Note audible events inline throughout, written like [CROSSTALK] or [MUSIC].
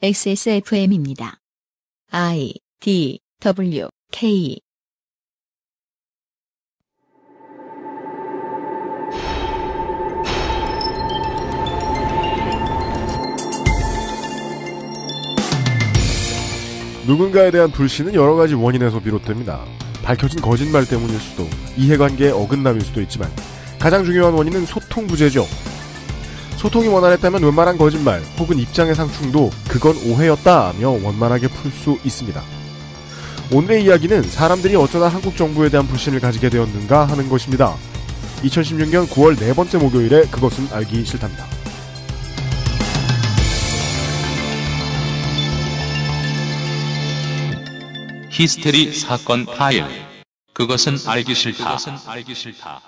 XSFM입니다. I D W K 누군가에 대한 불신은 여러 가지 원인에서 비롯됩니다. 밝혀진 거짓말 때문일 수도, 이해관계에 어긋남일 수도 있지만 가장 중요한 원인은 소통 부재죠. 소통이 원활했다면 웬만한 거짓말 혹은 입장의 상충도 그건 오해였다며 원만하게 풀 수 있습니다. 오늘의 이야기는 사람들이 어쩌다 한국 정부에 대한 불신을 가지게 되었는가 하는 것입니다. 2016년 9월 네 번째 목요일에 그것은 알기 싫답니다. 히스테리 사건 파일. 그것은 알기 싫다. 그것은 알기 싫다.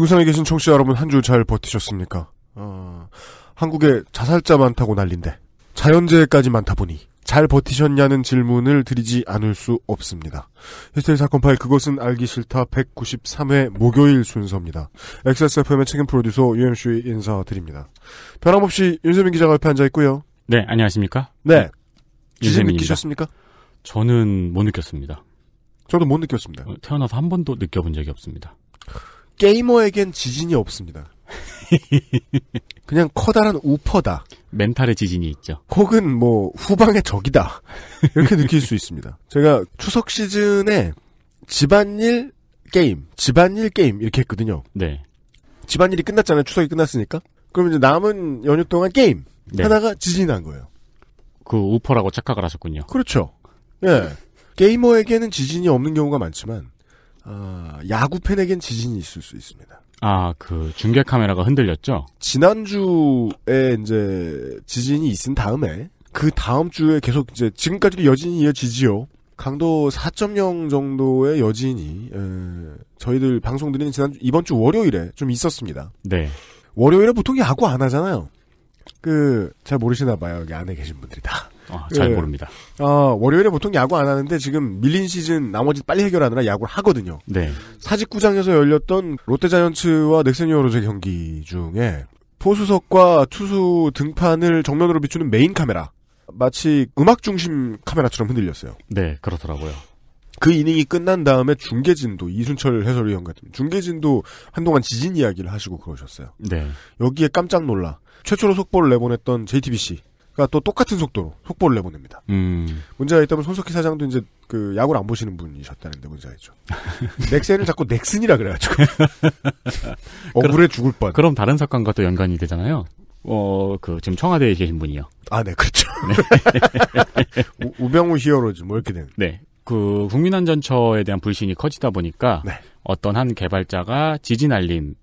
지구상에 계신 청취자 여러분 한 주 잘 버티셨습니까? 어, 한국에 자살자 많다고 난린데 자연재해까지 많다 보니 잘 버티셨냐는 질문을 드리지 않을 수 없습니다. 히스테리 사건 파일 그것은 알기 싫다 193회 목요일 순서입니다. XSFM의 책임 프로듀서 UMC 인사드립니다. 변함없이 윤세민 기자가 옆에 앉아있고요. 네, 안녕하십니까? 네. 네 윤세민 느끼셨습니까? 저는 못 느꼈습니다. 저도 못 느꼈습니다. 어, 태어나서 한 번도 느껴본 적이 없습니다. 게이머에겐 지진이 없습니다. [LAUGHS] 그냥 커다란 우퍼다. 멘탈의 지진이 있죠. 혹은 뭐 후방의 적이다. 이렇게 느낄 수 있습니다. 제가 추석 시즌에 집안일 게임, 집안일 게임 이렇게 했거든요. 네. 집안일이 끝났잖아요. 추석이 끝났으니까. 그럼 이제 남은 연휴 동안 게임 네. 하나가 지진이 난 거예요. 그 우퍼라고 착각을 하셨군요. 그렇죠. 예. 게이머에게는 지진이 없는 경우가 많지만 아, 어, 야구 팬에겐 지진이 있을 수 있습니다. 아, 그 중계 카메라가 흔들렸죠? 지난주에 이제 지진이 있은 다음에 그 다음 주에 계속 이제 지금까지도 여진이 이어지지요. 강도 4.0 정도의 여진이 에, 저희들 방송 드리는 지난 이번 주 월요일에 좀 있었습니다. 네. 월요일에 보통 야구 안 하잖아요. 그 잘 모르시나 봐요. 여기 안에 계신 분들이 다. 아, 잘 예. 모릅니다. 아, 월요일에 보통 야구 안 하는데 지금 밀린 시즌 나머지 빨리 해결하느라 야구를 하거든요. 네. 사직구장에서 열렸던 롯데자이언츠와 넥센유어로즈 경기 중에 포수석과 투수 등판을 정면으로 비추는 메인 카메라 마치 음악 중심 카메라처럼 흔들렸어요. 네, 그렇더라고요. 그 이닝이 끝난 다음에 중계진도 이순철 해설위원 같은 중계진도 한동안 지진 이야기를 하시고 그러셨어요. 네. 여기에 깜짝 놀라 최초로 속보를 내보냈던 JTBC 그러니까 또 똑같은 속도로 속보를 내보냅니다. 음. 문제가 있다면 손석희 사장도 이제 그 야구를 안 보시는 분이셨다는데 문제가 있죠. [LAUGHS] 넥센을 자꾸 넥슨이라 그래가지고 [LAUGHS] 억울해 죽을 뻔. 그럼 다른 사건과 또 연관이 되잖아요. 어, 그, 지금 청와대에 계신 분이요. 아, 네, 그렇죠. 네. [LAUGHS] 우, 병우 히어로즈, 뭐 이렇게 되는. 네. 그, 국민안전처에 대한 불신이 커지다 보니까, 네. 어떤 한 개발자가 지진 알림,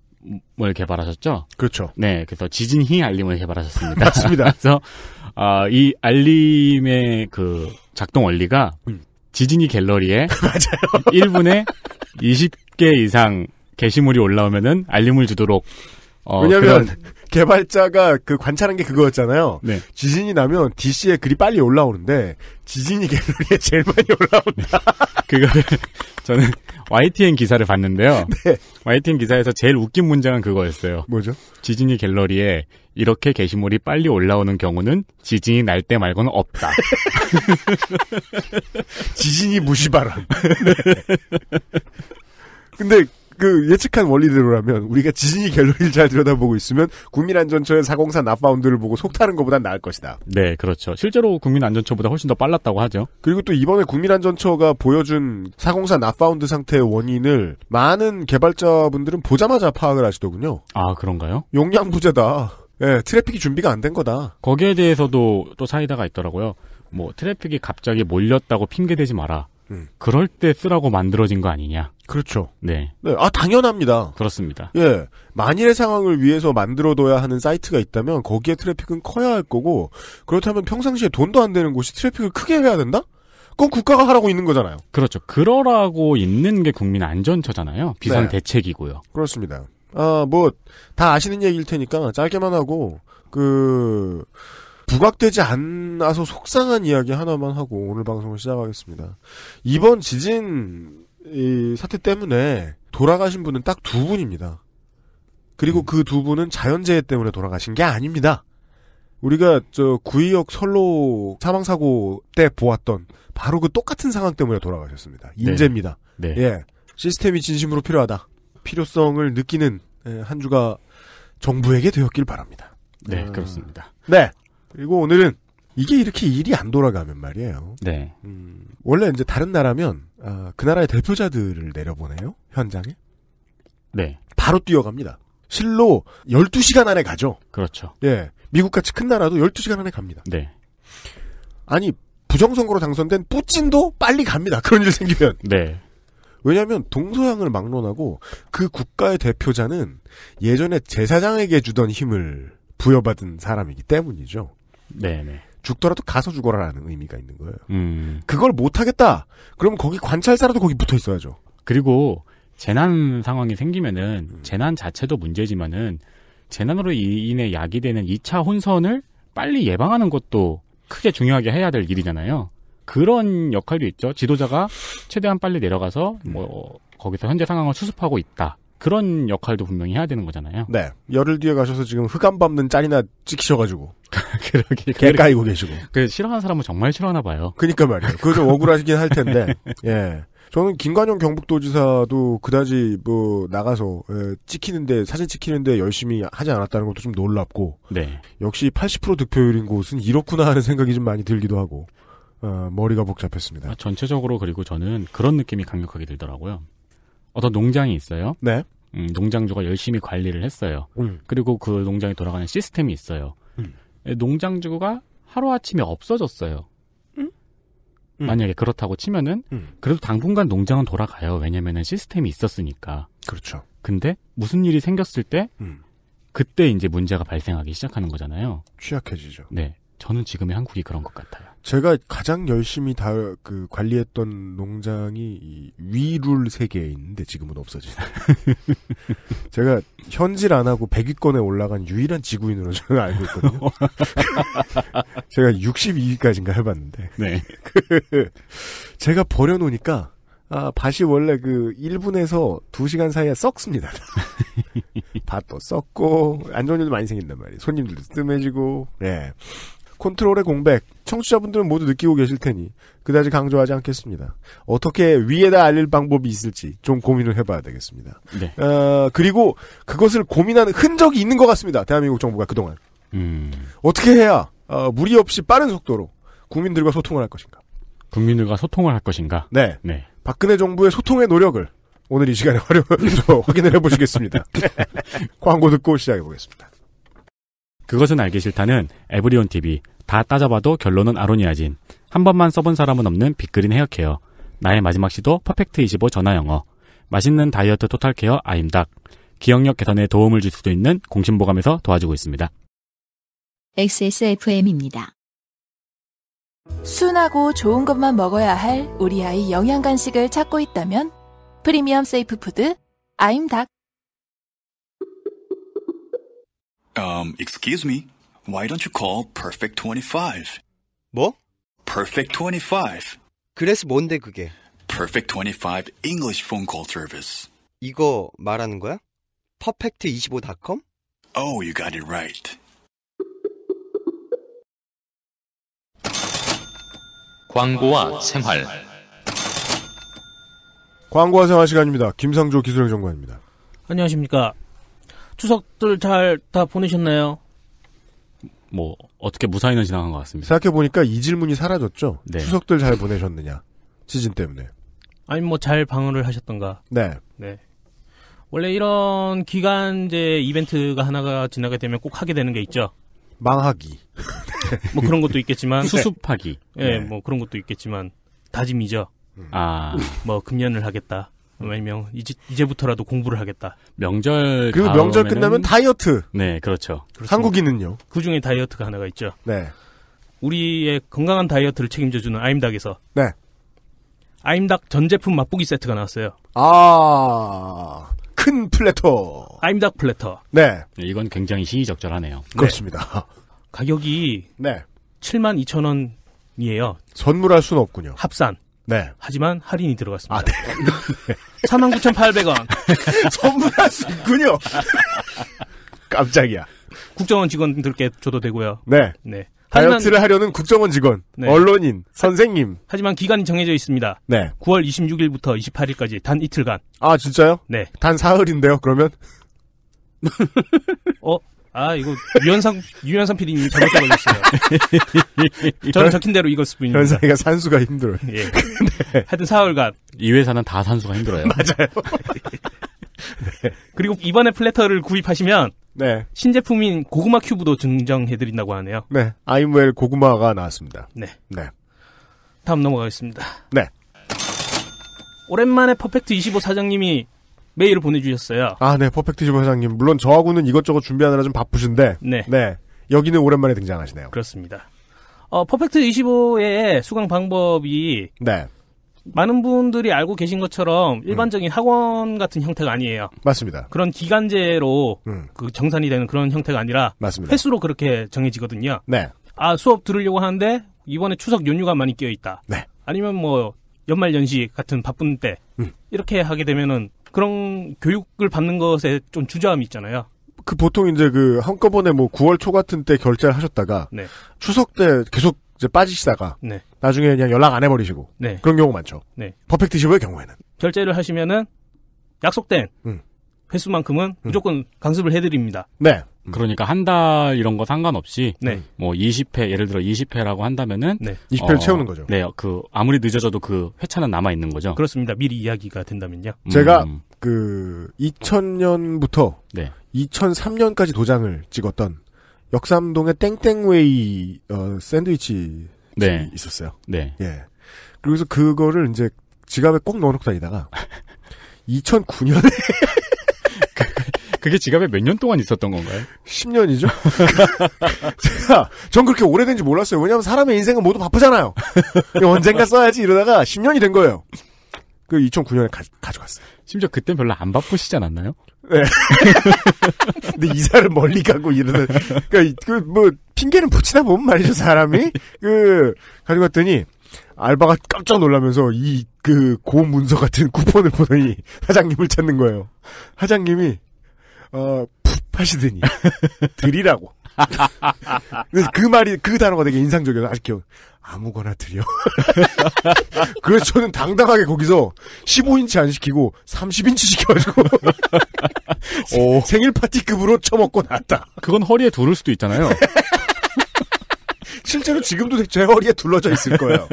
을 개발하셨죠? 그렇죠. 네, 그래서 지진희 알림을 개발하셨습니다. 맞습니다. 그래서 아, 이 알림의 그 작동 원리가 음. 지진이 갤러리에 1분에 [LAUGHS] 20개 이상 게시물이 올라오면은 알림을 주도록 어, 왜냐하면 그런... [LAUGHS] 개발자가 그 관찰한 게 그거였잖아요. 네. 지진이 나면 d c 에 글이 빨리 올라오는데 지진이 갤러리에 [LAUGHS] 제일 많이 올라온다. 네. 그거를 [LAUGHS] 저는 YTN 기사를 봤는데요. 네. YTN 기사에서 제일 웃긴 문장은 그거였어요. 뭐죠? 지진이 갤러리에 이렇게 게시물이 빨리 올라오는 경우는 지진이 날 때 말고는 없다. 지진이 무시바람. 네. 근데 그 예측한 원리대로라면 우리가 지진이 갤러리를 잘 들여다보고 있으면 국민안전처의 4공사 나파운드를 보고 속타는 것보다 나을 것이다. 네, 그렇죠. 실제로 국민안전처보다 훨씬 더 빨랐다고 하죠. 그리고 또 이번에 국민안전처가 보여준 4공사 나파운드 상태의 원인을 많은 개발자분들은 보자마자 파악을 하시더군요. 아, 그런가요? 용량 부재다. 예, 트래픽이 준비가 안 된 거다. 거기에 대해서도 또 사이다가 있더라고요. 뭐 트래픽이 갑자기 몰렸다고 핑계대지 마라. 음. 그럴 때 쓰라고 만들어진 거 아니냐. 그렇죠. 네. 네. 아, 당연합니다. 그렇습니다. 예. 만일의 상황을 위해서 만들어둬야 하는 사이트가 있다면 거기에 트래픽은 커야 할 거고, 그렇다면 평상시에 돈도 안 되는 곳이 트래픽을 크게 해야 된다? 그건 국가가 하라고 있는 거잖아요. 그렇죠. 그러라고 있는 게 국민 안전처잖아요. 비상 네. 대책이고요. 네. 그렇습니다. 아, 뭐, 다 아시는 얘기일 테니까 짧게만 하고, 그, 부각되지 않아서 속상한 이야기 하나만 하고 오늘 방송을 시작하겠습니다. 이번 지진 이 사태 때문에 돌아가신 분은 딱 두 분입니다. 그리고 음. 그두 분은 자연재해 때문에 돌아가신 게 아닙니다. 우리가 저 구의역 선로 사망 사고 때 보았던 바로 그 똑같은 상황 때문에 돌아가셨습니다. 네. 인재입니다. 네. 네. 예, 시스템이 진심으로 필요하다. 필요성을 느끼는 예, 한 주가 정부에게 되었길 바랍니다. 네, 음. 그렇습니다. 네. 그리고 오늘은 이게 이렇게 일이 안 돌아가면 말이에요. 네. 음, 원래 이제 다른 나라면 어, 그 나라의 대표자들을 내려보내요 현장에. 네. 바로 뛰어갑니다. 실로 12시간 안에 가죠. 그렇죠. 예. 미국같이 큰 나라도 12시간 안에 갑니다. 네. 아니, 부정선거로 당선된 뿌진도 빨리 갑니다. [LAUGHS] 그런 일 생기면. 네. 왜냐하면 동서양을 막론하고 그 국가의 대표자는 예전에 제사장에게 주던 힘을 부여받은 사람이기 때문이죠. 네네. 네. 죽더라도 가서 죽어라라는 의미가 있는 거예요. 음. 그걸 못 하겠다. 그러면 거기 관찰사라도 거기 붙어 있어야죠. 그리고 재난 상황이 생기면은 음. 재난 자체도 문제지만은 재난으로 인해 야기되는 2차 혼선을 빨리 예방하는 것도 크게 중요하게 해야 될 일이잖아요. 그런 역할도 있죠. 지도자가 최대한 빨리 내려가서 뭐 음. 거기서 현재 상황을 수습하고 있다. 그런 역할도 분명히 해야 되는 거잖아요. 네. 열흘 뒤에 가셔서 지금 흑암 밟는 짤이나 찍히셔가지고. [LAUGHS] 그러게. 개 까이고 계시고. 그 싫어하는 사람은 정말 싫어하나 봐요. 그니까 말이에요. 그거 좀 억울하시긴 할 텐데. [LAUGHS] 예. 저는 김관영 경북도지사도 그다지 뭐 나가서 예, 찍히는데 사진 찍히는데 열심히 하지 않았다는 것도 좀 놀랍고 네. 역시 80% 득표율인 곳은 이렇구나 하는 생각이 좀 많이 들기도 하고 어, 머리가 복잡했습니다. 아, 전체적으로 그리고 저는 그런 느낌이 강력하게 들더라고요. 어떤 농장이 있어요. 네. 음, 농장주가 열심히 관리를 했어요. 음. 그리고 그 농장이 돌아가는 시스템이 있어요. 음. 예, 농장주가 하루아침에 없어졌어요. 음? 음. 만약에 그렇다고 치면은 음. 그래도 당분간 농장은 돌아가요. 왜냐면은 시스템이 있었으니까. 그렇죠. 근데 무슨 일이 생겼을 때 그때 이제 문제가 발생하기 시작하는 거잖아요. 취약해지죠. 네. 저는 지금의 한국이 그런 것 같아요. 제가 가장 열심히 다 그 관리했던 농장이 이 위룰 세계에 있는데 지금은 없어진. [LAUGHS] 제가 현질 안 하고 100위권에 올라간 유일한 지구인으로 [LAUGHS] 저는 알고 있거든요. [LAUGHS] 제가 62위까지인가 해봤는데. 네. 그 제가 버려놓으니까 아, 밭이 원래 그 1분에서 2시간 사이에 썩습니다. 밭도 썩고 안 좋은 일도 많이 생긴단 말이에요. 손님들도 뜸해지고. 네. 컨트롤의 공백 청취자분들은 모두 느끼고 계실 테니 그다지 강조하지 않겠습니다. 어떻게 위에다 알릴 방법이 있을지 좀 고민을 해봐야 되겠습니다. 네. 어, 그리고 그것을 고민하는 흔적이 있는 것 같습니다. 대한민국 정부가 그동안 음. 어떻게 해야 어, 무리 없이 빠른 속도로 국민들과 소통을 할 것인가? 국민들과 소통을 할 것인가? 네. 네. 박근혜 정부의 소통의 노력을 오늘 이 시간에 [LAUGHS] 활용 서 확인을 해보시겠습니다. [LAUGHS] 네. 광고 듣고 시작해 보겠습니다. 그것은 알기 싫다는 에브리온 TV. 다 따져봐도 결론은 아로니아진. 한 번만 써본 사람은 없는 빅그린 헤어케어. 나의 마지막 시도 퍼펙트25 전화영어. 맛있는 다이어트 토탈케어 아임닥 기억력 개선에 도움을 줄 수도 있는 공신보감에서 도와주고 있습니다. XSFM입니다. 순하고 좋은 것만 먹어야 할 우리 아이 영양 간식을 찾고 있다면 프리미엄 세이프 푸드 아임닥 Um, excuse me. Why don't you call Perfect 25? 뭐? Perfect 25. 그래서 뭔데 그게? Perfect 25 English phone call service. 이거 말하는 거야? perfect25.com? Oh, you got it right. 광고와 생활. 광고와 생활 시간입니다. 김상조 기술행정관입니다. 안녕하십니까. 추석들 잘 다 보내셨나요? 뭐 어떻게 무사히는 지나간 것 같습니다. 생각해 보니까 이 질문이 사라졌죠. 네. 추석들 잘 보내셨느냐 지진 때문에. 아니 뭐 잘 방어를 하셨던가. 네. 네. 원래 이런 기간제 이벤트가 하나가 지나게 되면 꼭 하게 되는 게 있죠. 망하기. [LAUGHS] 뭐 그런 것도 있겠지만 [LAUGHS] 수습하기. 예, 네. 네. 뭐 그런 것도 있겠지만 다짐이죠. 음. 아, 뭐 금년을 하겠다. 왜냐면 음. 이제, 이제부터라도 공부를 하겠다. 명절 그리고 명절 끝나면 다이어트. 네, 그렇죠. 그렇습니다. 한국인은요. 그 중에 다이어트가 하나가 있죠. 네. 우리의 건강한 다이어트를 책임져주는 아임닭에서. 네. 아임닭 전 제품 맛보기 세트가 나왔어요. 아, 큰 플래터. 아임닭 플래터. 네. 네 이건 굉장히 시의적절하네요. 네. 그렇습니다. 가격이. 네. 7 0 0 0 원이에요. 선물할 순 없군요. 합산. 네. 하지만 할인이 들어갔습니다. 아, 네. 49,800원. [LAUGHS] [LAUGHS] 선물할 수 있군요. 깜짝이야. 국정원 직원들께 줘도 되고요. 네. 네. 하 다이어트를 하려는 국정원 직원, 네. 언론인, 선생님. 하지만 기간이 정해져 있습니다. 네. 9월 26일부터 28일까지 단 이틀간. 아, 진짜요? 네. 단 사흘인데요, 그러면? [LAUGHS] 어? 아 이거 유현상 유현상 PD님이 잘못 적어줬어요. [LAUGHS] 저는 적힌 대로 읽었을 뿐입니다. 현상이가 산수가 힘들어요. 예. [LAUGHS] 네. 하여튼 사흘간이 회사는 다 산수가 힘들어요. 맞아요. [LAUGHS] 네. 그리고 이번에 플래터를 구입하시면 네. 신제품인 고구마 큐브도 증정해드린다고 하네요. 네. 아임웰 고구마가 나왔습니다. 네. 네. 다음 넘어가겠습니다. 네. 오랜만에 퍼펙트 25 사장님이 메일을 보내주셨어요. 아, 네, 퍼펙트 지부 회장님. 물론 저하고는 이것저것 준비하느라 좀 바쁘신데, 네, 네, 여기는 오랜만에 등장하시네요. 그렇습니다. 어, 퍼펙트 25의 수강 방법이 네. 많은 분들이 알고 계신 것처럼 일반적인 음. 학원 같은 형태가 아니에요. 맞습니다. 그런 기간제로 음. 그 정산이 되는 그런 형태가 아니라 맞습니다. 횟수로 그렇게 정해지거든요. 네. 아 수업 들으려고 하는데 이번에 추석 연휴가 많이 끼어 있다. 네. 아니면 뭐 연말 연시 같은 바쁜 때 음. 이렇게 하게 되면은 그런 교육을 받는 것에 좀 주저함이 있잖아요. 그 보통 이제 그 한꺼번에 뭐 9월 초 같은 때 결제를 하셨다가 네. 추석 때 계속 이제 빠지시다가 네. 나중에 그냥 연락 안 해버리시고 네. 그런 경우 많죠. 네. 퍼펙트 시브의 경우에는 결제를 하시면은 약속된 음. 횟수만큼은 음. 무조건 강습을 해드립니다. 네. 음. 그러니까 한 달 이런 거 상관없이 네. 뭐 20회 예를 들어 20회라고 한다면은 네. 20회를 어, 채우는 거죠. 네, 그 아무리 늦어져도 그 회차는 남아 있는 거죠. 그렇습니다. 미리 이야기가 된다면요. 음. 제가 음. 그 2000년부터 네. 2003년까지 도장을 찍었던 역삼동의 땡땡웨이 어, 샌드위치 네. 있었어요. 네. 예. 그래서 그거를 이제 지갑에 꼭 넣어놓고 다니다가 2009년에 [LAUGHS] 그게 지갑에 몇 년 동안 있었던 건가요? 10년이죠. 제가 전 그렇게 오래된지 몰랐어요. 왜냐하면 사람의 인생은 모두 바쁘잖아요. 언젠가 써야지 이러다가 10년이 된 거예요. 그 2009년에 가, 져갔어요 심지어 그땐 별로 안 바쁘시지 않았나요? 네. [LAUGHS] 근데 이사를 멀리 가고 이러는 그러니까 그뭐 핑계는 붙이다 보면 말이죠 사람이 그가져 갔더니 알바가 깜짝 놀라면서 이 그 고문서 같은 쿠폰을 보더니 사장님을 찾는 거예요. 사장님이 어, 푹 하시더니 드리라고. 그래그 말이 그 단어가 되게 인상적이어서 아직 기억. 아무거나 드려. [LAUGHS] 그래서 저는 당당하게 거기서 15인치 안 시키고 30인치 시켜가지고 [LAUGHS] 오. 생일 파티급으로 처먹고 났다. 그건 허리에 두를 수도 있잖아요. [LAUGHS] 실제로 지금도 제 허리에 둘러져 있을 거예요.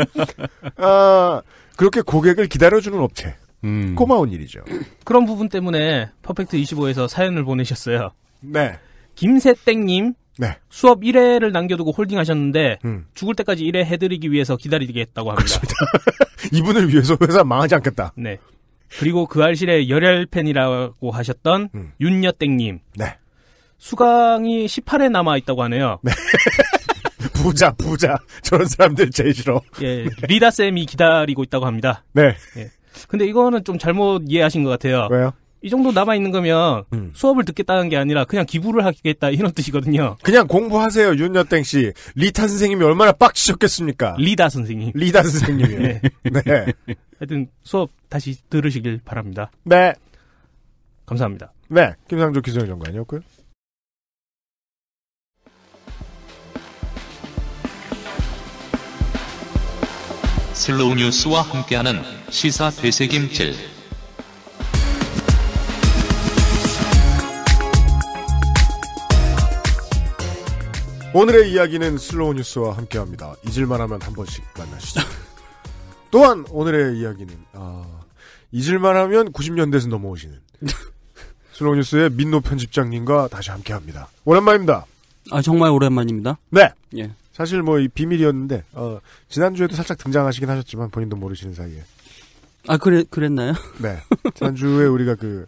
아, 그렇게 고객을 기다려주는 업체. 음. 고마운 일이죠. [CLEARS THROAT] 그런 부분 때문에 퍼펙트 25에서 사연을 보내셨어요. 네. 김세땡님. 네. 수업 1회를 남겨두고 홀딩하셨는데 음. 죽을 때까지 1회 해드리기 위해서 기다리겠다고 합니다. 그렇습니다. [LAUGHS] 이분을 위해서 회사 망하지 않겠다. 네. 그리고 그 알실의 열혈 팬이라고 하셨던 음. 윤여땡님. 네. 수강이 18회 남아 있다고 하네요. 네. [LAUGHS] 부자 부자 저런 사람들 제일 싫어. 예, 네. 리다 쌤이 기다리고 있다고 합니다. 네. 예. 근데 이거는 좀 잘못 이해하신 것 같아요. 왜요? 이 정도 남아 있는 거면 음. 수업을 듣겠다는 게 아니라 그냥 기부를 하겠다 이런 뜻이거든요. 그냥 공부하세요 윤여땡 씨. 리타 선생님이 얼마나 빡치셨겠습니까? 리다 선생님. [LAUGHS] 리다 선생님이. 네. 네. 하여튼 수업 다시 들으시길 바랍니다. 네. 감사합니다. 네. 김상조 기성의 정관이었고요. 슬로우 뉴스와 함께하는 시사 되새김질 오늘의 이야기는 슬로우 뉴스와 함께합니다. 잊을만하면 한 번씩 만나시죠. [LAUGHS] 또한 오늘의 이야기는 아, 잊을만하면 90년대에서 넘어오시는 [LAUGHS] 슬로우 뉴스의 민노 편집장님과 다시 함께합니다. 오랜만입니다. 아 정말 오랜만입니다. 네. 예. 사실 뭐 이 비밀이었는데 어, 지난주에도 살짝 등장하시긴 하셨지만 본인도 모르시는 사이에 아 그래 그랬나요? [LAUGHS] 네. 지난주에 우리가 그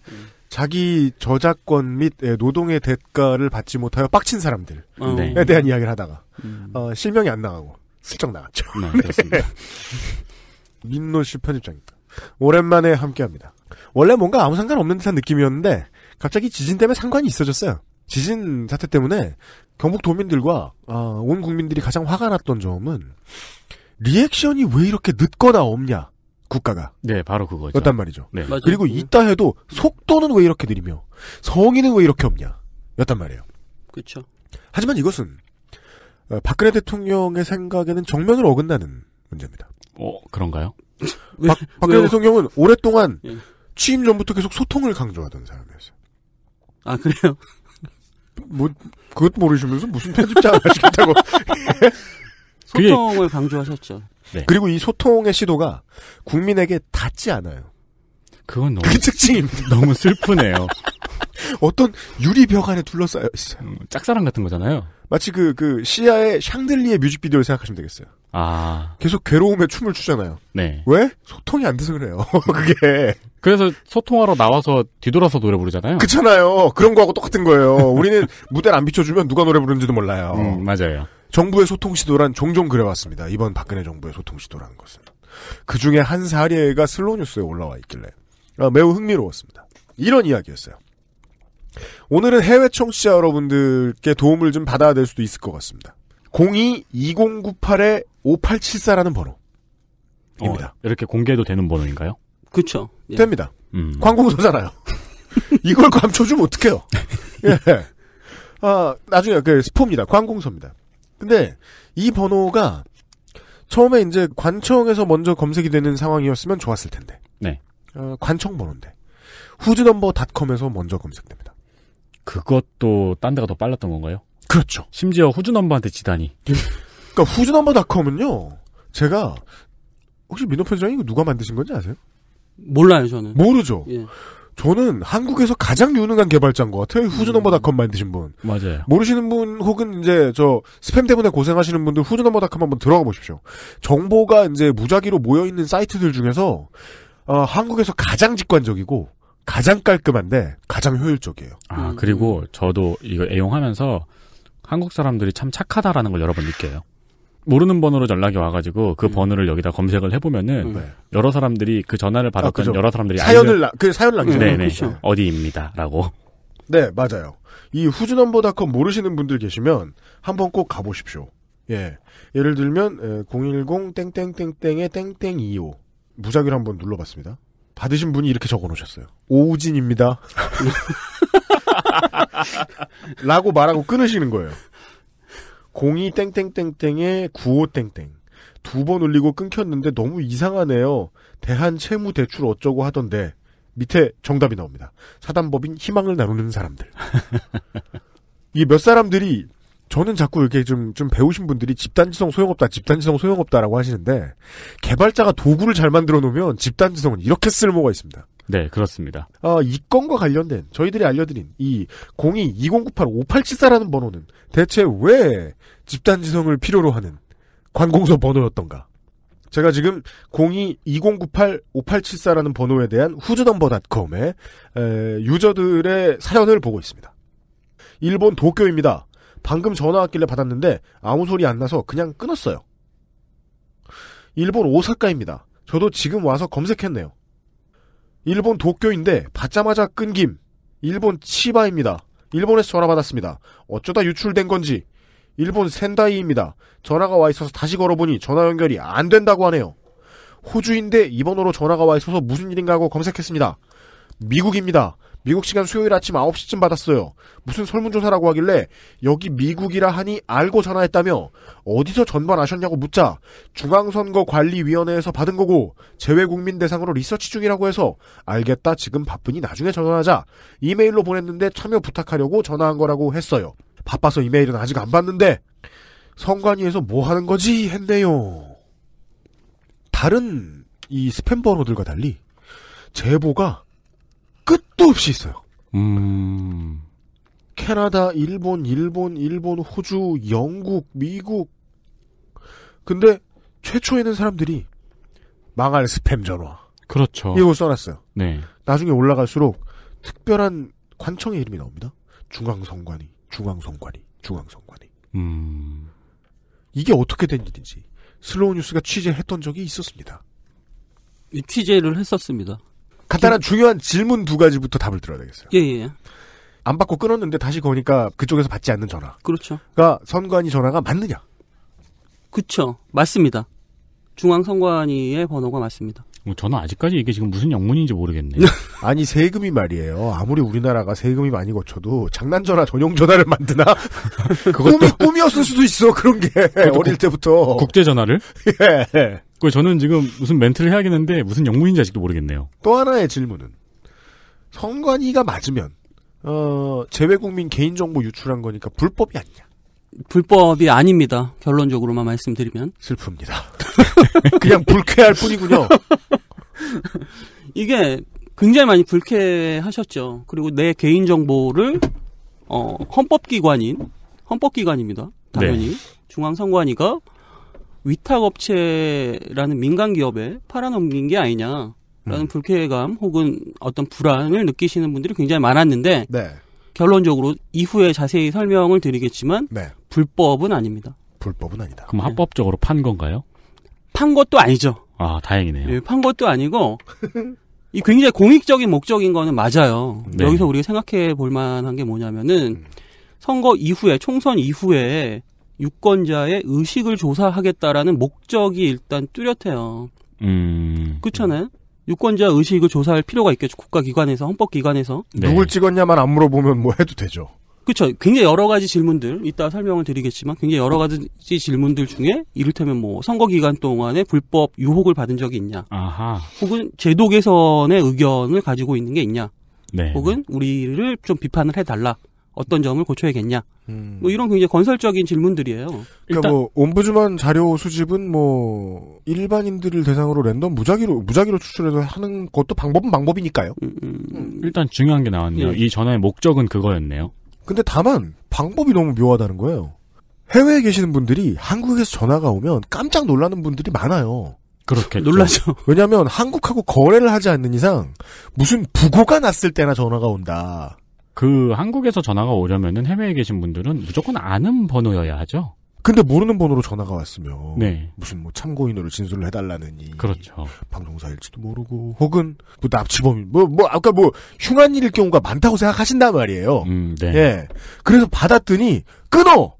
자기 저작권 및 예, 노동의 대가를 받지 못하여 빡친 사람들에 어. 네. 대한 이야기를 하다가 음. 어, 실명이 안 나가고 슬쩍 나왔죠. 네, [LAUGHS] 네, 그렇습니다. 민노 씨 편집장입니다. 오랜만에 함께합니다. 원래 뭔가 아무 상관없는 듯한 느낌이었는데 갑자기 지진 때문에 상관이 있어졌어요. 지진 사태 때문에 경북 도민들과 어, 온 국민들이 가장 화가 났던 점은 리액션이 왜 이렇게 늦거나 없냐. 국가가. 네, 바로 그거죠. 였단 말이죠. 네. 그리고 있다 해도 속도는 왜 이렇게 느리며 성의는 왜 이렇게 없냐. 였단 말이에요. 그렇죠. 하지만 이것은 어, 박근혜 대통령의 생각에는 정면으로 어긋나는 문제입니다. 어, 그런가요? 박, 박근혜 대통령은 오랫동안 예. 취임 전부터 계속 소통을 강조하던 사람이었어요. 아, 그래요? [LAUGHS] 뭐, 그것 모르시면서 무슨 편집자 하시겠다고. [LAUGHS] 소통을 강조하셨죠. 네. 그리고 이 소통의 시도가 국민에게 닿지 않아요. 그건 너무 특징입 [LAUGHS] 너무 슬프네요. [LAUGHS] 어떤 유리벽 안에 둘러싸여 있어요. 음, 짝사랑 같은 거잖아요. 마치 그, 그, 시아의 샹들리의 뮤직비디오를 생각하시면 되겠어요. 아. 계속 괴로움에 춤을 추잖아요. 네. 왜? 소통이 안 돼서 그래요. [LAUGHS] 그게. 그래서 소통하러 나와서 뒤돌아서 노래 부르잖아요. 그렇잖아요. 그런 거하고 똑같은 거예요. 우리는 무대를 안 비춰주면 누가 노래 부르는지도 몰라요. 음, 맞아요. 정부의 소통 시도란 종종 그래왔습니다. 이번 박근혜 정부의 소통 시도라는 것은. 그 중에 한 사례가 슬로뉴스에 올라와 있길래 아, 매우 흥미로웠습니다. 이런 이야기였어요. 오늘은 해외 청취자 여러분들께 도움을 좀 받아야 될 수도 있을 것 같습니다. 02-2098-5874라는 번호입니다. 어, 이렇게 공개도 되는 번호인가요? 그렇 예. 됩니다. 음. 관공소잖아요 [LAUGHS] 이걸 감춰주면 어떡해요. 예. 아, 나중에 그 스포입니다. 광공서입니다 근데 이 번호가 처음에 이제 관청에서 먼저 검색이 되는 상황이었으면 좋았을 텐데. 네. 어, 관청 번호인데. 후즈넘버닷컴에서 먼저 검색됩니다. 그것도 딴 데가 더 빨랐던 건가요? 그렇죠. 심지어 후즈넘버한테 지다니. 그러니까 후즈넘버닷컴은요. 제가 혹시 민호편장이 누가 만드신 건지 아세요? 몰라요, 저는. 모르죠. 예. 저는 한국에서 가장 유능한 개발자인 것 같아요. 음. 후즈넘버닷컴 만드신 분. 맞아요. 모르시는 분 혹은 이제 저 스팸 때문에 고생하시는 분들 후즈넘버닷컴 한번 들어가 보십시오. 정보가 이제 무작위로 모여 있는 사이트들 중에서 어, 한국에서 가장 직관적이고 가장 깔끔한데 가장 효율적이에요. 아 그리고 음. 저도 이거 애용하면서 한국 사람들이 참 착하다라는 걸 여러 번 느껴요. 모르는 번호로 연락이 와가지고 그 음. 번호를 여기다 검색을 해보면은 네. 여러 사람들이 그 전화를 받았던 아, 여러 사람들이 사연을 나, 그 사연 남기죠. 네네 네. 그렇죠. 어디입니다라고. 네 맞아요. 이 후즈넘버닷컴 모르시는 분들 계시면 한번 꼭 가보십시오. 예 예를 들면 010 땡땡땡땡의 땡땡25 무작위로 한번 눌러봤습니다. 받으신 분이 이렇게 적어놓으셨어요. 오우진입니다. [LAUGHS] 라고 말하고 끊으시는 거예요. 공이 땡땡땡땡에 9호 땡땡 두번 올리고 끊겼는데 너무 이상하네요. 대한 채무 대출 어쩌고 하던데 밑에 정답이 나옵니다. 사단법인 희망을 나누는 사람들. [LAUGHS] 이게몇 사람들이 저는 자꾸 이렇게 좀, 좀 배우신 분들이 집단지성 소용없다, 집단지성 소용없다라고 하시는데, 개발자가 도구를 잘 만들어 놓으면 집단지성은 이렇게 쓸모가 있습니다. 네, 그렇습니다. 어, 아, 이 건과 관련된 저희들이 알려드린 이 02-2098-5874라는 번호는 대체 왜 집단지성을 필요로 하는 관공서 번호였던가? 제가 지금 02-2098-5874라는 번호에 대한 후즈덤버닷컴의 유저들의 사연을 보고 있습니다. 일본 도쿄입니다. 방금 전화 왔길래 받았는데 아무 소리 안 나서 그냥 끊었어요. 일본 오사카입니다. 저도 지금 와서 검색했네요. 일본 도쿄인데 받자마자 끊김. 일본 치바입니다. 일본에서 전화 받았습니다. 어쩌다 유출된 건지. 일본 센다이입니다. 전화가 와 있어서 다시 걸어보니 전화 연결이 안 된다고 하네요. 호주인데 이 번호로 전화가 와 있어서 무슨 일인가 하고 검색했습니다. 미국입니다. 미국 시간 수요일 아침 9시쯤 받았어요. 무슨 설문조사라고 하길래 여기 미국이라 하니 알고 전화했다며 어디서 전반 아셨냐고 묻자 중앙선거관리위원회에서 받은 거고 제외국민 대상으로 리서치 중이라고 해서 알겠다 지금 바쁘니 나중에 전화하자 이메일로 보냈는데 참여 부탁하려고 전화한 거라고 했어요. 바빠서 이메일은 아직 안 봤는데 선관위에서 뭐 하는 거지 했네요. 다른 이 스팸 번호들과 달리 제보가 끝도 없이 있어요. 음. 캐나다, 일본, 일본, 일본, 호주, 영국, 미국. 근데 최초에는 사람들이 망할 스팸 전화. 그렇죠. 이걸 써놨어요. 네. 나중에 올라갈수록 특별한 관청의 이름이 나옵니다. 중앙선관위중앙선관위중앙선관위 음. 이게 어떻게 된 일인지 슬로우 뉴스가 취재했던 적이 있었습니다. 취재를 했었습니다. 간단한 중요한 질문 두 가지부터 답을 들어야 되겠어요. 예, 예, 예. 안 받고 끊었는데 다시 거니까 그쪽에서 받지 않는 전화. 그렇죠. 그니까 선관위 전화가 맞느냐? 그쵸. 맞습니다. 중앙선관위의 번호가 맞습니다. 뭐 저는 아직까지 이게 지금 무슨 영문인지 모르겠네요. [LAUGHS] 아니 세금이 말이에요. 아무리 우리나라가 세금이 많이 거쳐도 장난 전화 전용 전화를 만드나? [LAUGHS] 그것도 꿈이 꿈이었을 수도 있어 그런 게 어릴 때부터 국제 전화를. [LAUGHS] 예. 그 저는 지금 무슨 멘트를 해야겠는데 무슨 영문인지 아직도 모르겠네요. 또 하나의 질문은 선관위가 맞으면 어, 재외국민 개인정보 유출한 거니까 불법이 아니냐? 불법이 아닙니다. 결론적으로만 말씀드리면 슬픕니다. [LAUGHS] 그냥 불쾌할 뿐이군요. [LAUGHS] 이게 굉장히 많이 불쾌하셨죠. 그리고 내 개인 정보를 어, 헌법기관인 헌법기관입니다. 당연히 네. 중앙선관위가 위탁업체라는 민간 기업에 팔아넘긴 게 아니냐라는 음. 불쾌감 혹은 어떤 불안을 느끼시는 분들이 굉장히 많았는데 네. 결론적으로 이후에 자세히 설명을 드리겠지만 네. 불법은 아닙니다. 불법은 아니다. 그럼 네. 합법적으로 판 건가요? 판 것도 아니죠. 아 다행이네요. 네, 판 것도 아니고 [LAUGHS] 이 굉장히 공익적인 목적인 거는 맞아요. 네. 여기서 우리가 생각해 볼 만한 게 뭐냐면은 음. 선거 이후에 총선 이후에 유권자의 의식을 조사하겠다라는 목적이 일단 뚜렷해요. 음. 그렇잖아요. 유권자 의식을 조사할 필요가 있겠죠. 국가기관에서, 헌법기관에서. 네. 누굴 찍었냐만 안 물어보면 뭐 해도 되죠. 그렇죠. 굉장히 여러 가지 질문들, 이따 설명을 드리겠지만 굉장히 여러 가지 질문들 중에 이를테면 뭐 선거 기간 동안에 불법 유혹을 받은 적이 있냐, 아하. 혹은 제도 개선의 의견을 가지고 있는 게 있냐, 네. 혹은 우리를 좀 비판을 해달라. 어떤 점을 고쳐야겠냐. 음. 뭐 이런 굉장히 건설적인 질문들이에요. 그러니까 뭐 옴부즈만 자료 수집은 뭐 일반인들을 대상으로 랜덤 무작위로 무작위로 추출해서 하는 것도 방법은 방법이니까요. 음 음, 음, 음. 일단 중요한 게 나왔네요. 예. 이 전화의 목적은 그거였네요. 근데 다만 방법이 너무 묘하다는 거예요. 해외에 계시는 분들이 한국에서 전화가 오면 깜짝 놀라는 분들이 많아요. 그렇게 놀라죠. [LAUGHS] 왜냐하면 한국하고 거래를 하지 않는 이상 무슨 부고가 났을 때나 전화가 온다. 그 한국에서 전화가 오려면은 해외에 계신 분들은 무조건 아는 번호여야 하죠. 근데 모르는 번호로 전화가 왔으면 네. 무슨 뭐 참고인으로 진술을 해달라느니 그렇죠. 방송사일지도 모르고 혹은 뭐 납치범인 뭐뭐 뭐 아까 뭐 흉한 일일 경우가 많다고 생각하신단 말이에요. 음, 네. 예. 그래서 받았더니 끊어.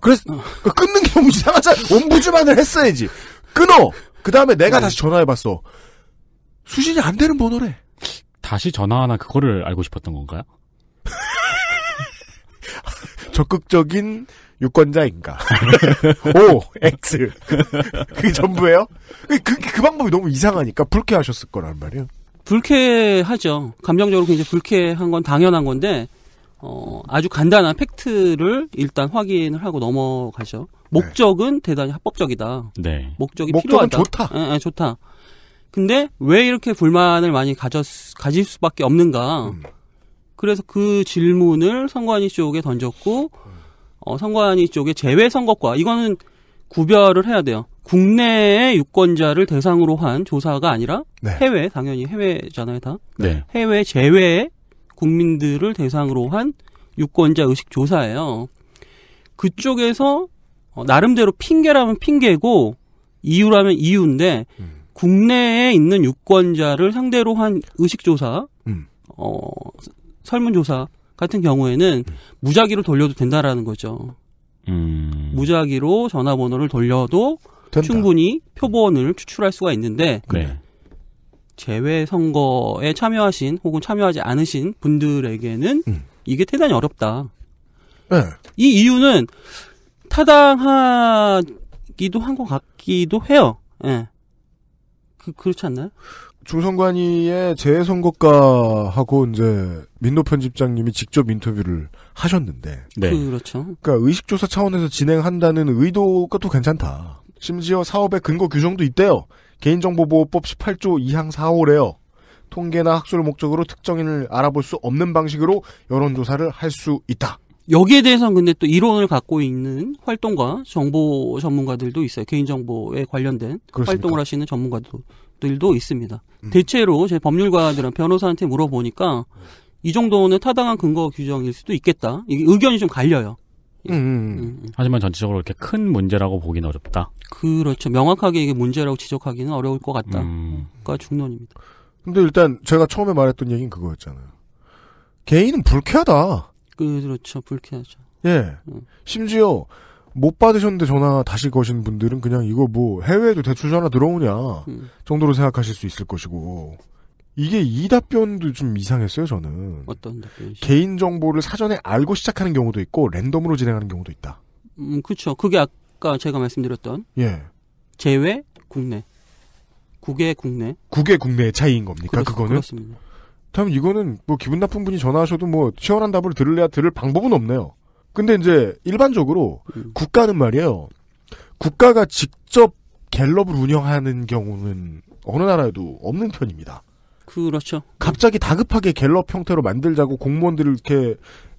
그래서 어. 그 끊는 게 너무 이상하잖아. 옴부즈만을 했어야지. 끊어. 그 다음에 내가 네. 다시 전화해봤어. 수신이 안 되는 번호래. 다시 전화하나 그거를 알고 싶었던 건가요? [LAUGHS] 적극적인 유권자인가? [LAUGHS] 오, X. 그게 전부예요? 그, 그, 그 방법이 너무 이상하니까 불쾌하셨을 거란 말이에요. 불쾌하죠. 감정적으로 굉장히 불쾌한 건 당연한 건데, 어, 아주 간단한 팩트를 일단 확인을 하고 넘어가죠. 목적은 네. 대단히 합법적이다. 네. 목적이 목적은 필요하다. 좋다. 에, 예, 에, 예, 좋다. 근데 왜 이렇게 불만을 많이 가졌, 가질 수밖에 없는가. 음. 그래서 그 질문을 선관위 쪽에 던졌고, 어, 선관위 쪽에 재외선거과. 이거는 구별을 해야 돼요. 국내의 유권자를 대상으로 한 조사가 아니라 네. 해외, 당연히 해외잖아요, 다. 네. 해외 제외 국민들을 대상으로 한 유권자 의식 조사예요. 그쪽에서 어, 나름대로 핑계라면 핑계고 이유라면 이유인데 음. 국내에 있는 유권자를 상대로 한 의식조사, 음. 어, 설문조사 같은 경우에는 음. 무작위로 돌려도 된다라는 거죠. 음. 무작위로 전화번호를 돌려도 된다. 충분히 표본을 추출할 수가 있는데 그 네. 재외 선거에 참여하신 혹은 참여하지 않으신 분들에게는 음. 이게 대단히 어렵다. 네. 이 이유는 타당하기도 한 것 같기도 해요. 네. 그, 렇지 않나요? 중선관위의 재선거가하고 이제 민노 편집장님이 직접 인터뷰를 하셨는데. 네. 그렇죠. 그러니까 의식조사 차원에서 진행한다는 의도가 또 괜찮다. 심지어 사업의 근거 규정도 있대요. 개인정보보호법 18조 2항 4호래요. 통계나 학술 목적으로 특정인을 알아볼 수 없는 방식으로 여론조사를 할 수 있다. 여기에 대해서는 근데 또 이론을 갖고 있는 활동가 정보 전문가들도 있어요. 개인정보에 관련된 그렇습니까? 활동을 하시는 전문가들도 있습니다. 음. 대체로 제 법률가들은 변호사한테 물어보니까 이 정도는 타당한 근거 규정일 수도 있겠다. 이게 의견이 좀 갈려요. 음 음, 음. 음, 음, 하지만 전체적으로 이렇게 큰 문제라고 보기는 어렵다. 그렇죠. 명확하게 이게 문제라고 지적하기는 어려울 것 같다. 가 중론입니다. 근데 일단 제가 처음에 말했던 얘기는 그거였잖아요. 개인은 불쾌하다. 그렇죠. 불쾌하죠. 예. 음. 심지어 못 받으셨는데 전화 다시 거신 분들은 그냥 이거 뭐 해외에도 대출 전화 들어오냐 음. 정도로 생각하실 수 있을 것이고 이게 이 답변도 좀 이상했어요 저는 어떤 답변 개인 정보를 사전에 알고 시작하는 경우도 있고 랜덤으로 진행하는 경우도 있다. 음 그렇죠. 그게 아까 제가 말씀드렸던 예 제외 국내 국외 국내 국외 국내의 차이인 겁니까 그렇 그거는 그렇습니다. 그럼 이거는 뭐 기분 나쁜 분이 전화하셔도 뭐 시원한 답을 들을래야 들을 방법은 없네요. 근데 이제 일반적으로 음. 국가는 말이에요. 국가가 직접 갤럽을 운영하는 경우는 어느 나라에도 없는 편입니다. 그렇죠. 갑자기 다급하게 갤럽 형태로 만들자고 공무원들을 이렇게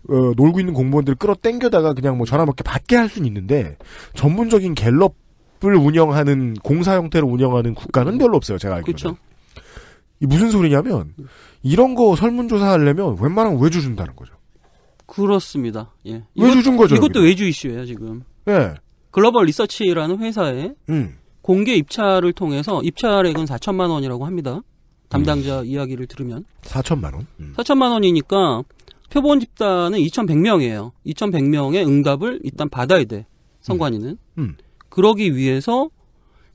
어, 놀고 있는 공무원들을 끌어당겨다가 그냥 뭐 전화 몇개 받게 할 수는 있는데 전문적인 갤럽을 운영하는 공사 형태로 운영하는 국가는 별로 없어요. 제가 알기로는. 그렇죠. 무슨 소리냐면 네. 이런 거 설문조사 하려면 웬만하면 외주 준다는 거죠. 그렇습니다. 예. 외주 준 거죠. 이것도 여기는. 외주 이슈예요 지금. 예. 글로벌 리서치라는 회사에 음. 공개 입찰을 통해서 입찰액은 4천만 원이라고 합니다. 담당자 음. 이야기를 들으면 4천만 원. 음. 4천만 원이니까 표본 집단은 2,100명이에요. 2,100명의 응답을 일단 받아야 돼. 음. 선관위는. 음. 그러기 위해서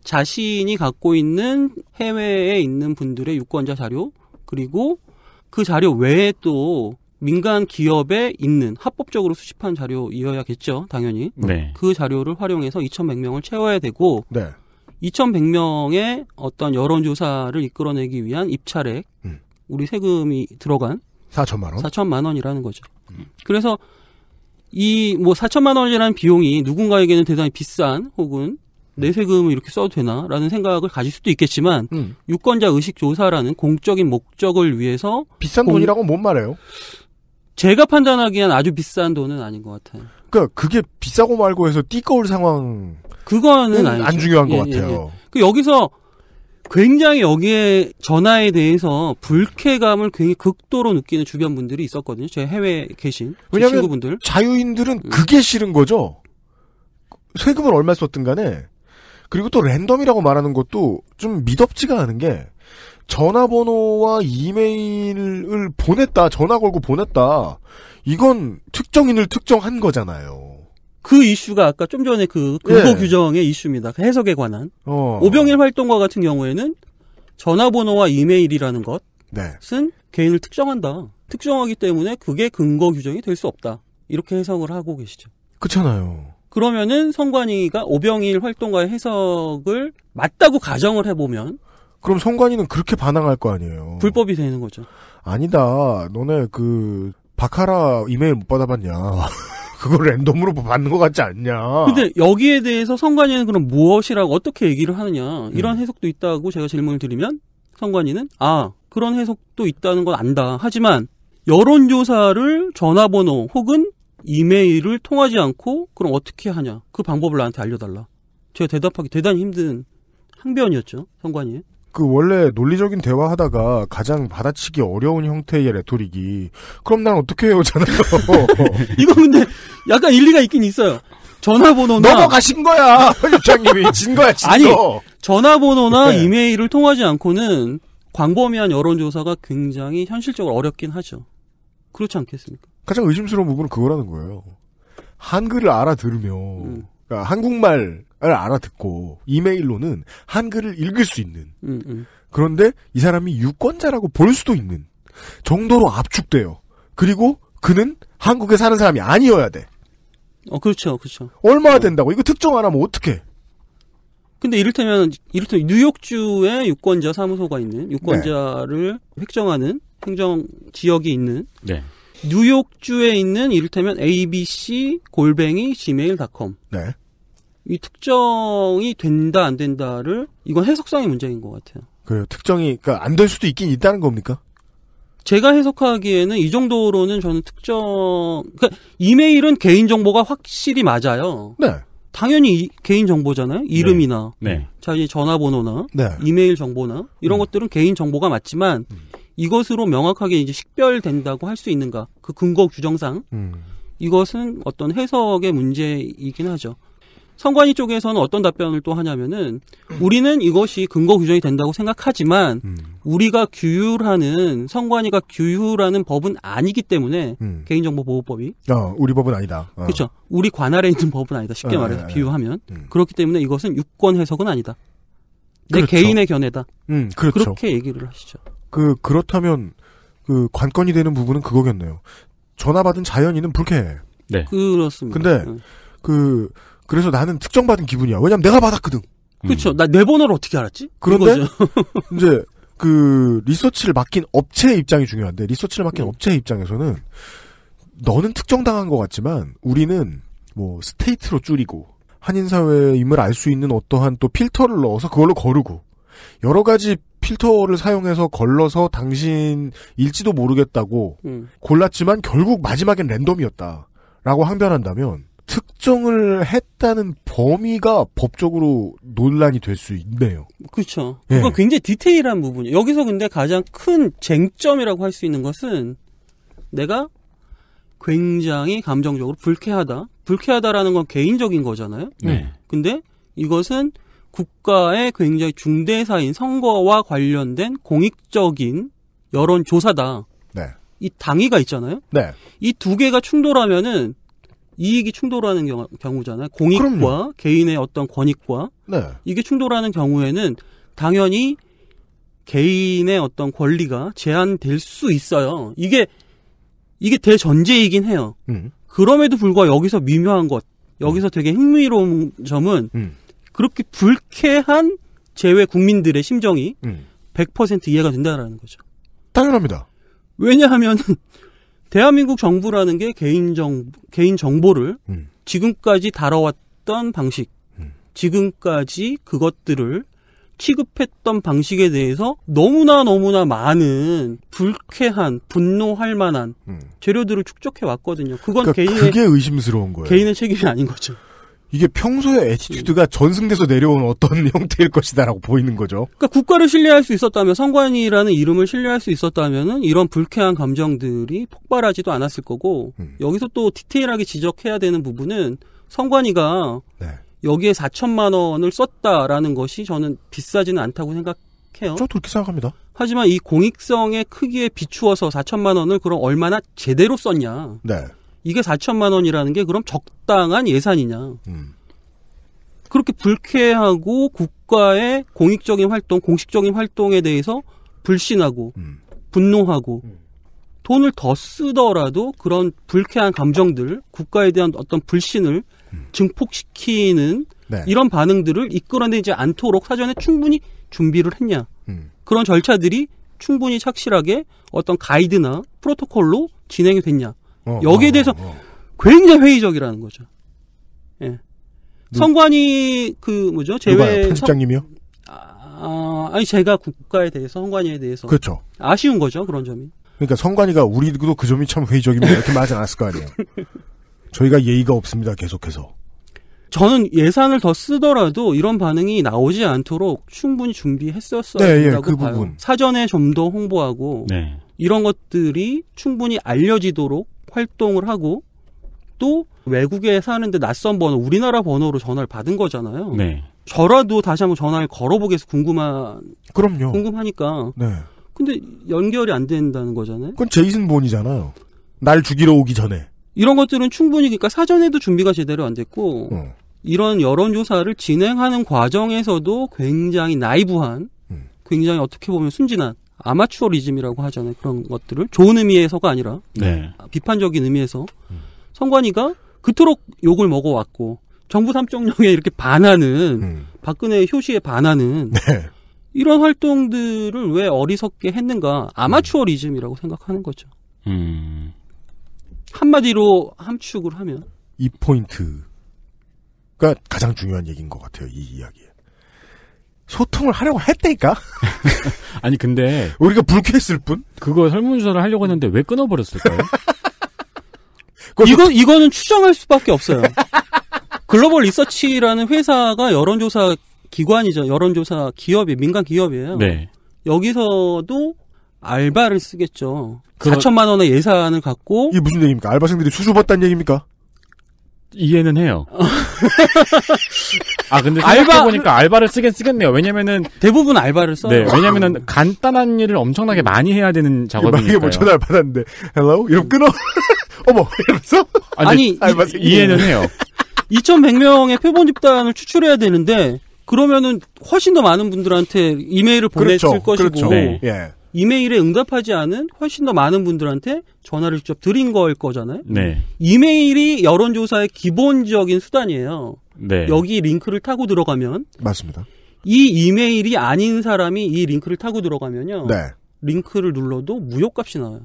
자신이 갖고 있는 해외에 있는 분들의 유권자 자료 그리고 그 자료 외에 또 민간 기업에 있는 합법적으로 수집한 자료이어야겠죠, 당연히. 네. 그 자료를 활용해서 2,100명을 채워야 되고 네. 2,100명의 어떤 여론조사를 이끌어내기 위한 입찰액, 음. 우리 세금이 들어간 4천만 원, 4천만 원이라는 거죠. 음. 그래서 이 뭐 4천만 원이라는 비용이 누군가에게는 대단히 비싼 혹은 내 세금을 이렇게 써도 되나라는 생각을 가질 수도 있겠지만 음. 유권자 의식 조사라는 공적인 목적을 위해서 비싼 공... 돈이라고 못 말해요. 제가 판단하기엔 아주 비싼 돈은 아닌 것 같아요. 그러니까 그게 비싸고 말고 해서 띠꺼울 상황 그거는 아니죠. 안 중요한 예, 것 예, 같아요. 예, 예. 그 여기서 굉장히 여기에 전화에 대해서 불쾌감을 굉장히 극도로 느끼는 주변 분들이 있었거든요. 제 해외에 계신 제 친구분들. 자유인들은 음. 그게 싫은 거죠. 세금을 얼마 썼든 간에 그리고 또 랜덤이라고 말하는 것도 좀믿덥지가 않은 게 전화번호와 이메일을 보냈다, 전화 걸고 보냈다. 이건 특정인을 특정한 거잖아요. 그 이슈가 아까 좀 전에 그 근거 예. 규정의 이슈입니다. 그 해석에 관한. 어. 오병일 활동과 같은 경우에는 전화번호와 이메일이라는 것은 네. 개인을 특정한다. 특정하기 때문에 그게 근거 규정이 될 수 없다. 이렇게 해석을 하고 계시죠. 그렇잖아요. 그러면은 성관이가 오병일 활동가의 해석을 맞다고 가정을 해보면 그럼 성관이는 그렇게 반항할 거 아니에요. 불법이 되는 거죠. 아니다. 너네 그 바카라 이메일 못 받아봤냐. [LAUGHS] 그걸 랜덤으로 뭐 받는 것 같지 않냐. 근데 여기에 대해서 성관이는 그럼 무엇이라고 어떻게 얘기를 하느냐. 음. 이런 음. 해석도 있다고 제가 질문을 드리면 성관이는 아 그런 해석도 있다는 건 안다. 하지만 여론조사를 전화번호 혹은 이메일을 통하지 않고 그럼 어떻게 하냐 그 방법을 나한테 알려달라 제가 대답하기 대단히 힘든 항변이었죠 선관위에 그 원래 논리적인 대화하다가 가장 받아치기 어려운 형태의 레토릭이 그럼 난 어떻게 해요잖아요 [LAUGHS] 이거 근데 약간 일리가 있긴 있어요 전화번호나 넘어가신 거야 유창님이 진 거야 진 아니 전화번호나 네. 이메일을 통하지 않고는 광범위한 여론조사가 굉장히 현실적으로 어렵긴 하죠 그렇지 않겠습니까? 가장 의심스러운 부분은 그거라는 거예요. 한글을 알아들으며 음. 그러니까 한국말을 알아듣고 이메일로는 한글을 읽을 수 있는 음, 음. 그런데 이 사람이 유권자라고 볼 수도 있는 정도로 압축돼요. 그리고 그는 한국에 사는 사람이 아니어야 돼. 어 그렇죠, 그렇죠. 얼마나 어. 된다고 이거 특정 안 하면 어떡해 근데 이를테면 이를테면 뉴욕주에 유권자 사무소가 있는 네. 유권자를 획정하는 행정 지역이 있는 네. 뉴욕주에 있는 이를테면 abc 골뱅이 gmail.com 네. 이 특정이 된다 안 된다를 이건 해석상의 문제인 것 같아요. 그래요. 특정이 그러니까 안 될 수도 있긴 있다는 겁니까? 제가 해석하기에는 이 정도로는 저는 특정 그러니까 이메일은 개인 정보가 확실히 맞아요. 네. 당연히 개인 정보잖아요. 네. 이름이나 네. 네. 자기 전화번호나 네. 이메일 정보나 이런 음. 것들은 개인 정보가 맞지만 음. 이것으로 명확하게 이제 식별된다고 할 수 있는가? 그 근거 규정상 음. 이것은 어떤 해석의 문제이긴 하죠. 선관위 쪽에서는 어떤 답변을 또 하냐면은 우리는 이것이 근거 규정이 된다고 생각하지만 음. 우리가 규율하는 선관위가 규율하는 법은 아니기 때문에 음. 개인정보보호법이 어, 우리 법은 아니다. 어. 그렇죠. 우리 관할에 있는 법은 아니다. 쉽게 어, 말해서 예, 예. 비유하면 음. 그렇기 때문에 이것은 유권 해석은 아니다. 내 그렇죠. 개인의 견해다. 음, 그렇죠. 그렇게 얘기를 하시죠. 그 그렇다면 그 관건이 되는 부분은 그거겠네요. 전화 받은 자연인은 불쾌해. 네. 그렇습니다. 근데 네. 그 그래서 나는 특정 받은 기분이야. 왜냐면 내가 받았거든. 그렇죠. 음. 나내 번호를 어떻게 알았지? 그런데 [LAUGHS] 이제 그 리서치를 맡긴 업체의 입장이 중요한데 리서치를 맡긴 음. 업체의 입장에서는 너는 특정당한 것 같지만 우리는 뭐 스테이트로 줄이고 한인 사회임을 알 수 있는 어떠한 또 필터를 넣어서 그걸로 거르고 여러 가지 필터를 사용해서 걸러서 당신일지도 모르겠다고 음. 골랐지만 결국 마지막엔 랜덤이었다. 라고 항변한다면 특정을 했다는 범위가 법적으로 논란이 될 수 있네요. 그렇죠. 그건 예. 굉장히 디테일한 부분이에요. 여기서 근데 가장 큰 쟁점이라고 할 수 있는 것은 내가 굉장히 감정적으로 불쾌하다. 불쾌하다라는 건 개인적인 거잖아요. 네. 근데 이것은 국가의 굉장히 중대사인 선거와 관련된 공익적인 여론 조사다. 네. 이 당위가 있잖아요. 네. 이 두 개가 충돌하면은 이익이 충돌하는 경우, 잖아요 공익과 그럼요. 개인의 어떤 권익과 네. 이게 충돌하는 경우에는 당연히 개인의 어떤 권리가 제한될 수 있어요. 이게 이게 대전제이긴 해요. 음. 그럼에도 불구하고 여기서 미묘한 것, 여기서 음. 되게 흥미로운 점은 음. 그렇게 불쾌한 제외 국민들의 심정이 음. 100% 이해가 된다라는 거죠. 당연합니다. 왜냐하면 [LAUGHS] 대한민국 정부라는 게 개인 정 개인 정보를 음. 지금까지 다뤄왔던 방식, 음. 지금까지 그것들을 취급했던 방식에 대해서 너무나 너무나 많은 불쾌한 분노할 만한 음. 재료들을 축적해 왔거든요. 그건 그러니까 개인의 그게 의심스러운 거예요. 개인의 책임이 아닌 거죠. 이게 평소에 에티튜드가 전승돼서 내려온 어떤 [LAUGHS] 형태일 것이다라고 보이는 거죠. 그러니까 국가를 신뢰할 수 있었다면 선관위라는 이름을 신뢰할 수 있었다면은 이런 불쾌한 감정들이 폭발하지도 않았을 거고 음. 여기서 또 디테일하게 지적해야 되는 부분은 선관위가 네. 여기에 4천만 원을 썼다라는 것이 저는 비싸지는 않다고 생각해요. 저도 그렇게 생각합니다. 하지만 이 공익성의 크기에 비추어서 4천만 원을 그럼 얼마나 제대로 썼냐. 네. 이게 4천만 원이라는 게 그럼 적당한 예산이냐. 음. 그렇게 불쾌하고 국가의 공익적인 활동, 공식적인 활동에 대해서 불신하고 음. 분노하고 음. 돈을 더 쓰더라도 그런 불쾌한 감정들, 국가에 대한 어떤 불신을 음. 증폭시키는 네. 이런 반응들을 이끌어내지 않도록 사전에 충분히 준비를 했냐. 음. 그런 절차들이 충분히 착실하게 어떤 가이드나 프로토콜로 진행이 됐냐. 어, 여기에 어, 대해서 어, 어, 굉장히 회의적이라는 거죠. 예. 누, 성관이 그 뭐죠? 제외 편집장님이요? 아, 아니 제가 국가에 대해서 성관이에 대해서 그렇죠. 아쉬운 거죠 그런 점이. 그러니까 성관이가 우리도 그 점이 참 회의적입니다 이렇게 말하지 않았을 거 아니에요. [LAUGHS] 저희가 예의가 없습니다 계속해서. 저는 예산을 더 쓰더라도 이런 반응이 나오지 않도록 충분히 준비했었어야 네, 예, 된다고 예, 그 봐요. 부분. 사전에 좀 더 홍보하고 네. 이런 것들이 충분히 알려지도록 활동을 하고 또 외국에 사는데 낯선 번호, 우리나라 번호로 전화를 받은 거잖아요. 네. 저라도 다시 한번 전화를 걸어보겠어 궁금한. 그럼요. 궁금하니까. 네. 근데 연결이 안 된다는 거잖아요. 그건 제이슨 본이잖아요. 날 죽이러 오기 전에. 이런 것들은 충분히 그러니까 사전에도 준비가 제대로 안 됐고 어. 이런 여론조사를 진행하는 과정에서도 굉장히 나이브한, 음. 굉장히 어떻게 보면 순진한 아마추어리즘이라고 하잖아요. 그런 것들을 좋은 의미에서가 아니라 네. 비판적인 의미에서 음. 선관위가 그토록 욕을 먹어왔고 정부 3.0에 이렇게 반하는 음. 박근혜 효시에 반하는 네. 이런 활동들을 왜 어리석게 했는가 아마추어리즘이라고 생각하는 거죠. 음. 한마디로 함축을 하면 이 포인트가 그러니까 가장 중요한 얘기인 것 같아요. 이 이야기. 소통을 하려고 했다니까? [LAUGHS] 아니, 근데. 우리가 불쾌했을 뿐? 그거 설문조사를 하려고 했는데 왜 끊어버렸을까요? [LAUGHS] 이거, 이거는 추정할 수밖에 없어요. 글로벌 리서치라는 회사가 여론조사 기관이죠. 여론조사 기업이, 민간 기업이에요. 네. 여기서도 알바를 쓰겠죠. 그 4천만 원의 예산을 갖고. 이게 무슨 얘기입니까? 알바생들이 수줍었다는 얘기입니까? 이해는 해요. [LAUGHS] 아 근데 알바 보니까 알바를 쓰긴 쓰겠네요. 왜냐면은 대부분 알바를 써요. 네, 왜냐면은 간단한 일을 엄청나게 많이 해야 되는 작업이니까요. 만약에 5천 뭐 원 받았는데 h e 이러 끊어. [LAUGHS] 어머 이러면서 아니, 아니 이, 이해는 해요. 2,100명의 [LAUGHS] 표본 집단을 추출해야 되는데 그러면은 훨씬 더 많은 분들한테 이메일을 보냈을 그렇죠, 것이고 그렇죠. 네. 예. 이메일에 응답하지 않은 훨씬 더 많은 분들한테 전화를 직접 드린 거일 거잖아요. 네. 이메일이 여론조사의 기본적인 수단이에요. 네. 여기 링크를 타고 들어가면 맞습니다. 이 이메일이 아닌 사람이 이 링크를 타고 들어가면요. 네. 링크를 눌러도 무효값이 나와요.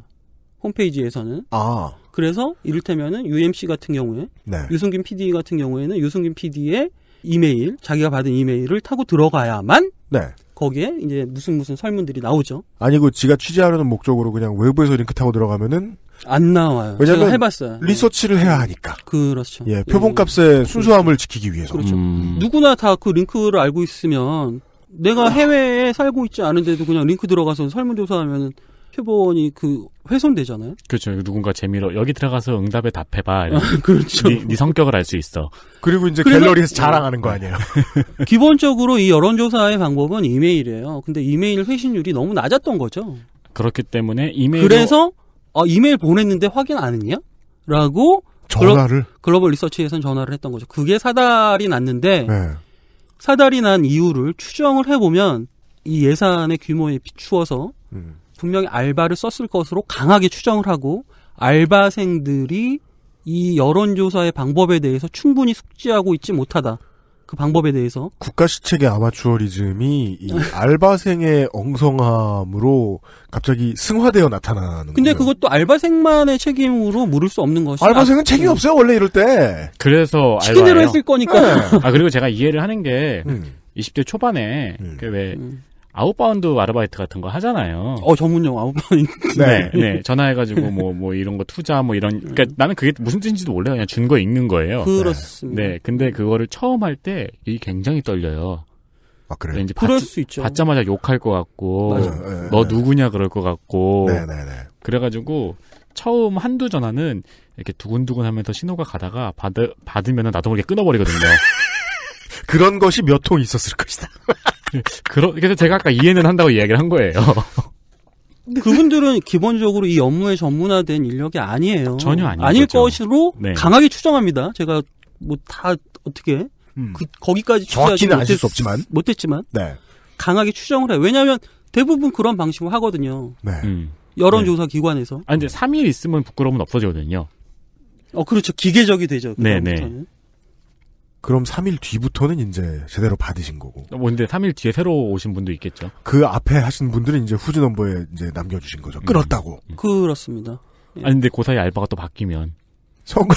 홈페이지에서는. 아. 그래서 이를테면은 UMC 같은 경우에 네. 유승균 PD 같은 경우에는 유승균 PD의 이메일, 자기가 받은 이메일을 타고 들어가야만 네. 거기에 이제 무슨 무슨 설문들이 나오죠. 아니고 지가 취재하려는 목적으로 그냥 외부에서 링크 타고 들어가면은 안 나와요. 왜냐면 해봤어요. 네. 리서치를 해야 하니까. 그렇죠. 예, 예 표본값의 예. 순수함을 지키기 위해서. 그렇죠. 음. 누구나 다 그 링크를 알고 있으면 내가 해외에 살고 있지 않은데도 그냥 링크 들어가서 설문조사하면 생각해보니 그 훼손되잖아요. 그렇죠. 누군가 재미로 여기 들어가서 응답에 답해봐. 아, [LAUGHS] 그렇죠. 네, 네 성격을 알 수 있어. 그리고 이제 갤러리에서 자랑하는 거 아니에요. [LAUGHS] 기본적으로 이 여론조사의 방법은 이메일이에요. 근데 이메일 회신율이 너무 낮았던 거죠. 그렇기 때문에 이메일 그래서 어, 이메일 보냈는데 확인 안 했냐? 라고 전화를 글로, 벌 리서치에선 전화를 했던 거죠. 그게 사달이 났는데 네. 사달이 난 이유를 추정을 해보면 이 예산의 규모에 비추어서 음. 분명히 알바를 썼을 것으로 강하게 추정을 하고 알바생들이 이 여론조사의 방법에 대해서 충분히 숙지하고 있지 못하다. 그 방법에 대해서 국가시책의 아마추어리즘이 이 알바생의 엉성함으로 갑자기 승화되어 나타나는. 근데 거예요. 그것도 알바생만의 책임으로 물을 수 없는 것이. 알바생은 아, 책임 이 음. 없어요 원래 이럴 때. 그래서 시킨 대로 했을 거니까. 네. 아 그리고 제가 이해를 하는 게 음. 20대 초반에 음. 그왜 음. 아웃바운드 아르바이트 같은 거 하잖아요. 어, 전문용 아웃바운드. 네, 네, 네. 전화해가지고 뭐, 뭐 이런 거 투자 뭐 이런. 그러니까 음. 나는 그게 무슨 뜻인지도 몰라요. 그냥 준 거 읽는 거예요. 그렇습니다. 네. 네. 근데 음. 그거를 처음 할 때이게 굉장히 떨려요. 아, 그래요? 이제 받, 그럴 수 있죠. 받자마자 욕할 것 같고, 맞아너 네, 누구냐 그럴 것 같고. 네네네. 그래가지고 처음 한두 전화는 이렇게 두근두근 하면서 신호가 가다가 받으, 받으면 나도 모르게 끊어버리거든요. [LAUGHS] 그런 것이 몇 통 있었을 것이다. 그러, 그래서 제가 아까 이해는 한다고 이야기를 한 거예요. 그분들은 기본적으로 이 업무에 전문화된 인력이 아니에요. 전혀 아니죠. 아닐 거죠. 것으로 네. 강하게 추정합니다. 제가 뭐 다 어떻게 음. 그 거기까지 정확히는 아실 수 없지만 못했지만 네. 강하게 추정을 해요. 왜냐하면 대부분 그런 방식으로 하거든요. 네. 음. 여론조사 네. 기관에서. 아 근데 3일 있으면 부끄러움은 없어지거든요. 어 그렇죠. 기계적이 되죠. 네네. 네. 그럼 3일 뒤부터는 이제 제대로 받으신 거고. 어, 뭐 근데 3일 뒤에 새로 오신 분도 있겠죠. 그 앞에 하신 분들은 이제 후지 넘버에 이제 남겨주신 거죠. 음. 끊었다고. 음. 그렇습니다. 예. 아니 근데 고사이 그 알바가 또 바뀌면 성공.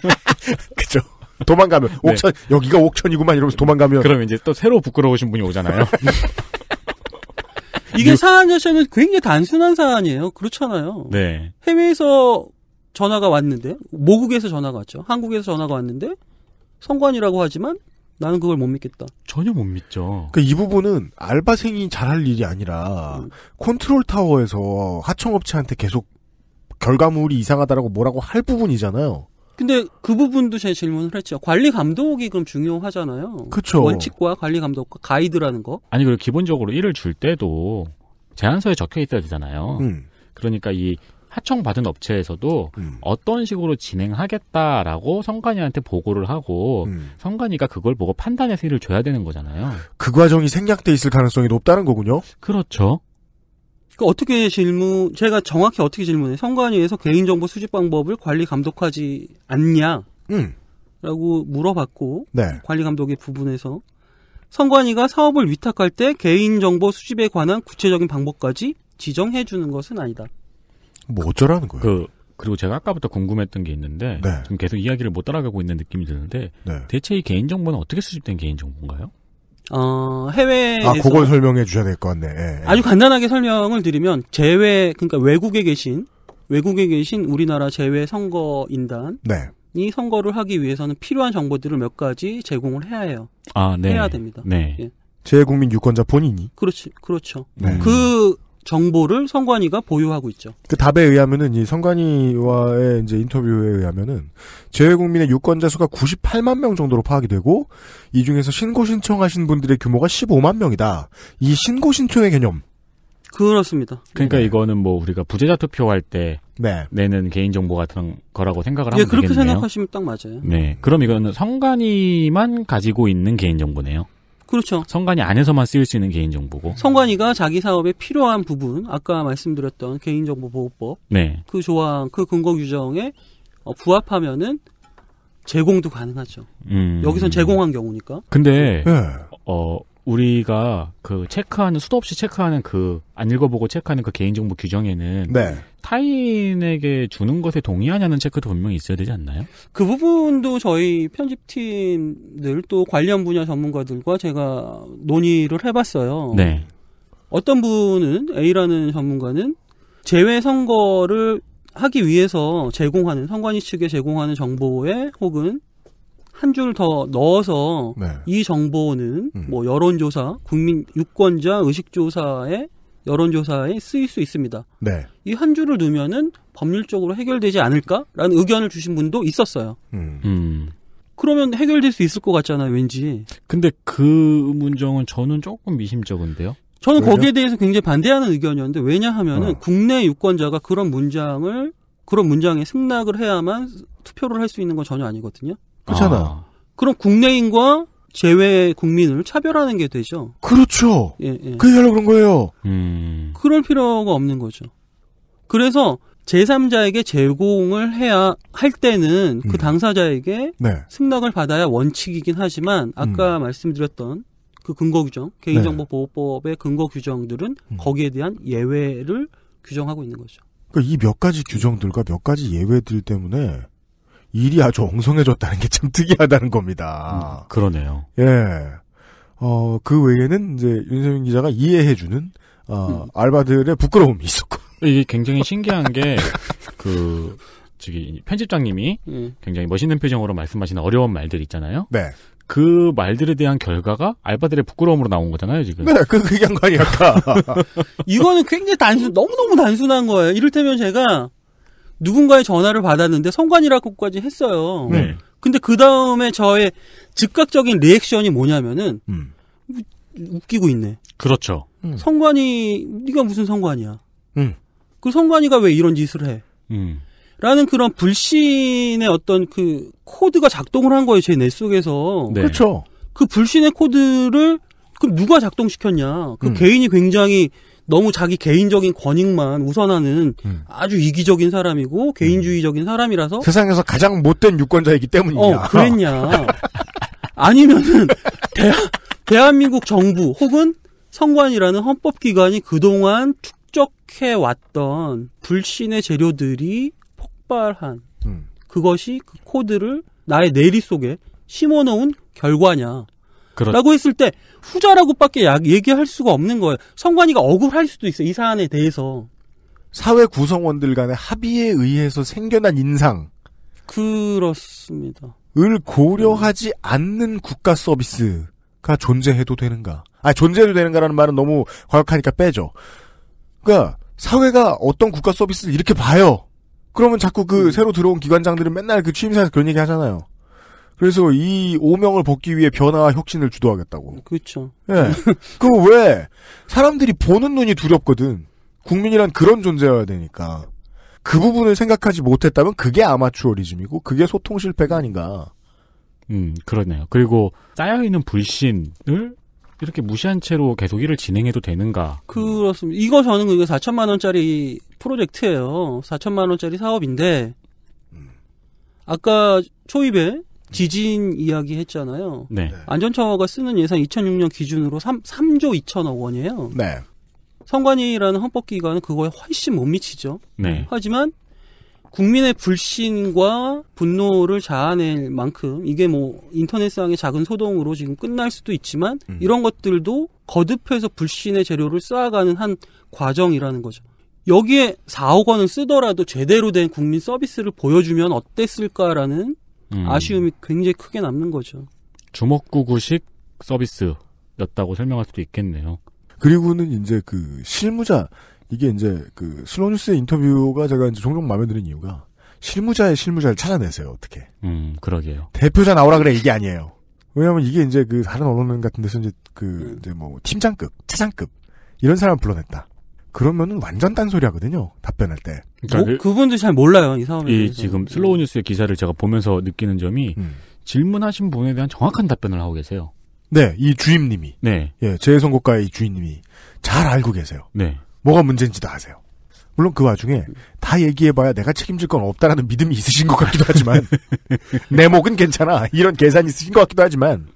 [LAUGHS] 그죠. 도망가면 네. 옥천 여기가 옥천이구만 이러면서 도망가면. 그러면 이제 또 새로 부끄러우신 분이 오잖아요. [LAUGHS] 이게 사안 자체는 굉장히 단순한 사안이에요. 그렇잖아요. 네. 해외에서 전화가 왔는데 모국에서 전화가 왔죠. 한국에서 전화가 왔는데 선관이라고 하지만 나는 그걸 못 믿겠다. 전혀 못 믿죠. 그이 그러니까 부분은 알바생이 잘할 일이 아니라 음. 컨트롤 타워에서 하청업체한테 계속 결과물이 이상하다라고 뭐라고 할 부분이잖아요. 근데 그 부분도 제 질문을 했죠. 관리 감독이 그럼 중요하잖아요. 그렇죠. 원칙과 관리 감독과 가이드라는 거. 아니 그리고 기본적으로 일을 줄 때도 제안서에 적혀 있어야 되잖아요. 음. 그러니까 이 하청받은 업체에서도 음. 어떤 식으로 진행하겠다라고 성관이한테 보고를 하고 음. 성관이가 그걸 보고 판단해서 일을 줘야 되는 거잖아요. 그 과정이 생략돼 있을 가능성이 높다는 거군요. 그렇죠. 그 어떻게 질문 제가 정확히 어떻게 질문해 성관위에서 개인정보 수집 방법을 관리 감독하지 않냐? 음. 라고 물어봤고 네. 관리 감독의 부분에서 선관위가 사업을 위탁할 때 개인정보 수집에 관한 구체적인 방법까지 지정해 주는 것은 아니다. 뭐 어쩌라는 거예요? 그, 그리고 제가 아까부터 궁금했던 게 있는데 네. 지금 계속 이야기를 못 따라가고 있는 느낌이 드는데 네. 대체 이 개인 정보는 어떻게 수집된 개인 정보인가요? 어, 해외에서 아, 그걸 설명해 주셔야 될 것 같네. 예, 예. 아주 간단하게 설명을 드리면 제외 그러니까 외국에 계신 외국에 계신 우리나라 제외 선거 인단 네. 이 선거를 하기 위해서는 필요한 정보들을 몇 가지 제공을 해야 해요. 아, 네. 해야 됩니다. 네. 예. 제국민 유권자 본인이 그렇지, 그렇죠. 네. 그 정보를 선관위가 보유하고 있죠. 그 답에 의하면은 이 선관위와의 이제 인터뷰에 의하면은 재외국민의 유권자 수가 98만 명 정도로 파악이 되고 이 중에서 신고 신청하신 분들의 규모가 15만 명이다. 이 신고 신청의 개념. 그렇습니다. 그러니까 네. 이거는 뭐 우리가 부재자 투표할 때 네. 내는 개인 정보 같은 거라고 생각을 예, 하면 예, 그렇게 되겠네요. 생각하시면 딱 맞아요. 네. 그럼 이거는 선관위만 가지고 있는 개인 정보네요. 그렇죠. 선관위 안에서만 쓰일 수 있는 개인정보고. 선관위가 자기 사업에 필요한 부분, 아까 말씀드렸던 개인정보보호법. 네. 그 조항, 그 근거 규정에 어, 부합하면은 제공도 가능하죠. 음. 여기선 제공한 경우니까. 근데, 네. 어, 우리가 그 체크하는 수도 없이 체크하는 그 안 읽어보고 체크하는 그 개인정보 규정에는 네. 타인에게 주는 것에 동의하냐는 체크도 분명히 있어야 되지 않나요? 그 부분도 저희 편집팀들 또 관련 분야 전문가들과 제가 논의를 해봤어요. 네. 어떤 분은 A라는 전문가는 제외 선거를 하기 위해서 제공하는 선관위 측에 제공하는 정보에 혹은 한줄더 넣어서 네. 이 정보는 음. 뭐 여론조사, 국민 유권자 의식조사에 여론조사에 쓰일 수 있습니다. 네. 이한 줄을 넣으면은 법률적으로 해결되지 않을까라는 의견을 주신 분도 있었어요. 음. 음. 그러면 해결될 수 있을 것 같잖아요, 왠지. 근데 그 문정은 저는 조금 미심쩍은데요. 저는 왜냐? 거기에 대해서 굉장히 반대하는 의견이었는데 왜냐하면은 어. 국내 유권자가 그런 문장을 그런 문장에 승낙을 해야만 투표를 할 수 있는 건 전혀 아니거든요. 그렇잖아. 아. 그럼 국내인과 제외 국민을 차별하는 게 되죠. 그렇죠. 예, 예. 그야말로 그런 거예요. 음. 그럴 필요가 없는 거죠. 그래서 제3자에게 제공을 해야 할 때는 그 음. 당사자에게 네. 승낙을 받아야 원칙이긴 하지만 아까 음. 말씀드렸던 그 근거 규정 개인정보보호법의 네. 근거 규정들은 음. 거기에 대한 예외를 규정하고 있는 거죠. 그러니까 이 몇 가지 규정들과 몇 가지 예외들 때문에 일이 아주 엉성해졌다는 게 참 특이하다는 겁니다. 음, 그러네요. 예. 어, 그 외에는 이제 윤세민 기자가 이해해주는, 어, 음. 알바들의 부끄러움이 있었고. 이게 굉장히 신기한 게, [LAUGHS] 그, 저기, 편집장님이 음. 굉장히 멋있는 표정으로 말씀하시는 어려운 말들 있잖아요. 네. 그 말들에 대한 결과가 알바들의 부끄러움으로 나온 거잖아요, 지금. 네, 그, 그 얘기한 거 아니야, 아까. [LAUGHS] 이거는 굉장히 단순, 너무너무 단순한 거예요. 이를테면 제가 누군가의 전화를 받았는데 성관이라고까지 했어요. 네. 근데 그 다음에 저의 즉각적인 리액션이 뭐냐면은 음. 웃기고 있네. 그렇죠. 음. 성관이 네가 무슨 성관이야? 음. 그 성관이가 왜 이런 짓을 해? 음. 라는 그런 불신의 어떤 그 코드가 작동을 한 거예요 제 뇌 속에서. 네. 그렇죠. 그 불신의 코드를 그럼 누가 작동시켰냐? 그 음. 개인이 굉장히 너무 자기 개인적인 권익만 우선하는 음. 아주 이기적인 사람이고 개인주의적인 사람이라서 세상에서 가장 못된 유권자이기 때문이냐. 어, 그랬냐. [LAUGHS] 아니면은 대한, 대한민국 정부 혹은 선관이라는 헌법기관이 그동안 축적해 왔던 불신의 재료들이 폭발한 음. 그것이 그 코드를 나의 내리 속에 심어놓은 결과냐. 그렇... 라고 했을 때 후자라고밖에 얘기할 수가 없는 거예요. 성관위가 억울할 수도 있어요. 이 사안에 대해서. 사회 구성원들 간의 합의에 의해서 생겨난 인상. 그렇습니다. 을 고려하지 음. 않는 국가 서비스가 존재해도 되는가? 아, 존재해도 되는가라는 말은 너무 과격하니까 빼죠. 그러니까 사회가 어떤 국가 서비스를 이렇게 봐요. 그러면 자꾸 그 음. 새로 들어온 기관장들은 맨날 그 취임사에서 그런 얘기 하잖아요. 그래서 이 오명을 벗기 위해 변화와 혁신을 주도하겠다고. 그렇죠. 예. [LAUGHS] 그거 왜 사람들이 보는 눈이 두렵거든. 국민이란 그런 존재여야 되니까. 그 부분을 생각하지 못했다면 그게 아마추어리즘이고 그게 소통 실패가 아닌가. 음, 그러네요. 그리고 쌓여있는 불신을 이렇게 무시한 채로 계속 일을 진행해도 되는가? 그렇습니다. 이거 저는 이게 4천만 원짜리 프로젝트예요. 4천만 원짜리 사업인데 음. 아까 초입에 지진 이야기 했잖아요. 네. 네. 안전처가 쓰는 예산 2006년 기준으로 3, 3조 2천억 원이에요. 네. 선관위라는 헌법기관은 그거에 훨씬 못 미치죠. 네. 하지만 국민의 불신과 분노를 자아낼 만큼 이게 뭐 인터넷상의 작은 소동으로 지금 끝날 수도 있지만 음. 이런 것들도 거듭해서 불신의 재료를 쌓아가는 한 과정이라는 거죠. 여기에 4억 원을 쓰더라도 제대로 된 국민 서비스를 보여주면 어땠을까라는 음. 아쉬움이 굉장히 크게 남는 거죠. 주먹구구식 서비스였다고 설명할 수도 있겠네요. 그리고는 이제 그 실무자 이게 이제 그 슬로우뉴스의 인터뷰가 제가 이제 종종 마음에 드는 이유가 실무자의 실무자를 찾아내세요 어떻게? 음 그러게요. 대표자 나오라 그래 이게 아니에요. 왜냐하면 이게 이제 그 다른 언론 같은 데서 이제 그 음. 이제 뭐 팀장급, 차장급 이런 사람 불러냈다. 그러면은 완전 딴소리하거든요. 답변할 때. 그러니까 뭐, 그 그분도 잘 몰라요 이 상황에. 이 지금 예. 슬로우 뉴스의 기사를 제가 보면서 느끼는 점이 음. 질문하신 분에 대한 정확한 답변을 하고 계세요. 네, 이 주임님이. 네. 예, 재선고가의 주임님이 잘 알고 계세요. 네. 뭐가 문제인지도 아세요. 물론 그 와중에 다 얘기해봐야 내가 책임질 건 없다라는 믿음이 있으신 것 같기도 하지만 [LAUGHS] 내 목은 괜찮아 이런 계산이 있으신 것 같기도 하지만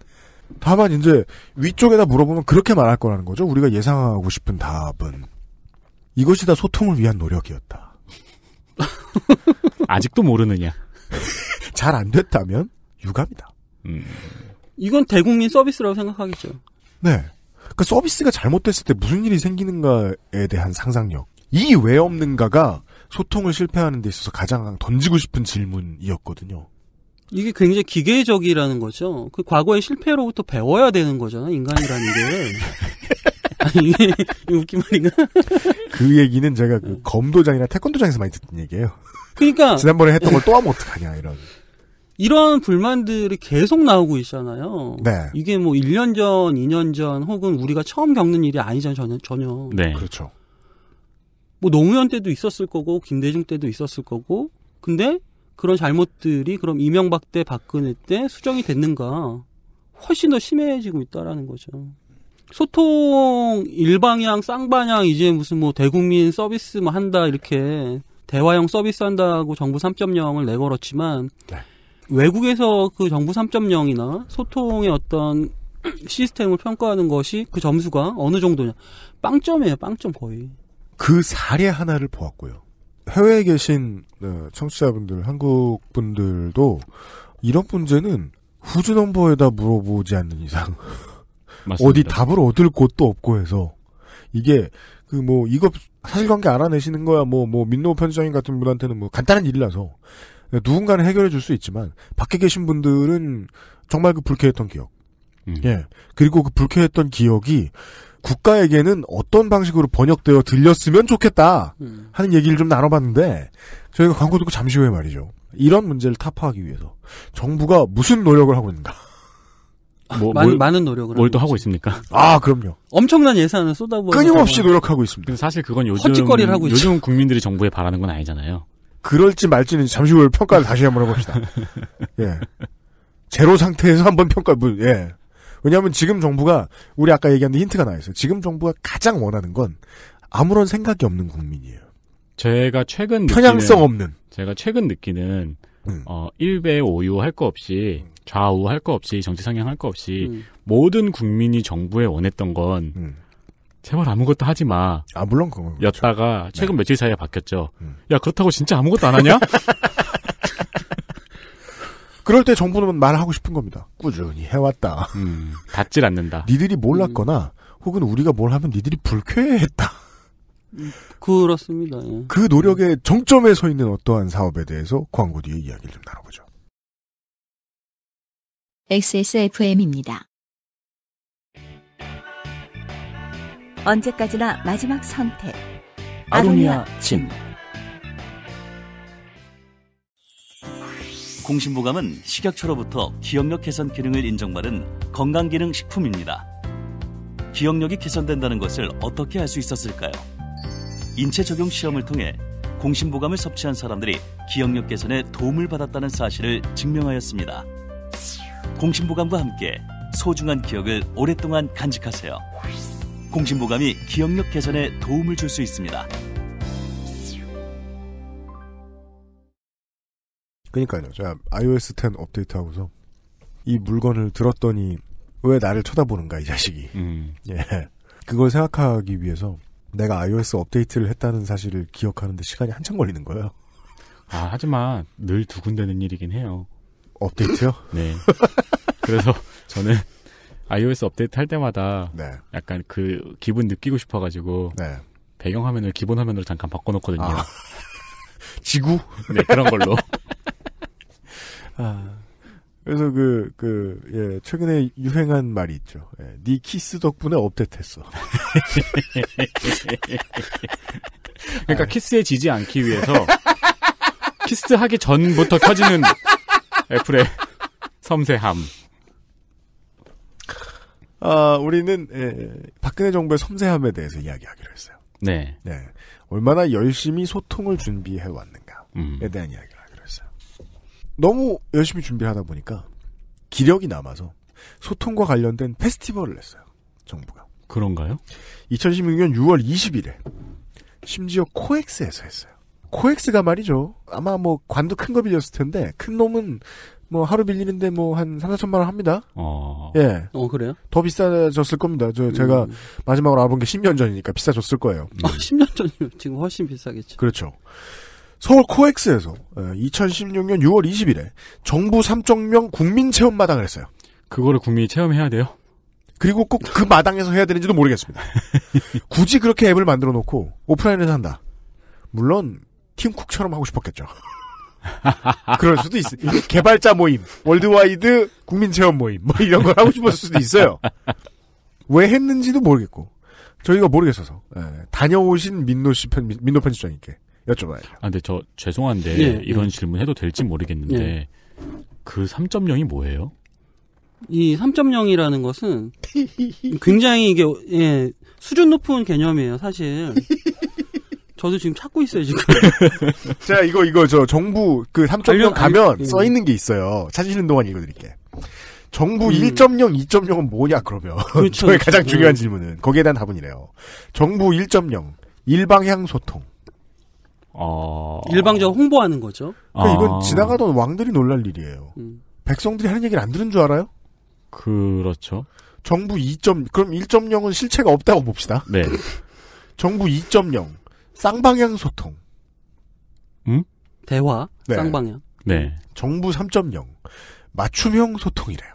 다만 이제 위쪽에다 물어보면 그렇게 말할 거라는 거죠 우리가 예상하고 싶은 답은 이것이 다 소통을 위한 노력이었다. [LAUGHS] 아직도 모르느냐. [LAUGHS] 잘 안 됐다면 유감이다. 음. 이건 대국민 서비스라고 생각하겠죠. 네. 그 서비스가 잘못됐을 때 무슨 일이 생기는가에 대한 상상력. 이 왜 없는가가 소통을 실패하는 데 있어서 가장 던지고 싶은 질문이었거든요. 이게 굉장히 기계적이라는 거죠. 그 과거의 실패로부터 배워야 되는 거잖아, 인간이라는 게. [LAUGHS] 아니, 이게, 웃긴 말인가? 그 얘기는 제가 그 검도장이나 태권도장에서 많이 듣던 얘기예요. 그러니까 지난번에 했던 걸 또 하면 어떡하냐 이런. 이런 불만들이 계속 나오고 있잖아요. 네. 이게 뭐 1년 전, 2년 전 혹은 우리가 처음 겪는 일이 아니잖아요. 전혀. 전혀. 네. 그렇죠. 뭐 노무현 때도 있었을 거고 김대중 때도 있었을 거고 근데 그런 잘못들이 그럼 이명박 때 박근혜 때 수정이 됐는가 훨씬 더 심해지고 있다라는 거죠. 소통 일방향 쌍방향 이제 무슨 뭐 대국민 서비스 뭐 한다 이렇게 대화형 서비스 한다고 정부 3.0을 내걸었지만 네. 외국에서 그 정부 3.0이나 소통의 어떤 시스템을 평가하는 것이 그 점수가 어느 정도냐 빵점이에요 빵점 거의 그 사례 하나를 보았고요 해외에 계신 어, 청취자분들 한국 분들도 이런 문제는 후즈 넘버에다 물어보지 않는 이상 맞습니다. 어디 답을 얻을 곳도 없고 해서 이게 그 뭐 이거 사실관계 알아내시는 거야 뭐뭐 뭐 민노 편집장님 같은 분한테는 뭐 간단한 일이라서 누군가는 해결해 줄 수 있지만 밖에 계신 분들은 정말 그 불쾌했던 기억. 음. 예. 그리고 그 불쾌했던 기억이 국가에게는 어떤 방식으로 번역되어 들렸으면 좋겠다 음. 하는 얘기를 좀 나눠봤는데 저희가 광고 듣고 잠시 후에 말이죠. 이런 문제를 타파하기 위해서 정부가 무슨 노력을 하고 있는가? 뭐 많은, 뭘, 많은 노력을 뭘 또 하고 있습니까? 아 그럼요. 엄청난 예산을 쏟아부어 끊임없이 노력하고 있습니다. 근데 사실 그건 요즘 헛짓거리를 하고 요즘 있죠. 국민들이 정부에 바라는 건 아니잖아요. 그럴지 말지는 잠시 후에 평가를 다시 한번 해봅시다. [LAUGHS] 예, 제로 상태에서 한번 평가. 예. 왜냐하면 지금 정부가 우리 아까 얘기한데 힌트가 나 있어요. 지금 정부가 가장 원하는 건 아무런 생각이 없는 국민이에요. 제가 최근 편향성 느끼는, 없는 제가 최근 느끼는 음. 어, 1배 오유 할 거 없이 음. 좌우 할 거 없이 정치 상향 할 거 없이 음. 모든 국민이 정부에 원했던 건 음. 제발 아무것도 하지 마. 아 물론 그건 그렇죠. 였다가 네. 최근 네. 며칠 사이에 바뀌었죠. 음. 야 그렇다고 진짜 아무것도 안 하냐? [LAUGHS] 그럴 때 정부는 말하고 싶은 겁니다. 꾸준히 해왔다. 음, 닿질 않는다. 니들이 몰랐거나 음. 혹은 우리가 뭘 하면 니들이 불쾌했다. 그렇습니다. 예. 그 노력의 정점에 서 있는 어떠한 사업에 대해서 광고 뒤에 이야기를 좀 나눠보죠. XSFM입니다. 언제까지나 마지막 선택. 아로니아 짐. 공신보감은 식약처로부터 기억력 개선 기능을 인정받은 건강기능식품입니다. 기억력이 개선된다는 것을 어떻게 알 수 있었을까요? 인체 적용 시험을 통해 공심보감을 섭취한 사람들이 기억력 개선에 도움을 받았다는 사실을 증명하였습니다. 공심보감과 함께 소중한 기억을 오랫동안 간직하세요. 공심보감이 기억력 개선에 도움을 줄 수 있습니다. 그러니까요. 제가 iOS 10 업데이트하고서 이 물건을 들었더니 왜 나를 쳐다보는가 이 자식이. 음. 예. 그걸 생각하기 위해서 내가 iOS 업데이트를 했다는 사실을 기억하는데 시간이 한참 걸리는 거예요. 아, 하지만 늘 두근대는 일이긴 해요. 업데이트요? [LAUGHS] 네. 그래서 저는 iOS 업데이트 할 때마다 네. 약간 그 기분 느끼고 싶어가지고 네. 배경 화면을 기본 화면으로 잠깐 바꿔놓거든요. 아. [LAUGHS] 지구? 네, 그런 걸로. [LAUGHS] 아. 그래서 그, 그, 예, 최근에 유행한 말이 있죠. 예, 네 키스 덕분에 업데이트했어. 그러니까 아, 키스에 지지 않기 위해서 키스하기 전부터 켜지는 애플의 섬세함. 아, 우리는 예, 박근혜 정부의 섬세함에 대해서 이야기하기로 했어요. 네. 네. 얼마나 열심히 소통을 준비해 왔는가에 음. 대한 이야기. 너무 열심히 준비하다 보니까 기력이 남아서 소통과 관련된 페스티벌을 했어요. 정부가. 그런가요? 2016년 6월 20일에 심지어 코엑스에서 했어요. 코엑스가 말이죠. 아마 뭐 관도 큰 거 빌렸을 텐데 큰 놈은 뭐 하루 빌리는데 뭐한 3, 4천만 원 합니다. 어. 예. 어, 그래요? 더 비싸졌을 겁니다. 저 제가 음. 마지막으로 알아본 게 10년 전이니까 비싸졌을 거예요. 아, 10년 전이면 지금 훨씬 비싸겠죠. 그렇죠. 서울 코엑스에서 2016년 6월 20일에 정부 3.0 국민 체험 마당을 했어요. 그거를 국민이 체험해야 돼요? 그리고 꼭 그 마당에서 해야 되는지도 모르겠습니다. [LAUGHS] 굳이 그렇게 앱을 만들어 놓고 오프라인에서 한다. 물론 팀쿡처럼 하고 싶었겠죠. [LAUGHS] 그럴 수도 있어. 요 개발자 모임, 월드와이드 국민 체험 모임 뭐 이런 걸 하고 싶었을 수도 있어요. 왜 했는지도 모르겠고 저희가 모르겠어서 예, 다녀오신 민노 씨 편, 민노 편집장님께 여쭤봐요. 아, 근데 저 죄송한데 예, 이런 예. 질문 해도 될지 모르겠는데 예. 그 3.0이 뭐예요? 이 3.0이라는 것은 굉장히 이게 예, 수준 높은 개념이에요, 사실. 저도 지금 찾고 있어요, 지금. [LAUGHS] 자, 이거 이거 저 정부 그 3.0 가면 예. 써 있는 게 있어요. 찾으시는 동안 읽어 드릴게. 정부 음. 1.0, 2.0은 뭐냐 그러면. 그렇죠. [LAUGHS] 저의 가장 그렇죠. 중요한 예. 질문은 거기에 대한 답은 이래요. 정부 1.0 일방향 소통. 어... 일방적으로 홍보하는 거죠. 아. 그러니까 이건 지나가던 왕들이 놀랄 일이에요. 음. 백성들이 하는 얘기를 안 들은 줄 알아요? 그렇죠. 정부 2 0 그럼 1.0은 실체가 없다고 봅시다. 네. [LAUGHS] 정부 2.0 쌍방향 소통. 음? 대화 네. 쌍방향. 네. 정부 3.0 맞춤형 소통이래요.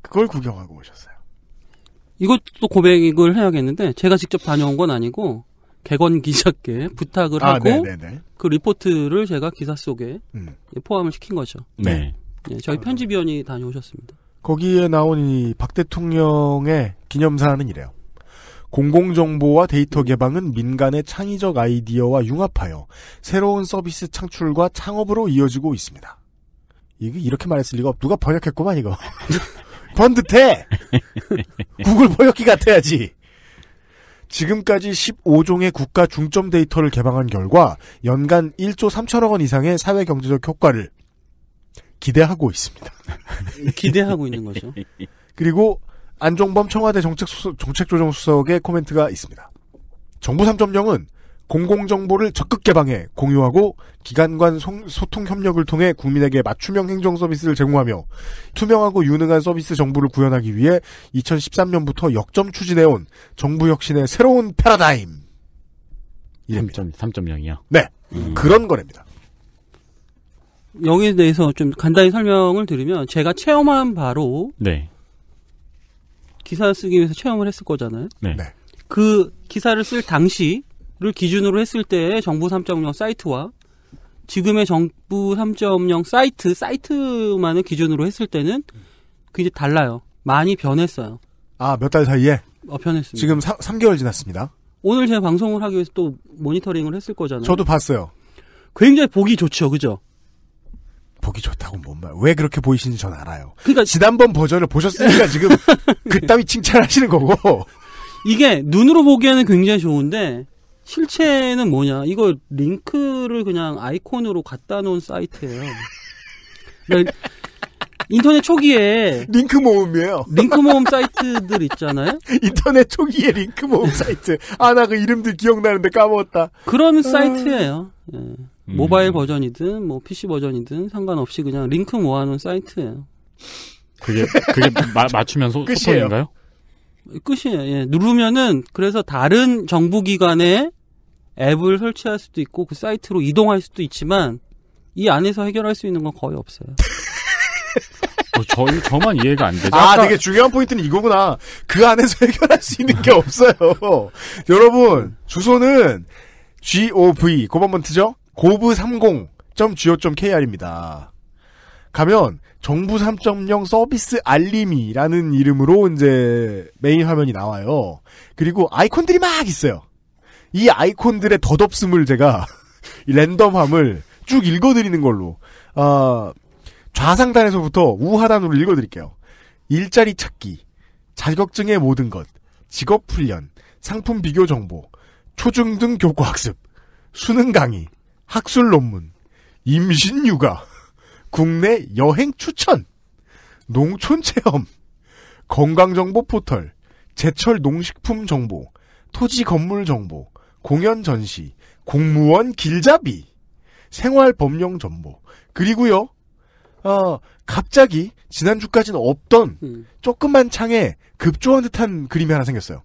그걸 구경하고 오셨어요. 이것도 고백을 해야겠는데 제가 직접 다녀온 건 아니고 개건 기자께 아, 부탁을 아, 하고 네네네. 그 리포트를 제가 기사 속에 음. 예, 포함을 시킨 거죠. 네. 네 저희 아, 편집위원이 다녀오셨습니다. 거기에 나온 이 박 대통령의 기념사는 이래요. 공공정보와 데이터 개방은 민간의 창의적 아이디어와 융합하여 새로운 서비스 창출과 창업으로 이어지고 있습니다. 이게 이렇게 말했을 리가 없. 누가 번역했구만 이거. [LAUGHS] 번듯해. [LAUGHS] 구글 번역기 같아야지. 지금까지 15종의 국가 중점 데이터를 개방한 결과 연간 1조 3천억 원 이상의 사회 경제적 효과를 기대하고 있습니다. [LAUGHS] 기대하고 있는 거죠. 그리고 안종범 청와대 정책조정수석의 코멘트가 있습니다. 정부 3.0은 공공정보를 적극 개방해 공유하고 기관관 소통 협력을 통해 국민에게 맞춤형 행정 서비스를 제공하며 투명하고 유능한 서비스 정보를 구현하기 위해 2013년부터 역점 추진해온 정부 혁신의 새로운 패러다임. 3.0이요? 네. 음. 그런 거랍니다. 여기에 대해서 좀 간단히 설명을 드리면 제가 체험한 바로 네. 기사 쓰기 위해서 체험을 했을 거잖아요. 네. 네. 그 기사를 쓸 당시 를 기준으로 했을 때 정부 3.0 사이트와 지금의 정부 3.0 사이트 사이트만을 기준으로 했을 때는 굉장히 달라요. 많이 변했어요. 아, 몇 달 사이에? 어, 변했습니다. 지금 3, 3개월 지났습니다. 오늘 제가 방송을 하기 위해서 또 모니터링을 했을 거잖아요. 저도 봤어요. 굉장히 보기 좋죠, 그죠? 보기 좋다고 뭔 말? 왜 그렇게 보이시는지 전 알아요. 그러니까 지난번 버전을 보셨으니까 [LAUGHS] 지금 그따위 칭찬하시는 거고. 이게 눈으로 보기에는 굉장히 좋은데 실체는 뭐냐? 이거 링크를 그냥 아이콘으로 갖다 놓은 사이트예요. 그러니까 인터넷 초기에 링크 모음이에요. 링크 모음 사이트들 있잖아요. 인터넷 초기에 링크 모음 사이트. 아 나 그 이름들 기억나는데 까먹었다. 그런 아. 사이트예요. 예. 음. 모바일 버전이든 뭐 PC 버전이든 상관없이 그냥 링크 모아놓은 사이트예요. 그게 그게 마, 맞추면 소, 끝이에 소통인가요? 끝이에요. 예, 누르면은 그래서 다른 정부 기관에 앱을 설치할 수도 있고 그 사이트로 이동할 수도 있지만 이 안에서 해결할 수 있는 건 거의 없어요. 뭐 [LAUGHS] 저, 저만 이해가 안 되죠. 아, 아까... 되게 중요한 포인트는 이거구나. 그 안에서 [LAUGHS] 해결할 수 있는 게 없어요. 여러분, 주소는 gov, 고번번트죠? gov30.go.kr입니다. 가면 정부 3.0 서비스 알림이라는 이름으로 이제 메인 화면이 나와요. 그리고 아이콘들이 막 있어요. 이 아이콘들의 덧없음을 제가 [LAUGHS] 랜덤함을 쭉 읽어드리는 걸로 어, 좌상단에서부터 우하단으로 읽어드릴게요. 일자리 찾기, 자격증의 모든 것, 직업 훈련, 상품 비교 정보, 초중등 교과 학습, 수능 강의, 학술 논문, 임신 육아. 국내 여행 추천, 농촌 체험, 건강정보 포털, 제철 농식품 정보, 토지 건물 정보, 공연 전시, 공무원 길잡이, 생활 법령 정보, 그리고요, 어, 갑자기 지난주까지는 없던 음. 조그만 창에 급조한 듯한 그림이 하나 생겼어요.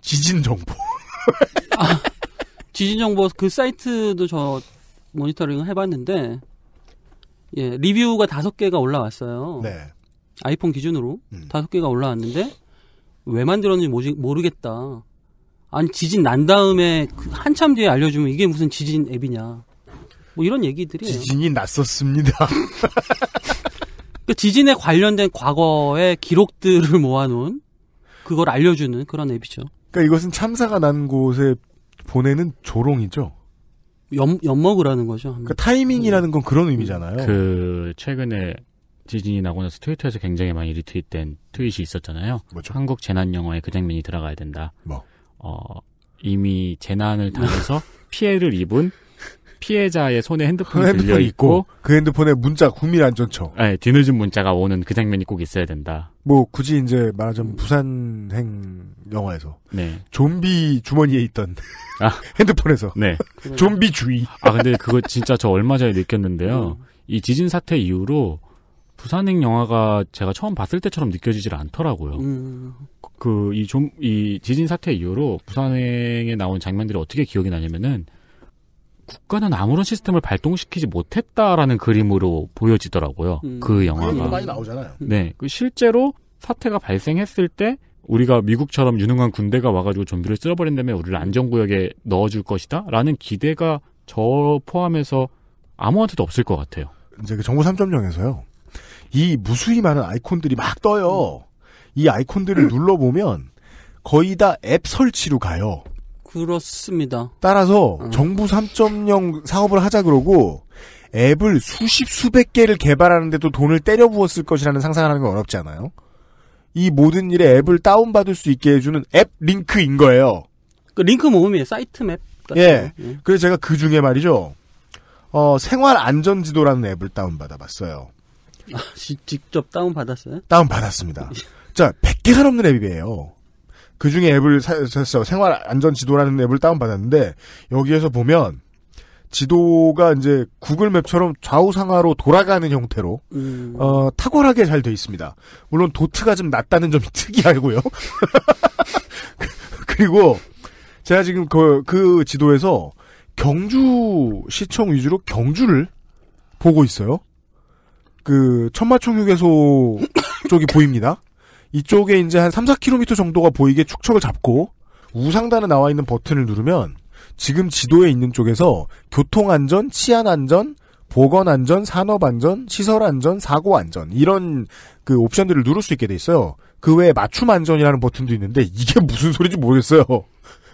지진 정보. [LAUGHS] 아, 지진 정보 그 사이트도 저 모니터링을 해봤는데 예, 리뷰가 다섯 개가 올라왔어요. 네. 아이폰 기준으로 음. 다섯 음. 개가 올라왔는데 왜 만들었는지 모지, 모르겠다. 아니 지진 난 다음에 그 한참 뒤에 알려주면 이게 무슨 지진 앱이냐. 뭐 이런 얘기들이 지진이 났었습니다. [LAUGHS] 그 지진에 관련된 과거의 기록들을 모아놓은 그걸 알려주는 그런 앱이죠. 그러니까 이것은 참사가 난 곳에 보내는 조롱이죠. 엿, 엿먹으라는 거죠. 그 타이밍이라는 건 그런 의미잖아요. 그 최근에 지진이 나고 나서 트위터에서 굉장히 많이 리트윗된 트윗이 있었잖아요. 뭐죠? 한국 재난 영화에 그 장면이 들어가야 된다. 뭐? 어, 이미 재난을 당해서 [LAUGHS] 피해를 입은 피해자의 손에 핸드폰이 그 핸드폰 들려 있고, 그 핸드폰에 문자 국민 안전처. 네, 뒤늦은 문자가 오는 그 장면이 꼭 있어야 된다. 뭐 굳이 이제 말하자면 부산행 영화에서 네. 좀비 주머니에 있던 아. [LAUGHS] 핸드폰에서 네. 좀비 주의. 아 근데 그거 진짜 저 얼마 전에 느꼈는데요. 음. 이 지진 사태 이후로 부산행 영화가 제가 처음 봤을 때처럼 느껴지질 않더라고요. 음. 그이 좀이 이 지진 사태 이후로 부산행에 나온 장면들이 어떻게 기억이 나냐면은 국가는 아무런 시스템을 발동시키지 못했다라는 그림으로 보여지더라고요. 음, 그 영화가 많이 나오잖아요. 네, 그 실제로 사태가 발생했을 때 우리가 미국처럼 유능한 군대가 와가지고 좀비를 쓸어버린다면 우리를 안전구역에 넣어줄 것이다라는 기대가 저 포함해서 아무한테도 없을 것 같아요. 이제 그 정부 3.0에서요. 이 무수히 많은 아이콘들이 막 떠요. 음. 이 아이콘들을 [LAUGHS] 눌러보면 거의 다 앱 설치로 가요. 그렇습니다. 따라서 음. 정부 3.0 사업을 하자 그러고 앱을 수십 수백 개를 개발하는데도 돈을 때려 부었을 것이라는 상상을 하는 건 어렵지 않아요? 이 모든 일에 앱을 다운받을 수 있게 해주는 앱 링크인 거예요. 그 링크 모음이에요. 사이트 맵. 예. 예. 그래서 제가 그 중에 말이죠. 어, 생활 안전 지도라는 앱을 다운받아 봤어요. 아, 직접 다운받았어요? 다운받았습니다. [LAUGHS] 자, 100개가 넘는 앱이에요. 그 중에 앱을 샀어요. 생활 안전 지도라는 앱을 다운받았는데 여기에서 보면 지도가 이제 구글 맵처럼 좌우상하로 돌아가는 형태로 음. 어, 탁월하게 잘 돼 있습니다. 물론 도트가 좀 낮다는 점이 [LAUGHS] 특이하고요. [LAUGHS] 그리고 제가 지금 그, 그 지도에서 경주 시청 위주로 경주를 보고 있어요. 그 천마총 휴게소 [COUGHS] 쪽이 보입니다. 이쪽에 이제 한 3, 4km 정도가 보이게 축척을 잡고 우상단에 나와 있는 버튼을 누르면 지금 지도에 있는 쪽에서 교통안전, 치안안전, 보건안전, 산업안전, 시설안전, 사고안전 이런 그 옵션들을 누를 수 있게 돼 있어요. 그 외에 맞춤안전이라는 버튼도 있는데 이게 무슨 소리인지 모르겠어요.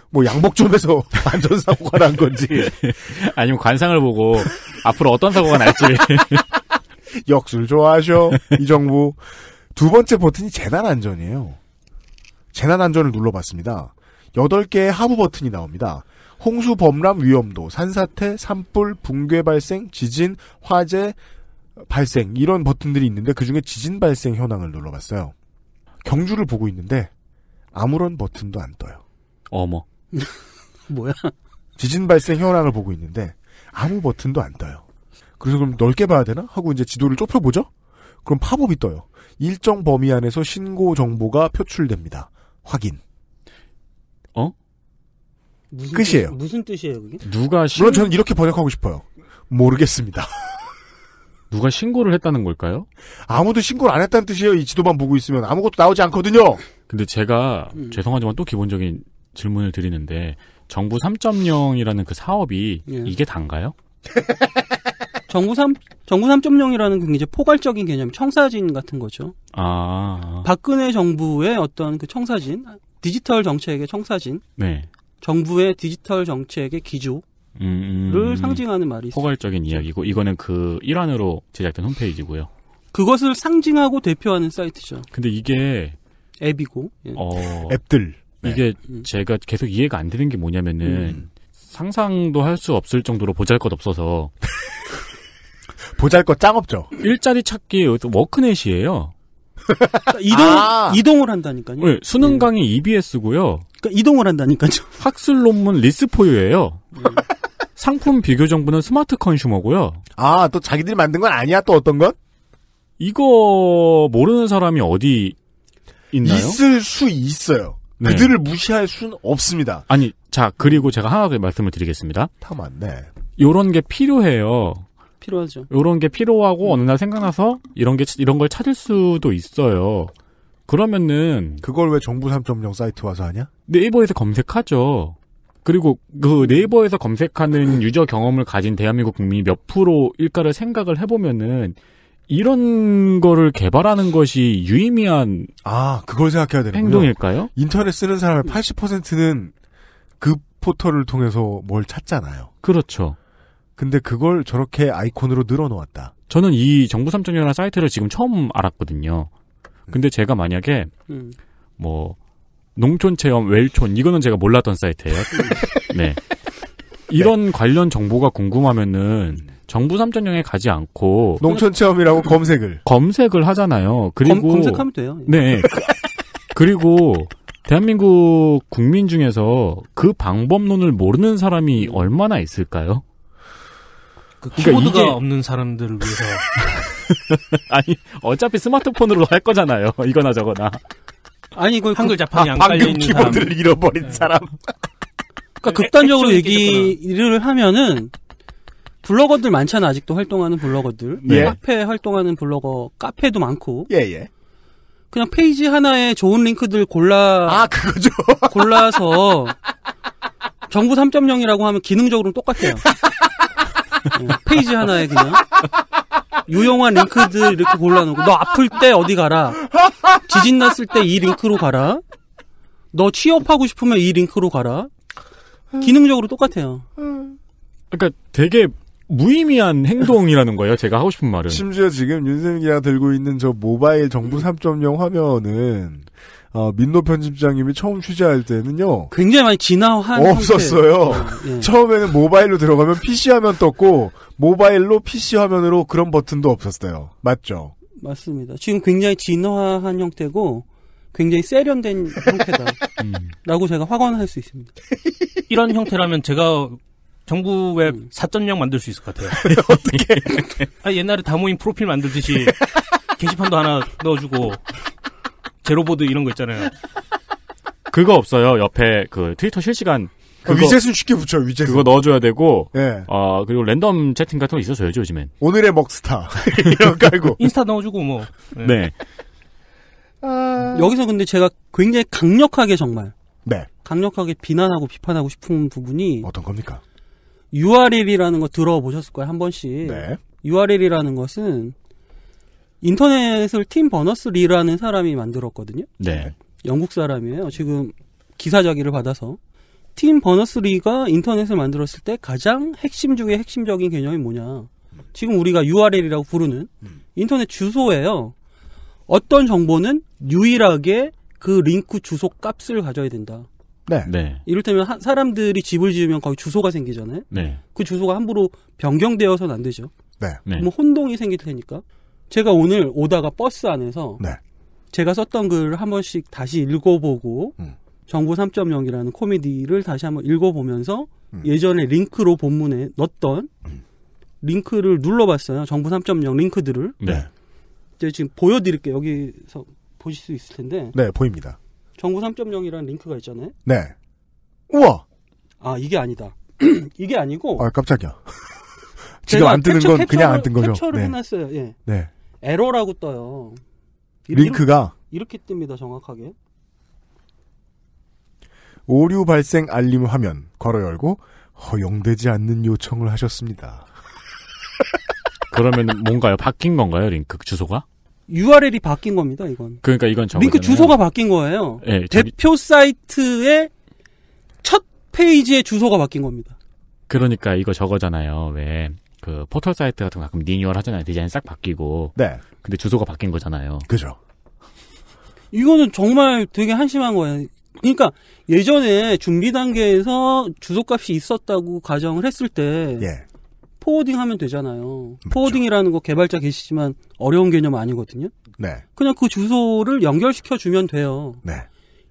뭐 양복점에서 [LAUGHS] 안전사고가 난 건지 [LAUGHS] 아니면 관상을 보고 앞으로 어떤 사고가 날지 [LAUGHS] 역술 좋아하셔 이 정부 두 번째 버튼이 재난 안전이에요. 재난 안전을 눌러봤습니다. 8개의 하부 버튼이 나옵니다. 홍수 범람 위험도, 산사태, 산불, 붕괴 발생, 지진, 화재 발생 이런 버튼들이 있는데 그중에 지진 발생 현황을 눌러봤어요. 경주를 보고 있는데 아무런 버튼도 안 떠요. 어머. [LAUGHS] 뭐야? 지진 발생 현황을 보고 있는데 아무 버튼도 안 떠요. 그래서 그럼 넓게 봐야 되나? 하고 이제 지도를 좁혀보죠? 그럼 팝업이 떠요. 일정 범위 안에서 신고 정보가 표출됩니다. 확인. 어? 무슨 끝이에요. 뜻, 무슨 뜻이에요, 그게? 누가 신... 물론 저는 이렇게 번역하고 싶어요. 모르겠습니다. [LAUGHS] 누가 신고를 했다는 걸까요? 아무도 신고를 안 했다는 뜻이에요. 이 지도만 보고 있으면 아무것도 나오지 않거든요. 근데 제가 음. 죄송하지만 또 기본적인 질문을 드리는데 정부 3.0이라는 그 사업이 예. 이게 단가요? [LAUGHS] 정부 3 정부 3.0이라는 건 이제 포괄적인 개념, 청사진 같은 거죠. 아. 박근혜 정부의 어떤 그 청사진, 디지털 정책의 청사진, 네. 정부의 디지털 정책의 기조를 음, 음, 음, 상징하는 말이 있어요. 포괄적인 이야기고 이거는 그 일환으로 제작된 홈페이지고요. 그것을 상징하고 대표하는 사이트죠. 근데 이게 앱이고 예. 어, 앱들 이게 네. 음. 제가 계속 이해가 안 되는 게 뭐냐면은 음. 상상도 할 수 없을 정도로 보잘것없어서 [LAUGHS] 보잘것 짱 없죠. 일자리 찾기 워크넷이에요. 그러니까 이동 아~ 이동을 한다니까요. 네, 수능 네. 강의 네. E EBS고요. 그러니까 이동을 한다니까요. [LAUGHS] 학술 논문 리스포유예요. 상품 비교 정보는 스마트 컨슈머고요. 아, 또 자기들이 만든 건 아니야? 또 어떤 건? 이거 모르는 사람이 어디 있나요? 있을 수 있어요. 네. 그들을 무시할 수는 없습니다. 아니, 자, 그리고 제가 하나 더 말씀을 드리겠습니다. 다 맞네. 요런 게 필요해요. 필요하죠. 요런 게 필요하고 음. 어느 날 생각나서 이런 게 이런 걸 찾을 수도 있어요. 그러면은 그걸 왜 정부 3.0 사이트 와서 하냐? 네이버에서 검색하죠. 그리고 그 네이버에서 검색하는 [LAUGHS] 유저 경험을 가진 대한민국 국민이 몇 프로일까를 생각을 해보면은 이런 거를 개발하는 것이 유의미한 아 그걸 생각해야 되는 행동일까요? 인터넷 쓰는 사람의 80%는 그 포털을 통해서 뭘 찾잖아요. 그렇죠. 근데 그걸 저렇게 아이콘으로 늘어놓았다. 저는 이 정부 3.1이라는 사이트를 지금 처음 알았거든요. 네. 근데 제가 만약에 음. 뭐 농촌 체험, 웰촌 이거는 제가 몰랐던 사이트예요. [LAUGHS] 네. 이런 네. 관련 정보가 궁금하면은 정부 3.0에 가지 않고 농촌 체험이라고 검색을 검색을 하잖아요. 그리고 검, 색하면 돼요. 네. 그리고 대한민국 국민 중에서 그 방법론을 모르는 사람이 얼마나 있을까요? 그 그러니까 키보드가 이게... 없는 사람들을 위해서. [LAUGHS] 아니 어차피 스마트폰으로 할 거잖아요. [LAUGHS] 이거나 저거나. 아니 그 한글 자판이 아, 안 깔려 있는 사람. 키보드를 잃어버린 네. 사람. 그러니까 극단적으로 얘기를 하면은 블로거들 많잖아 아직도 활동하는 블로거들 네. 카페 활동하는 블로거 카페도 많고 예예 예. 그냥 페이지 하나에 좋은 링크들 골라 아 그거죠 골라서 정부 3.0이라고 하면 기능적으로 똑같아요 [LAUGHS] 페이지 하나에 그냥 유용한 링크들 이렇게 골라놓고 너 아플 때 어디 가라 지진 났을 때 이 링크로 가라 너 취업하고 싶으면 이 링크로 가라 기능적으로 똑같아요. 음. 그러니까 되게 무의미한 행동이라는 거예요. 제가 하고 싶은 말은. 심지어 지금 윤세민이가 들고 있는 저 모바일 정부 3.0 화면은 어, 민노 편집장님이 처음 취재할 때는요. 굉장히 많이 진화한 없었어요. 네. 처음에는 모바일로 들어가면 PC 화면 떴고 모바일로 PC 화면으로 그런 버튼도 없었어요. 맞죠? 맞습니다. 지금 굉장히 진화한 형태고 굉장히 세련된 형태다라고 [LAUGHS] 음. 제가 확언할 수 있습니다. 이런 형태라면 제가 정부 웹 4.0 음. 만들 수 있을 것 같아요. [LAUGHS] 어떻게? [LAUGHS] 아, 옛날에 다모임 프로필 만들듯이 게시판도 하나 넣어주고 제로보드 이런 거 있잖아요. 그거 없어요. 옆에 그 트위터 실시간 그 위젯은 쉽게 붙여요. 위젯 그거 넣어줘야 되고, 예. 아 그리고 랜덤 채팅 같은 거 있어줘야죠 요즘엔. 오늘의 먹스타 [LAUGHS] 이런 깔고 인스타 넣어주고 뭐. 네. 네. 아... 여기서 근데 제가 굉장히 강력하게 정말. 네. 강력하게 비난하고 비판하고 싶은 부분이 어떤 겁니까? URL이라는 거 들어보셨을 거예요, 한 번씩. 네. URL이라는 것은 인터넷을 팀 버너스 리라는 사람이 만들었거든요. 네. 영국 사람이에요. 지금 기사 자기를 받아서. 팀 버너스 리가 인터넷을 만들었을 때 가장 핵심 중에 핵심적인 개념이 뭐냐. 지금 우리가 URL이라고 부르는 인터넷 주소예요. 어떤 정보는 유일하게 그 링크 주소 값을 가져야 된다. 네. 네. 이를테면 하, 사람들이 집을 지으면 거기 주소가 생기잖아요. 네. 그 주소가 함부로 변경되어서는 안 되죠. 네. 네. 뭐 혼동이 생길 테니까. 제가 오늘 오다가 버스 안에서 네. 제가 썼던 글을 한 번씩 다시 읽어보고 음. 정부 3.0이라는 코미디를 다시 한번 읽어보면서 음. 예전에 링크로 본문에 넣었던 음. 링크를 눌러봤어요. 정부 3.0 링크들을. 네. 제가 지금 보여드릴게요. 여기서 보실 수 있을 텐데. 네, 보입니다. 정부 3.0이라는 링크가 있잖아요. 네. 우와. 아 이게 아니다. [CLEARS THROAT] 이게 아니고. 아 깜짝이야. [LAUGHS] 지금 안 뜨는 건 캡처를, 그냥 안 뜬 거죠. 캡처를 네. 해놨어요. 예. 네. 에러라고 떠요. 링크가 이렇게, 이렇게 뜹니다. 정확하게. 오류 발생 알림 화면 걸어 열고 허용되지 않는 요청을 하셨습니다. 그러면 뭔가요? 바뀐 건가요? 링크 주소가? URL이 바뀐 겁니다, 이건. 그러니까 이건 저 링크 주소가 바뀐 거예요. 네, 저기... 대표 사이트의 첫 페이지의 주소가 바뀐 겁니다. 그러니까 이거 저거잖아요. 왜 그 포털 사이트 같은 거 가끔 리뉴얼 하잖아요. 디자인 싹 바뀌고. 네. 근데 주소가 바뀐 거잖아요. 그죠. 이거는 정말 되게 한심한 거예요. 그러니까 예전에 준비 단계에서 주소값이 있었다고 가정을 했을 때 예. 포워딩 하면 되잖아요. 그렇죠. 포워딩이라는 거 개발자 계시지만 어려운 개념 아니거든요. 네. 그냥 그 주소를 연결시켜 주면 돼요. 네.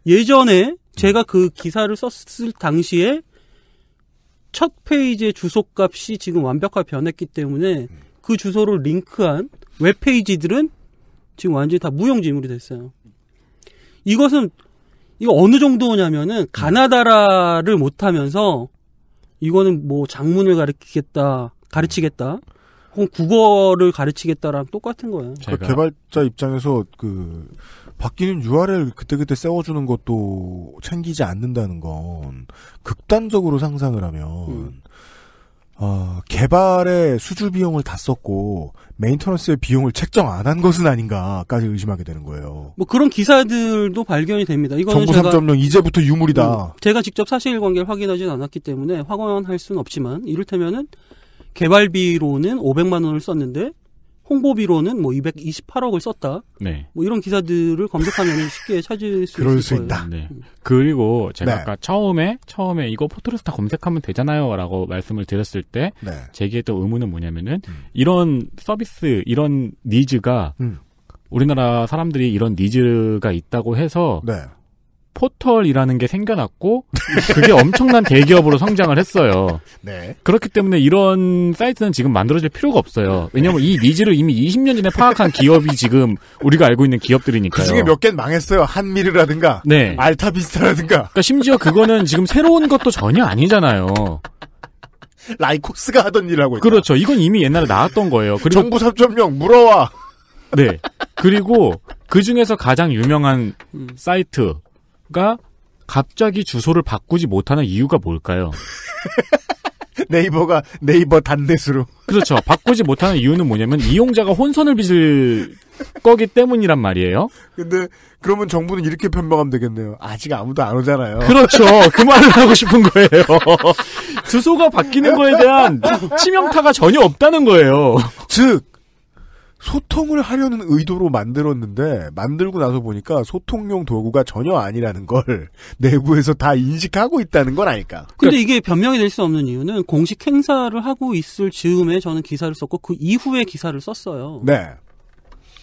예전에 음. 제가 그 기사를 썼을 당시에 첫 페이지의 주소값이 지금 완벽하게 변했기 때문에 음. 그 주소를 링크한 웹페이지들은 지금 완전히 다 무용지물이 됐어요. 이것은 이거 어느 정도냐면은 음. 가나다라를 못하면서 이거는 뭐 장문을 가리키겠다 가르치겠다. 혹은 국어를 가르치겠다랑 똑같은 거예요. 그러니까 개발자 입장에서 그 바뀌는 URL 그때그때 세워주는 것도 챙기지 않는다는 건 극단적으로 상상을 하면 음. 어, 개발의 수주 비용을 다 썼고 메인터넌스의 비용을 책정 안 한 것은 아닌가까지 의심하게 되는 거예요. 뭐 그런 기사들도 발견이 됩니다. 이거는 정부 3.0 이제부터 유물이다. 음, 제가 직접 사실관계를 확인하지는 않았기 때문에 확언할 수는 없지만 이를테면은 개발비로는 500만 원을 썼는데 홍보비로는 뭐 228억을 썼다. 네. 뭐 이런 기사들을 검색하면 쉽게 찾을 수 있을 수 거예요. 있다. 네. 그리고 제가 네. 아까 처음에 처음에 이거 포트리스다 검색하면 되잖아요라고 말씀을 드렸을 때 네. 제기했던 의문은 뭐냐면은 음. 이런 서비스 이런 니즈가 음. 우리나라 사람들이 이런 니즈가 있다고 해서 네. 포털이라는 게 생겨났고 그게 엄청난 대기업으로 성장을 했어요. 네. 그렇기 때문에 이런 사이트는 지금 만들어질 필요가 없어요. 왜냐하면 이 니즈를 이미 20년 전에 파악한 기업이 지금 우리가 알고 있는 기업들이니까요. 그중에 몇 개는 망했어요. 한미르라든가, 네. 알타비스타라든가. 그러니까 심지어 그거는 지금 새로운 것도 전혀 아니잖아요. 라이코스가 하던 일하고 있다. 그렇죠. 이건 이미 옛날에 나왔던 거예요. 그리고 정부 3.0 물어와. 네. 그리고 그 중에서 가장 유명한 사이트 가 갑자기 주소를 바꾸지 못하는 이유가 뭘까요? [LAUGHS] 네이버가 네이버 단넷으로. 그렇죠. 바꾸지 못하는 이유는 뭐냐면 이용자가 혼선을 빚을 거기 때문이란 말이에요. 근데 그러면 정부는 이렇게 변명하면 되겠네요. 아직 아무도 안 오잖아요. 그렇죠. 그 말을 하고 싶은 거예요. 주소가 바뀌는 거에 대한 치명타가 전혀 없다는 거예요. 즉 소통을 하려는 의도로 만들었는데 만들고 나서 보니까 소통용 도구가 전혀 아니라는 걸 [LAUGHS] 내부에서 다 인식하고 있다는 건 아닐까. 근데 그러니까 이게 변명이 될 수 없는 이유는 공식 행사를 하고 있을 즈음에 저는 기사를 썼고 그 이후에 기사를 썼어요. 네.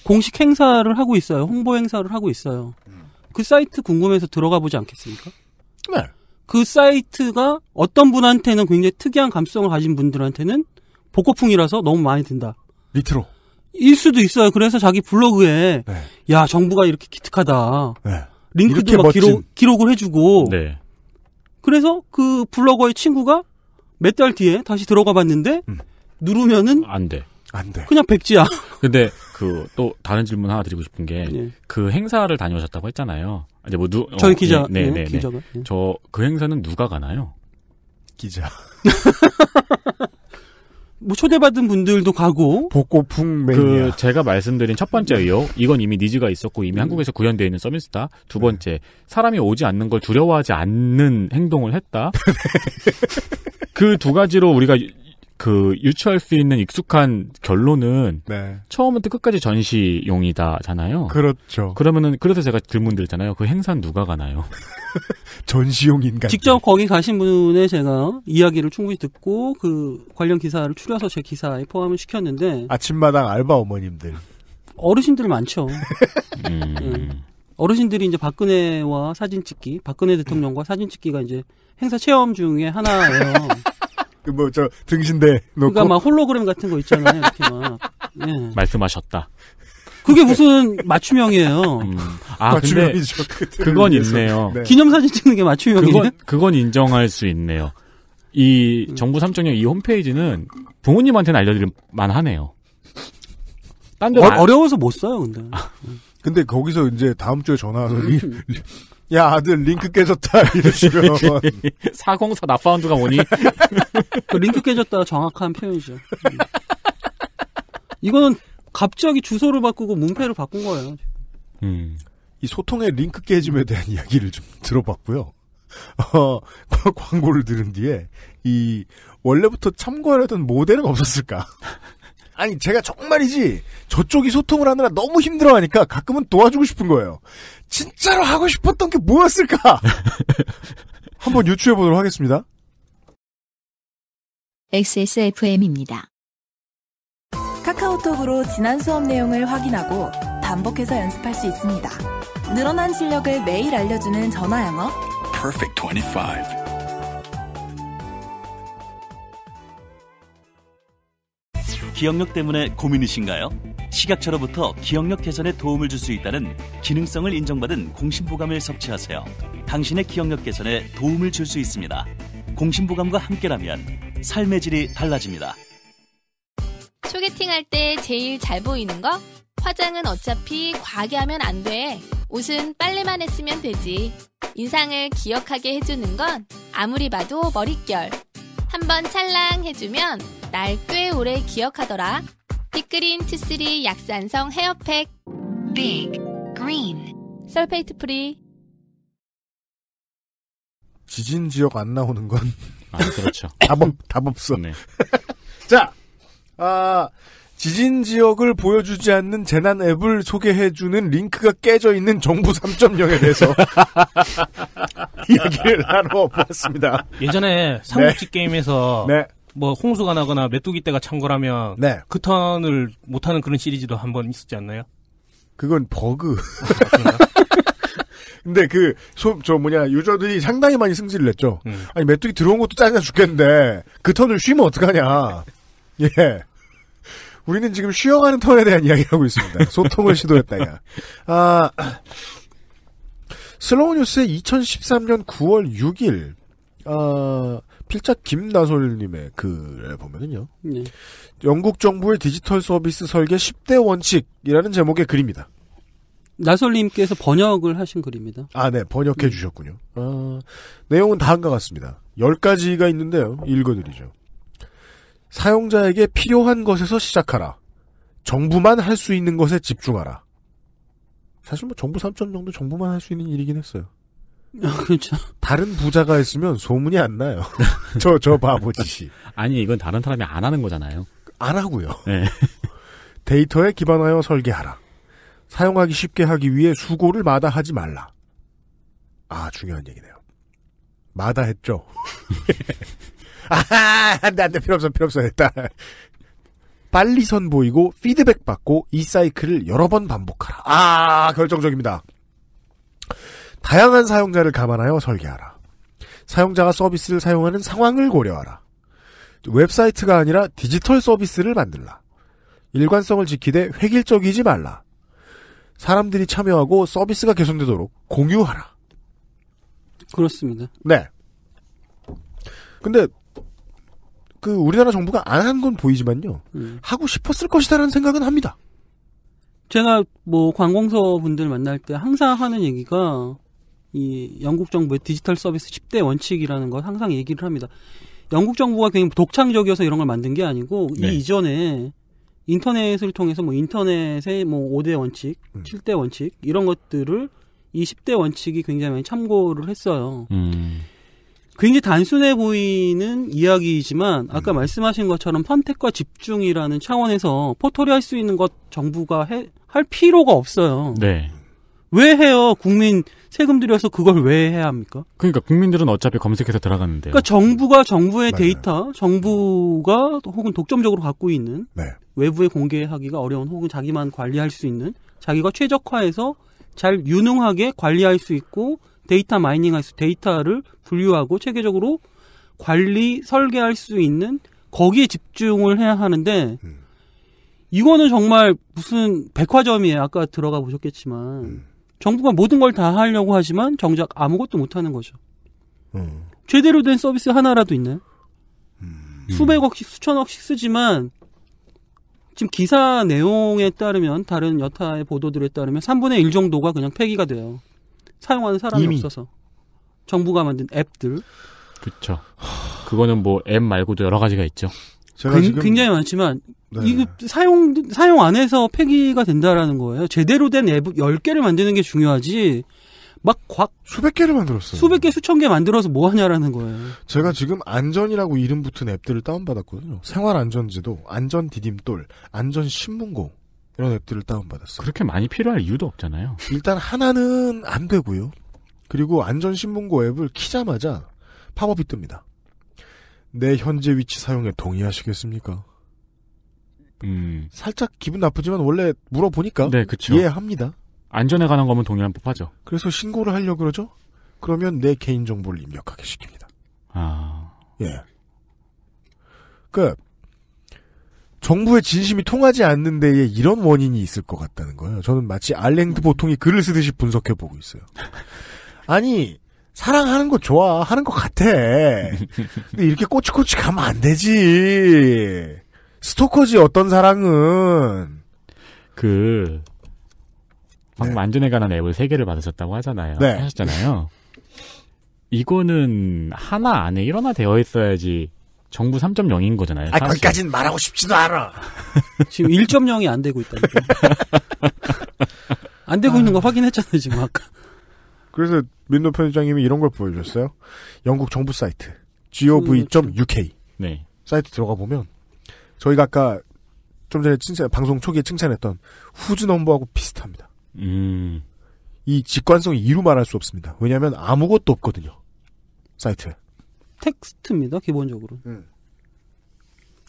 공식 행사를 하고 있어요. 홍보 행사를 하고 있어요. 그 사이트 궁금해서 들어가 보지 않겠습니까? 네. 그 사이트가 어떤 분한테는 굉장히 특이한 감성을 가진 분들한테는 복고풍이라서 너무 많이 든다. 밑으로 일 수도 있어요. 그래서 자기 블로그에 네. 야 정부가 이렇게 기특하다. 네. 링크도 막 멋진... 기록, 기록을 해주고. 네. 그래서 그 블로거의 친구가 몇 달 뒤에 다시 들어가 봤는데 음. 누르면은 안 돼. 안 돼. 그냥 백지야. [LAUGHS] 근데 그 또 다른 질문 하나 드리고 싶은 게그 예. 그 행사를 다녀오셨다고 했잖아요. 이제 뭐 누, 어, 저희 기자, 예, 네, 예, 네, 네, 네, 기자 네. 예. 저그 행사는 누가 가나요? 기자. [LAUGHS] [LAUGHS] 뭐 초대받은 분들도 가고 복고풍 그 매니아. 그 제가 말씀드린 첫 번째 의혹 네. 이건 이미 니즈가 있었고 이미 음. 한국에서 구현되어 있는 서비스다. 두 네. 번째 사람이 오지 않는 걸 두려워하지 않는 행동을 했다. [LAUGHS] 그 두 가지로 우리가 그 유추할 수 있는 익숙한 결론은 네. 처음부터 끝까지 전시용이다잖아요. 그렇죠. 그러면은 그래서 제가 질문 드렸잖아요. 그행사 누가 가나요? [LAUGHS] 전시용 인간. 직접 거기 가신 분의 제가 이야기를 충분히 듣고 그 관련 기사를 추려서 제 기사에 포함을 시켰는데 아침마당 알바 어머님들. 어르신들 많죠. [LAUGHS] 음. 네. 어르신들이 이제 박근혜와 사진 찍기, 박근혜 대통령과 사진 찍기가 이제 행사 체험 중에 하나예요. 그뭐저 등신대 놓고 그러니까 막 홀로그램 같은 거 있잖아요. 이렇게 막 예. 말씀하셨다. 그게 무슨 맞춤형이에요. 음. 아 근데 맞춤형이죠, [LAUGHS] 그 그건 있네요. 네. 기념사진 찍는 게 맞춤형이에요. 그건, 그건 인정할 수 있네요. 이 정부 3.0 이 홈페이지는 부모님한테는 알려드릴 만하네요. 딴 어, 안... 어려워서 못 써요, 근데. 아, 근데 거기서 이제 다음 주에 전화 와서 음. 리, 야 아들 링크 깨졌다 이러시면 404 [LAUGHS] 납파운드가 뭐니? [LAUGHS] 그 링크 깨졌다 정확한 표현이죠. 음. 이거는 갑자기 주소를 바꾸고 문패를 바꾼 거예요. 음. 이 소통의 링크 깨짐에 대한 이야기를 좀 들어봤고요. 어, [LAUGHS] 광고를 들은 뒤에 이 원래부터 참고하려던 모델은 없었을까? 아니 제가 정말이지 저쪽이 소통을 하느라 너무 힘들어하니까 가끔은 도와주고 싶은 거예요. 진짜로 하고 싶었던 게 뭐였을까? [LAUGHS] 한번 유추해 보도록 하겠습니다. XSFM입니다. 카카오톡으로 지난 수업 내용을 확인하고 반복해서 연습할 수 있습니다. 늘어난 실력을 매일 알려주는 전화 영어. Perfect 25. 기억력 때문에 고민이신가요? 시각처로부터 기억력 개선에 도움을 줄 수 있다는 기능성을 인정받은 공심보감을 섭취하세요. 당신의 기억력 개선에 도움을 줄 수 있습니다. 공심보감과 함께라면 삶의 질이 달라집니다. 소개팅할 때 제일 잘 보이는 거? 화장은 어차피 과하게 하면 안 돼. 옷은 빨래만 했으면 되지. 인상을 기억하게 해주는 건 아무리 봐도 머릿결. 한번 찰랑 해주면 날 꽤 오래 기억하더라. 빅그린 투쓰리 약산성 헤어팩 빅 그린 설페이트 프리 지진 지역 안 나오는 건 아, 그렇죠. [LAUGHS] 답업 답 없어. 네. [LAUGHS] 자, 아 지진 지역을 보여주지 않는 재난 앱을 소개해주는 링크가 깨져 있는 정부 3.0에 대해서 [LAUGHS] 이야기를 나눠봤습니다. 예전에 삼국지 네. 게임에서 네. 뭐 홍수가 나거나 메뚜기 떼가찬 거라면 네. 그 턴을 못하는 그런 시리즈도 한 번 있었지 않나요? 그건 버그. [LAUGHS] 근데 그, 소, 저 뭐냐, 유저들이 상당히 많이 승질을 냈죠. 음. 아니, 메뚜기 들어온 것도 짜증나 죽겠는데, 그 턴을 쉬면 어떡하냐. [LAUGHS] 예. 우리는 지금 쉬어가는 턴에 대한 이야기하고 있습니다. 소통을 시도했다가. 아, 슬로우 뉴스의 2013년 9월 6일, 어, 필자 김나솔님의 글에 보면은요. 네. 영국 정부의 디지털 서비스 설계 10대 원칙이라는 제목의 글입니다. 나솔님께서 번역을 하신 글입니다. 아, 네. 번역해 음. 주셨군요. 어, 내용은 다음과 같습니다. 10가지가 있는데요. 읽어드리죠. 사용자에게 필요한 것에서 시작하라. 정부만 할 수 있는 것에 집중하라. 사실 뭐 정부 3점 정도 정부만 할 수 있는 일이긴 했어요. 아, 그렇죠. 다른 부자가 있으면 소문이 안 나요. [LAUGHS] 저, 저 바보 지이 [LAUGHS] 아니, 이건 다른 사람이 안 하는 거잖아요. 안 하고요. 네. [LAUGHS] 데이터에 기반하여 설계하라. 사용하기 쉽게 하기 위해 수고를 마다하지 말라. 아, 중요한 얘기네요. 마다했죠. 아하! 안 돼, 안 돼, 필요 없어, 필요 없어, 했다. 빨리 선보이고, 피드백 받고, 이 사이클을 여러 번 반복하라. 아, 결정적입니다. 다양한 사용자를 감안하여 설계하라. 사용자가 서비스를 사용하는 상황을 고려하라. 웹사이트가 아니라 디지털 서비스를 만들라. 일관성을 지키되 획일적이지 말라. 사람들이 참여하고 서비스가 개선되도록 공유하라. 그렇습니다. 네. 근데 그 우리나라 정부가 안 한 건 보이지만요. 음. 하고 싶었을 것이다라는 생각은 합니다. 제가 뭐 관공서 분들 만날 때 항상 하는 얘기가 이 영국 정부의 디지털 서비스 10대 원칙이라는 걸 항상 얘기를 합니다. 영국 정부가 굉장히 독창적이어서 이런 걸 만든 게 아니고 네. 이 이전에 인터넷을 통해서 뭐 인터넷의 뭐 5대 원칙, 음. 7대 원칙 이런 것들을 이 10대 원칙이 굉장히 많이 참고를 했어요. 음. 굉장히 단순해 보이는 이야기이지만 아까 음. 말씀하신 것처럼 선택과 집중이라는 차원에서 포털이 할수 있는 것 정부가 해, 할 필요가 없어요. 네. 왜 해요? 국민 세금 들여서 그걸 왜 해야 합니까? 그러니까 국민들은 어차피 검색해서 들어가는데. 그러니까 정부가 정부의 맞아요. 데이터, 정부가 혹은 독점적으로 갖고 있는 네. 외부에 공개하기가 어려운 혹은 자기만 관리할 수 있는 자기가 최적화해서 잘 유능하게 관리할 수 있고 데이터 마이닝할 수 데이터를 분류하고 체계적으로 관리 설계할 수 있는 거기에 집중을 해야 하는데 음. 이거는 정말 무슨 백화점이에요. 아까 들어가 보셨겠지만. 음. 정부가 모든 걸 다 하려고 하지만 정작 아무것도 못 하는 거죠. 음. 제대로 된 서비스 하나라도 있나요? 음. 수백억씩, 수천억씩 쓰지만 지금 기사 내용에 따르면 다른 여타의 보도들에 따르면 3분의 1 정도가 그냥 폐기가 돼요. 사용하는 사람이 이미. 없어서. 정부가 만든 앱들. 그렇죠. 그거는 뭐 앱 말고도 여러 가지가 있죠. 제가 굉장히, 지금... 굉장히 많지만 네. 이거 사용 사용 안에서 폐기가 된다라는 거예요. 제대로 된 앱 10개를 만드는 게 중요하지. 막 곽, 수백 개를 만들었어요. 수백 개, 수천 개 만들어서 뭐 하냐라는 거예요. 제가 지금 안전이라고 이름 붙은 앱들을 다운받았거든요. 생활 안전지도, 안전 디딤돌, 안전 신문고 이런 앱들을 다운받았어요. 그렇게 많이 필요할 이유도 없잖아요. 일단 하나는 안 되고요. 그리고 안전 신문고 앱을 키자마자 팝업이 뜹니다. 내 현재 위치 사용에 동의하시겠습니까? 음. 살짝 기분 나쁘지만 원래 물어보니까 네, 그쵸. 이해합니다. 안전에 관한 거면 동의한 법하죠. 그래서 신고를 하려 고 그러죠? 그러면 내 개인 정보를 입력하게 시킵니다. 아. 예. 그 정부의 진심이 통하지 않는 데에 이런 원인이 있을 것 같다는 거예요. 저는 마치 알랭드 보통이 글을 쓰듯이 분석해 보고 있어요. [LAUGHS] 아니 사랑하는 거 좋아하는 것 같아. 근데 이렇게 꼬치꼬치 가면 안 되지. 스토커지 어떤 사랑은 그 방금 네. 안전에 관한 앱을 세 개를 받으셨다고 하잖아요. 네. 하셨잖아요. 이거는 하나 안에 일어나 되어 있어야지 정부 3.0인 거잖아요. 아, 거기까진 말하고 싶지도 않아. 지금 1.0이 안 되고 있다니까. [LAUGHS] 안 되고 아... 있는 거 확인했잖아요, 지금 아까. 그래서 민노 편집장님이 이런 걸 보여줬어요. 영국 정부 사이트 gov.uk 네. 사이트 들어가 보면 저희가 아까 좀 전에 칭찬 방송 초기에 칭찬했던 후즈 넘버하고 비슷합니다. 음. 이 직관성 이루 말할 수 없습니다. 왜냐하면 아무것도 없거든요. 사이트. 텍스트입니다 기본적으로. 음.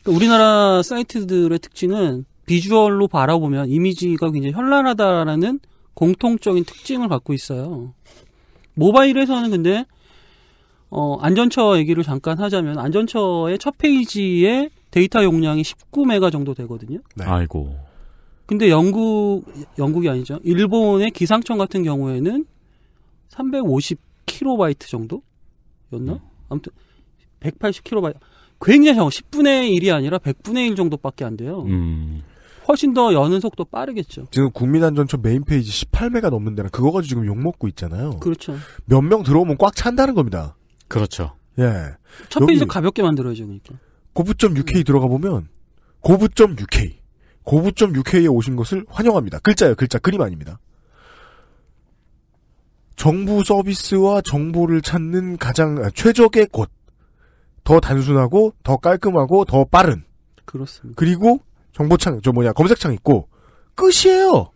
그러니까 우리나라 사이트들의 특징은 비주얼로 바라보면 이미지가 굉장히 현란하다라는 공통적인 특징을 갖고 있어요. 모바일에서는 근데 어, 안전처 얘기를 잠깐 하자면 안전처의 첫 페이지에 데이터 용량이 19메가 정도 되거든요. 네. 아이고. 근데 영국 영국이 아니죠. 일본의 기상청 같은 경우에는 3 5 0이트 정도였나? 음. 아무튼 180kb. 굉장히 적어. 10분의 1이 아니라 100분의 1 정도밖에 안 돼요. 음. 훨씬 더 여는 속도 빠르겠죠. 지금 국민안전처 메인 페이지 1 8메가 넘는 데는 그거 가지고 지금 욕먹고 있잖아요. 그렇죠. 몇 명 들어오면 꽉 찬다는 겁니다. 그렇죠. 예. 첫 페이지 가볍게 만들어야죠, 그러니까. 고부.uk 음. 들어가 보면 고부.uk 고부.uk에 오신 것을 환영합니다. 글자예요, 글자. 그림 아닙니다. 정부 서비스와 정보를 찾는 가장 아, 최적의 곳. 더 단순하고 더 깔끔하고 더 빠른. 그렇습니다. 그리고 정보창, 저 뭐냐, 검색창 있고, 끝이에요!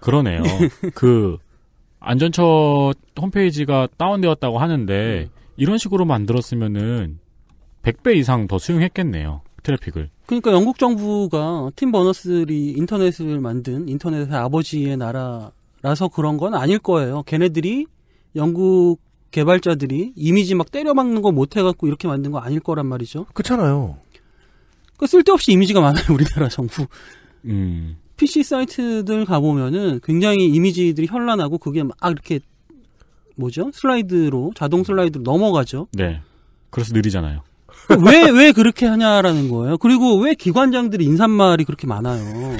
그러네요. 예. [LAUGHS] 그, 안전처 홈페이지가 다운되었다고 하는데, 음. 이런 식으로 만들었으면은, 100배 이상 더 수용했겠네요. 트래픽을. 그러니까 영국 정부가 팀 버너스리 인터넷을 만든 인터넷의 아버지의 나라라서 그런 건 아닐 거예요. 걔네들이 영국 개발자들이 이미지 막 때려 박는 거 못 해갖고 이렇게 만든 거 아닐 거란 말이죠. 그렇잖아요. 그 쓸데없이 이미지가 많아요 우리나라 정부. 음. PC 사이트들 가보면은 굉장히 이미지들이 현란하고 그게 막 이렇게 뭐죠 슬라이드로 자동 슬라이드로 넘어가죠. 네. 그래서 느리잖아요. 그 왜, 왜 그렇게 하냐라는 거예요. 그리고 왜 기관장들이 인사말이 그렇게 많아요.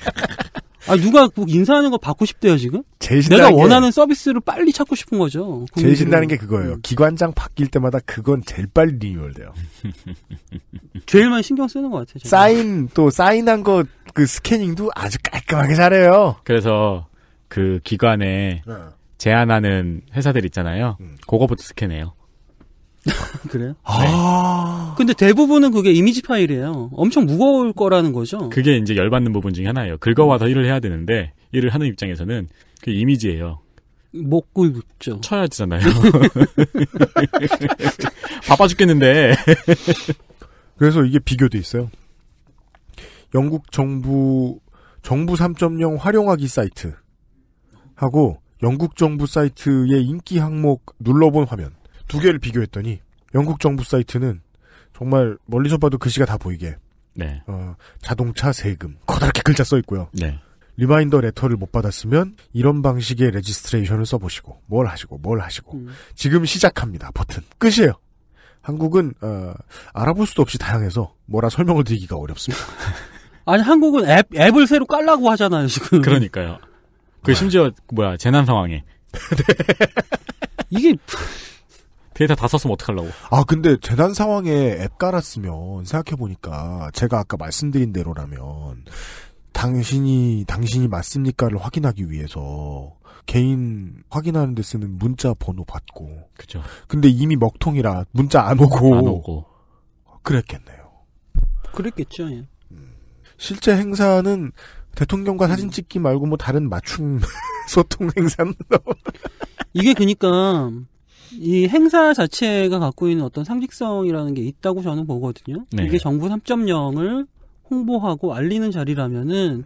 [LAUGHS] 아 누가 인사하는 거 받고 싶대요 지금? 내가 원하는 서비스를 빨리 찾고 싶은 거죠. 제일 신나는 게 그거예요. 음. 기관장 바뀔 때마다 그건 제일 빨리 리뉴얼돼요. [LAUGHS] 제일 많이 신경 쓰는 것 같아요. 사인 또 사인한 거 그 스캐닝도 아주 깔끔하게 잘해요. 그래서 그 기관에 어. 제안하는 회사들 있잖아요. 음. 그거부터 스캔해요. [LAUGHS] 그래요? 아. 네. 근데 대부분은 그게 이미지 파일이에요. 엄청 무거울 거라는 거죠. 그게 이제 열받는 부분 중에 하나예요. 긁어와서 일을 해야 되는데 일을 하는 입장에서는 그 이미지예요. 못 긁죠. 쳐야 지잖아요. [LAUGHS] 바빠 죽겠는데. [LAUGHS] 그래서 이게 비교돼 있어요. 영국 정부 정부 3.0 활용하기 사이트 하고 영국 정부 사이트의 인기 항목 눌러본 화면. 두 개를 비교했더니 영국 정부 사이트는 정말 멀리서 봐도 글씨가 다 보이게 네. 어, 자동차 세금 커다랗게 글자 써 있고요. 네. 리마인더 레터를 못 받았으면 이런 방식의 레지스트레이션을 써보시고 뭘 하시고 뭘 하시고 음. 지금 시작합니다 버튼 끝이에요. 한국은 어, 알아볼 수도 없이 다양해서 뭐라 설명을 드리기가 어렵습니다. [LAUGHS] 아니 한국은 앱 앱을 새로 깔라고 하잖아요 지금. 그러니까요. 그 아. 심지어 뭐야 재난 상황에. 네. 이게 데이터 다 썼으면 어떡하려고. 아, 근데 재단 상황에 앱 깔았으면 생각해보니까 제가 아까 말씀드린 대로라면 당신이, 당신이 맞습니까를 확인하기 위해서 개인 확인하는 데 쓰는 문자 번호 받고. 그죠. 근데 이미 먹통이라 문자 안 오고. 안 오고. 그랬겠네요. 그랬겠죠, 예. 음. 실제 행사는 대통령과 사진 음. 찍기 말고 뭐 다른 맞춤 [LAUGHS] 소통 행사는 이게 그니까 이 행사 자체가 갖고 있는 어떤 상징성이라는 게 있다고 저는 보거든요. 네. 이게 정부 3.0을 홍보하고 알리는 자리라면은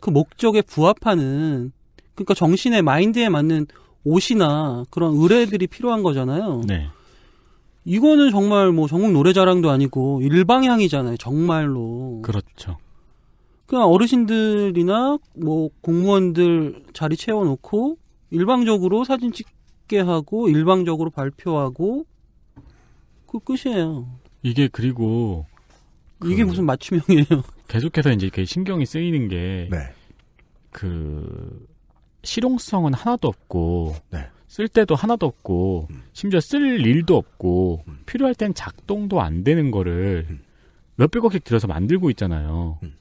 그 목적에 부합하는 그러니까 정신의 마인드에 맞는 옷이나 그런 의뢰들이 필요한 거잖아요. 네. 이거는 정말 뭐 전국 노래자랑도 아니고 일방향이잖아요. 정말로. 그렇죠. 그냥 어르신들이나 뭐 공무원들 자리 채워놓고 일방적으로 사진 찍고 집계하고 일방적으로 발표하고 그 끝이에요. 이게 그리고 그 이게 무슨 맞춤형이에요. [LAUGHS] 계속해서 이제 이렇게 신경이 쓰이는 게그 네. 그 실용성은 하나도 없고 네. 쓸 때도 하나도 없고 음. 심지어 쓸 일도 없고 음. 필요할 땐 작동도 안 되는 거를 음. 몇백억씩 들여서 만들고 있잖아요. 음.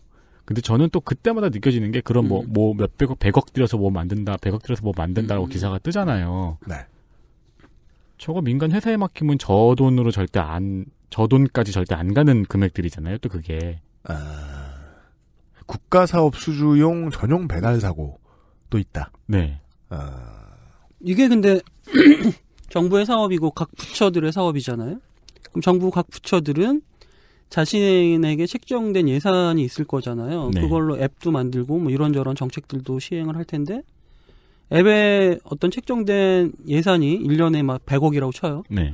근데 저는 또 그때마다 느껴지는 게 그런 뭐, 음. 뭐 몇백억, 백억 들여서 뭐 만든다, 백억 들여서 뭐 만든다라고 음. 기사가 뜨잖아요. 네. 저거 민간 회사에 맡기면 저 돈으로 절대 안, 저 돈까지 절대 안 가는 금액들이잖아요, 또 그게. 아, 국가 사업 수주용 전용 배달 사고도 있다. 네. 아. 이게 근데 [CLEARS THROAT] 정부의 사업이고 각 부처들의 사업이잖아요? 그럼 정부 각 부처들은 자신에게 책정된 예산이 있을 거잖아요. 네. 그걸로 앱도 만들고 뭐 이런저런 정책들도 시행을 할 텐데 앱에 어떤 책정된 예산이 1년에 막 100억이라고 쳐요. 네.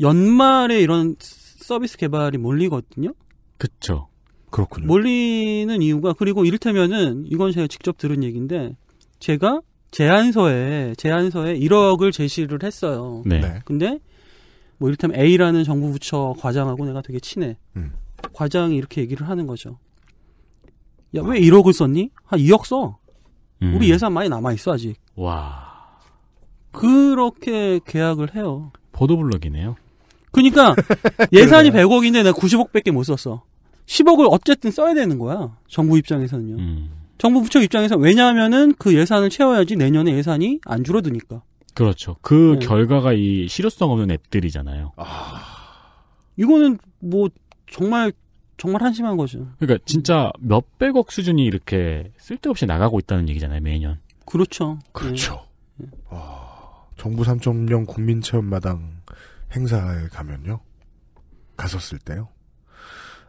연말에 이런 서비스 개발이 몰리거든요. 그렇죠. 그렇군요. 몰리는 이유가 그리고 이를테면은 이건 제가 직접 들은 얘기인데 제가 제안서에 제안서에 1억을 제시를 했어요. 네. 네. 근데 뭐 이를테면 A라는 정부 부처 과장하고 내가 되게 친해. 음. 과장이 이렇게 얘기를 하는 거죠. 야, 왜 1억을 썼니? 한 2억 써. 음. 우리 예산 많이 남아있어, 아직. 와. 그렇게 계약을 해요. 보도블럭이네요. 그러니까 [LAUGHS] 예산이 100억인데 내가 90억밖에 못 썼어. 10억을 어쨌든 써야 되는 거야. 정부 입장에서는요. 음. 정부 부처 입장에서 왜냐하면은 그 예산을 채워야지 내년에 예산이 안 줄어드니까. 그렇죠. 그 네. 결과가 이 실효성 없는 앱들이잖아요. 아... 이거는 뭐 정말 정말 한심한 거죠. 그러니까 진짜 몇백억 수준이 이렇게 쓸데없이 나가고 있다는 얘기잖아요, 매년. 그렇죠. 그렇죠. 네. 네. 아, 정부 3.0 국민 체험마당 행사에 가면요. 갔었을 때요.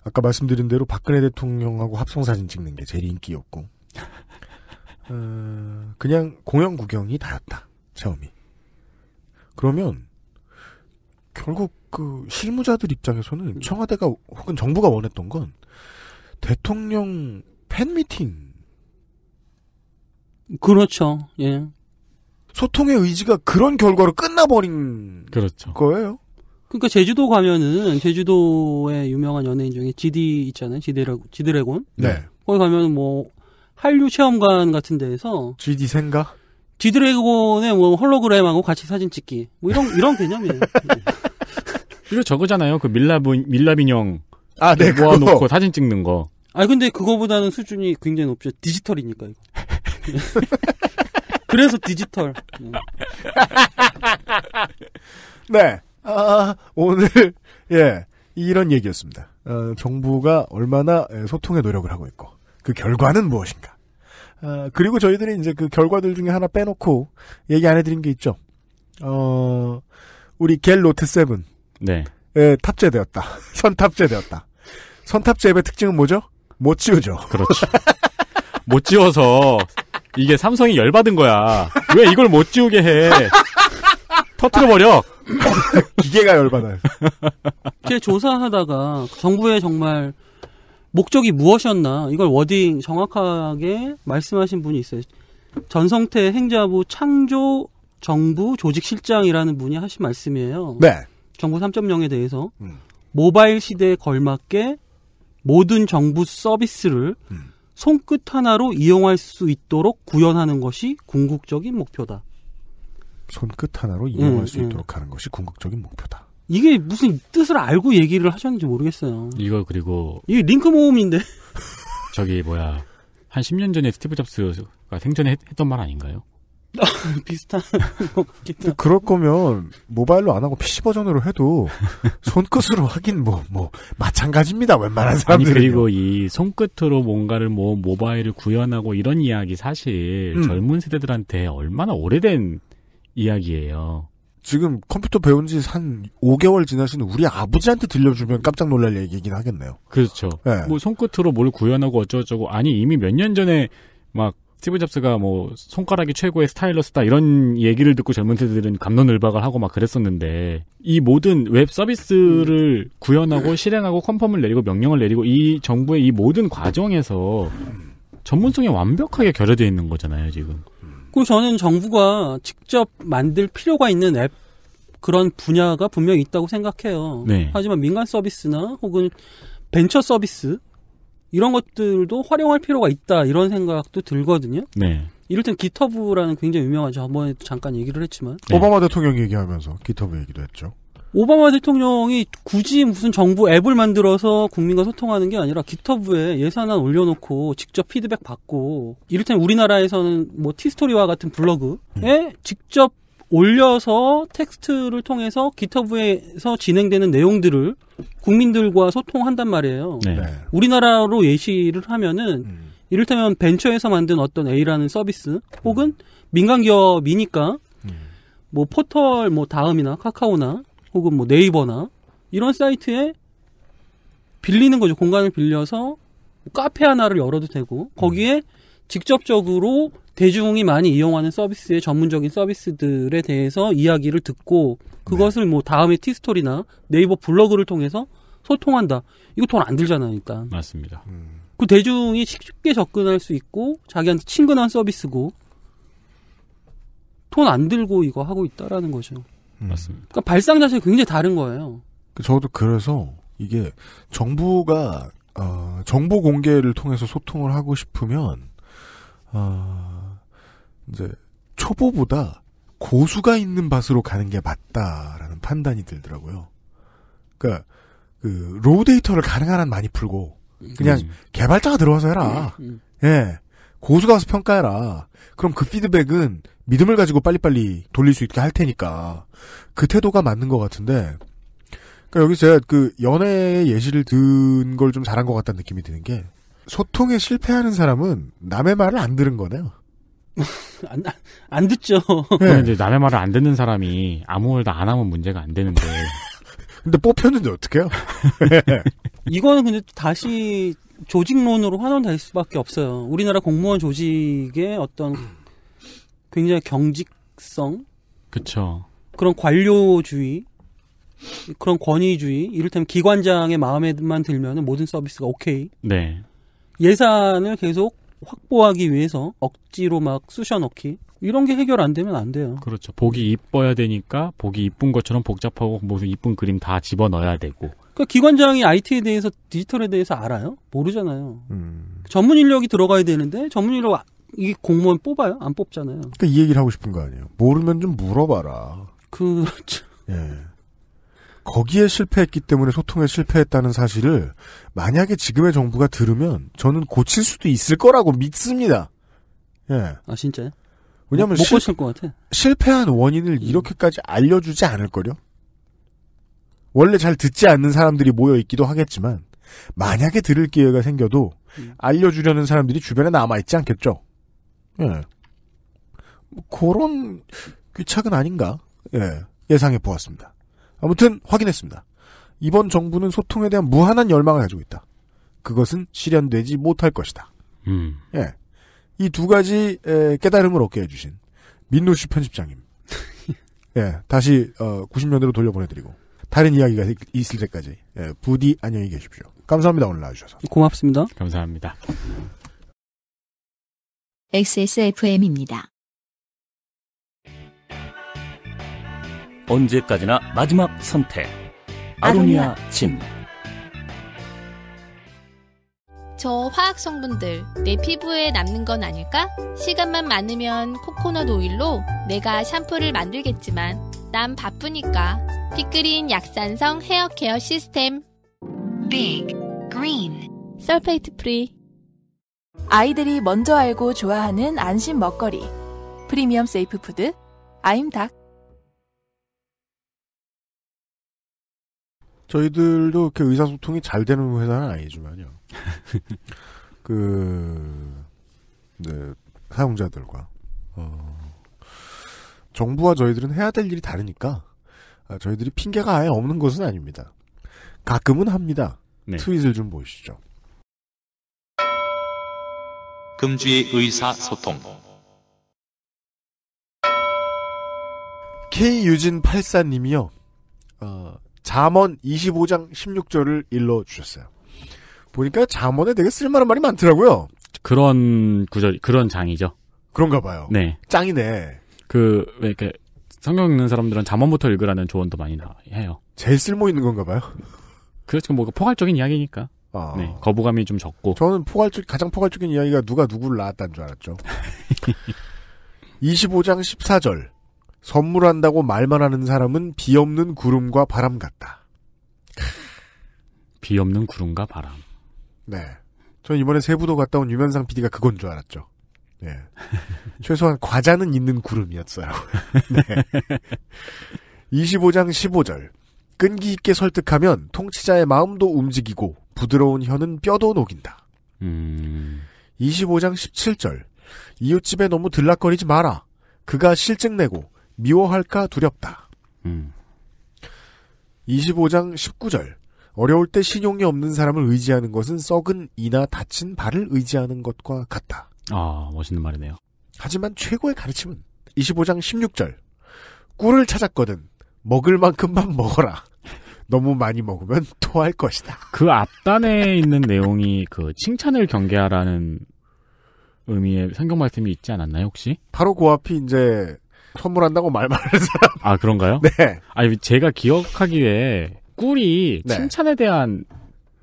아까 말씀드린 대로 박근혜 대통령하고 합성사진 찍는 게 제일 인기였고. [LAUGHS] 어, 그냥 공연 구경이 다였다. 체험이. 그러면 결국 그 실무자들 입장에서는 청와대가 혹은 정부가 원했던 건 대통령 팬 미팅. 그렇죠. 예. 소통의 의지가 그런 결과로 끝나버린 그렇죠. 거예요. 그러니까 제주도 가면은 제주도의 유명한 연예인 중에 지디 있잖아요. 지드래곤. 지드래곤. 네. 거기 가면은 뭐 한류 체험관 같은 데에서 지디 생각 디드래곤의 뭐 홀로그램하고 같이 사진 찍기 뭐 이런 이런 개념이에요. [LAUGHS] 이거 저거잖아요. 그 밀랍 밀랍 인형 아, 네, 모아놓고 그거. 사진 찍는 거. 아 근데 그거보다는 수준이 굉장히 높죠. 디지털이니까 이거. [LAUGHS] 그래서 디지털. 네. 네. 아, 오늘 예 이런 얘기였습니다. 어, 정부가 얼마나 예, 소통의 노력을 하고 있고 그 결과는 무엇인가. 어, 그리고 저희들이 이제 그 결과들 중에 하나 빼놓고 얘기 안 해드린 게 있죠. 어, 우리 겔 로트 세븐. 네. 예, 탑재되었다. [LAUGHS] 선탑재되었다. 선탑재의 특징은 뭐죠? 못 지우죠. 그렇죠. 못 지워서 이게 삼성이 열받은 거야. 왜 이걸 못 지우게 해? 터트려버려. [LAUGHS] 기계가 열받아요. 제 조사하다가 정부에 정말 목적이 무엇이었나 이걸 워딩 정확하게 말씀하신 분이 있어요. 전성태 행자부 창조 정부 조직실장이라는 분이 하신 말씀이에요. 네. 정부 3.0에 대해서 음. 모바일 시대에 걸맞게 모든 정부 서비스를 음. 손끝 하나로 이용할 수 있도록 구현하는 것이 궁극적인 목표다. 손끝 하나로 예, 이용할 음, 수 예. 있도록 하는 것이 궁극적인 목표다. 이게 무슨 뜻을 알고 얘기를 하셨는지 모르겠어요. 이거 그리고 이 링크 모음인데 [LAUGHS] 저기 뭐야 한 10년 전에 스티브 잡스가 생전에 했, 던말 아닌가요? 아, [LAUGHS] 비슷한 [LAUGHS] 근데 그럴 거면 모바일로 안 하고 PC 버전으로 해도 손끝으로 하긴 뭐뭐 뭐 마찬가지입니다. 웬만한 사람들이 그리고 이 손끝으로 뭔가를 뭐 모바일을 구현하고 이런 이야기 사실 음. 젊은 세대들한테 얼마나 오래된 이야기예요. 지금 컴퓨터 배운 지 한 5개월 지나신 우리 아버지한테 들려주면 깜짝 놀랄 얘기긴 하겠네요. 그렇죠. 네. 뭐 손끝으로 뭘 구현하고 어쩌고저쩌고 아니 이미 몇 년 전에 막 스티브 잡스가 뭐 손가락이 최고의 스타일러스다 이런 얘기를 듣고 젊은 세대들은 감론을박을 하고 막 그랬었는데 이 모든 웹 서비스를 구현하고 실행하고 컨펌을 내리고 명령을 내리고 이 정부의 이 모든 과정에서 전문성이 완벽하게 결여되어 있는 거잖아요 지금. 그리고 저는 정부가 직접 만들 필요가 있는 앱 그런 분야가 분명히 있다고 생각해요. 네. 하지만 민간 서비스나 혹은 벤처 서비스 이런 것들도 활용할 필요가 있다 이런 생각도 들거든요. 네. 이를테면 기터브라는 굉장히 유명한 하 저번에 잠깐 얘기를 했지만 네. 오바마 대통령 얘기하면서 기터브 얘기도 했죠. 오바마 대통령이 굳이 무슨 정부 앱을 만들어서 국민과 소통하는 게 아니라 기터브에 예산안 올려놓고 직접 피드백 받고 이를테면 우리나라에서는 뭐 티스토리와 같은 블로그에 음. 직접 올려서 텍스트를 통해서 기터브에서 진행되는 내용들을 국민들과 소통한단 말이에요. 네. 네. 우리나라로 예시를 하면은 음. 이를테면 벤처에서 만든 어떤 A라는 서비스 혹은 민간 기업이니까 음. 뭐 포털 뭐 다음이나 카카오나 혹은 뭐 네이버나 이런 사이트에 빌리는 거죠. 공간을 빌려서 카페 하나를 열어도 되고 거기에 직접적으로 대중이 많이 이용하는 서비스의 전문적인 서비스들에 대해서 이야기를 듣고 그것을 뭐 다음에 티스토리나 네이버 블로그를 통해서 소통한다. 이거 돈 안 들잖아요, 일단. 맞습니다. 그 대중이 쉽게 접근할 수 있고 자기한테 친근한 서비스고 돈 안 들고 이거 하고 있다라는 거죠. 음. 맞습니다. 그러니까 발상 자체가 굉장히 다른 거예요. 그 저도 그래서 이게 정부가 어, 정보 공개를 통해서 소통을 하고 싶으면 어, 이제 초보보다 고수가 있는 밭으로 가는 게 맞다라는 판단이 들더라고요. 그러니까 그 로우 데이터를 가능한 한 많이 풀고 그냥 음. 개발자가 들어와서 해라. 음, 음. 네. 고수 가서 평가해라. 그럼 그 피드백은 믿음을 가지고 빨리빨리 돌릴 수 있게 할 테니까 그 태도가 맞는 것 같은데 그러니까 여기 제가 그 연애 예시를 든 걸 좀 잘한 것 같다는 느낌이 드는 게 소통에 실패하는 사람은 남의 말을 안 들은 거네요. [LAUGHS] 안, 안 듣죠. 네. 이제 남의 말을 안 듣는 사람이 아무 말도 안 하면 문제가 안 되는데. [LAUGHS] 근데 뽑혔는데 어떡해요? [LAUGHS] 이거는 근데 다시 조직론으로 환원될 수밖에 없어요. 우리나라 공무원 조직의 어떤 굉장히 경직성, 그쵸 그런 관료주의, 그런 권위주의, 이를테면 기관장의 마음에만 들면 모든 서비스가 오케이. 네. 예산을 계속 확보하기 위해서 억지로 막 쑤셔넣기. 이런 게 해결 안 되면 안 돼요. 그렇죠. 보기 이뻐야 되니까 보기 이쁜 것처럼 복잡하고 모두 이쁜 그림 다 집어넣어야 되고. 그 기관장이 IT에 대해서 디지털에 대해서 알아요? 모르잖아요. 음. 전문 인력이 들어가야 되는데 전문 인력 아, 이 공무원 뽑아요? 안 뽑잖아요. 그러니까 이 얘기를 하고 싶은 거 아니에요? 모르면 좀 물어봐라. 그렇죠. 예. 거기에 실패했기 때문에 소통에 실패했다는 사실을 만약에 지금의 정부가 들으면 저는 고칠 수도 있을 거라고 믿습니다. 예. 아 진짜요? 왜냐하면 못, 실, 고칠 것 같아. 실패한 원인을 이렇게까지 알려주지 않을 거요 원래 잘 듣지 않는 사람들이 모여 있기도 하겠지만 만약에 들을 기회가 생겨도 음. 알려주려는 사람들이 주변에 남아 있지 않겠죠. 예. 뭐 그런 귀착은 아닌가 예. 예상해 보았습니다. 아무튼 확인했습니다. 이번 정부는 소통에 대한 무한한 열망을 가지고 있다. 그것은 실현되지 못할 것이다. 음. 예. 이 두 가지 깨달음을 얻게 해주신 민노 씨 편집장님. [LAUGHS] 예. 다시 90년대로 어, 돌려보내드리고 다른 이야기가 있을 때까지 예, 부디 안녕히 계십시오. 감사합니다. 오늘 나와주셔서. 고맙습니다. 감사합니다. XSFM입니다. 언제까지나 마지막 선택. 아로니아 침. 저 화학 성분들 내 피부에 남는 건 아닐까? 시간만 많으면 코코넛 오일로 내가 샴푸를 만들겠지만 난 바쁘니까 피크린 약산성 헤어케어 시스템 Big 설페이트 프리 아이들이 먼저 알고 좋아하는 안심 먹거리 프리미엄 세이프 푸드 아임닭 저희들도 이렇게 의사소통이 잘 되는 회사는 아니지만요. [LAUGHS] 그, 네, 사용자들과, 어, 정부와 저희들은 해야 될 일이 다르니까, 아, 저희들이 핑계가 아예 없는 것은 아닙니다. 가끔은 합니다. 네. 트윗을 좀 보시죠. 금주의 의사소통 K유진84님이요. 어, 잠언 25장 16절을 일러주셨어요. 보니까 잠언에 되게 쓸만한 말이 많더라고요. 그런 구절, 그런 장이죠. 그런가 봐요. 네. 짱이네. 그, 왜, 이렇게, 그, 성경 읽는 사람들은 잠언부터 읽으라는 조언도 많이 나 해요. 제일 쓸모 있는 건가 봐요. 그렇죠. 뭔가 뭐, 그 포괄적인 이야기니까. 아. 네, 거부감이 좀 적고. 저는 포괄적 가장 포괄적인 이야기가 누가 누구를 낳았다는 줄 알았죠. 25장 [LAUGHS] 14절. 선물한다고 말만 하는 사람은 비 없는 구름과 바람 같다. 비 없는 구름과 바람. 네. 전 이번에 세부도 갔다 온 유면상 PD가 그건 줄 알았죠. 네. [LAUGHS] 최소한 과자는 있는 구름이었어요. [LAUGHS] 네. 25장 15절. 끈기 있게 설득하면 통치자의 마음도 움직이고 부드러운 혀는 뼈도 녹인다. 음... 25장 17절. 이웃집에 너무 들락거리지 마라. 그가 실증내고 미워할까 두렵다. 음. 25장 19절. 어려울 때 신용이 없는 사람을 의지하는 것은 썩은 이나 다친 발을 의지하는 것과 같다. 아, 멋있는 말이네요. 하지만 최고의 가르침은 25장 16절. 꿀을 찾았거든. 먹을 만큼만 먹어라. 너무 많이 먹으면 토할 것이다. 그 앞단에 있는 내용이 그 칭찬을 경계하라는 의미의 성경 말씀이 있지 않았나요, 혹시? 바로 그 앞이 이제 선물한다고 말말하는 사람. 아, 그런가요? 네. 아니, 제가 기억하기에 꿀이 네. 칭찬에 대한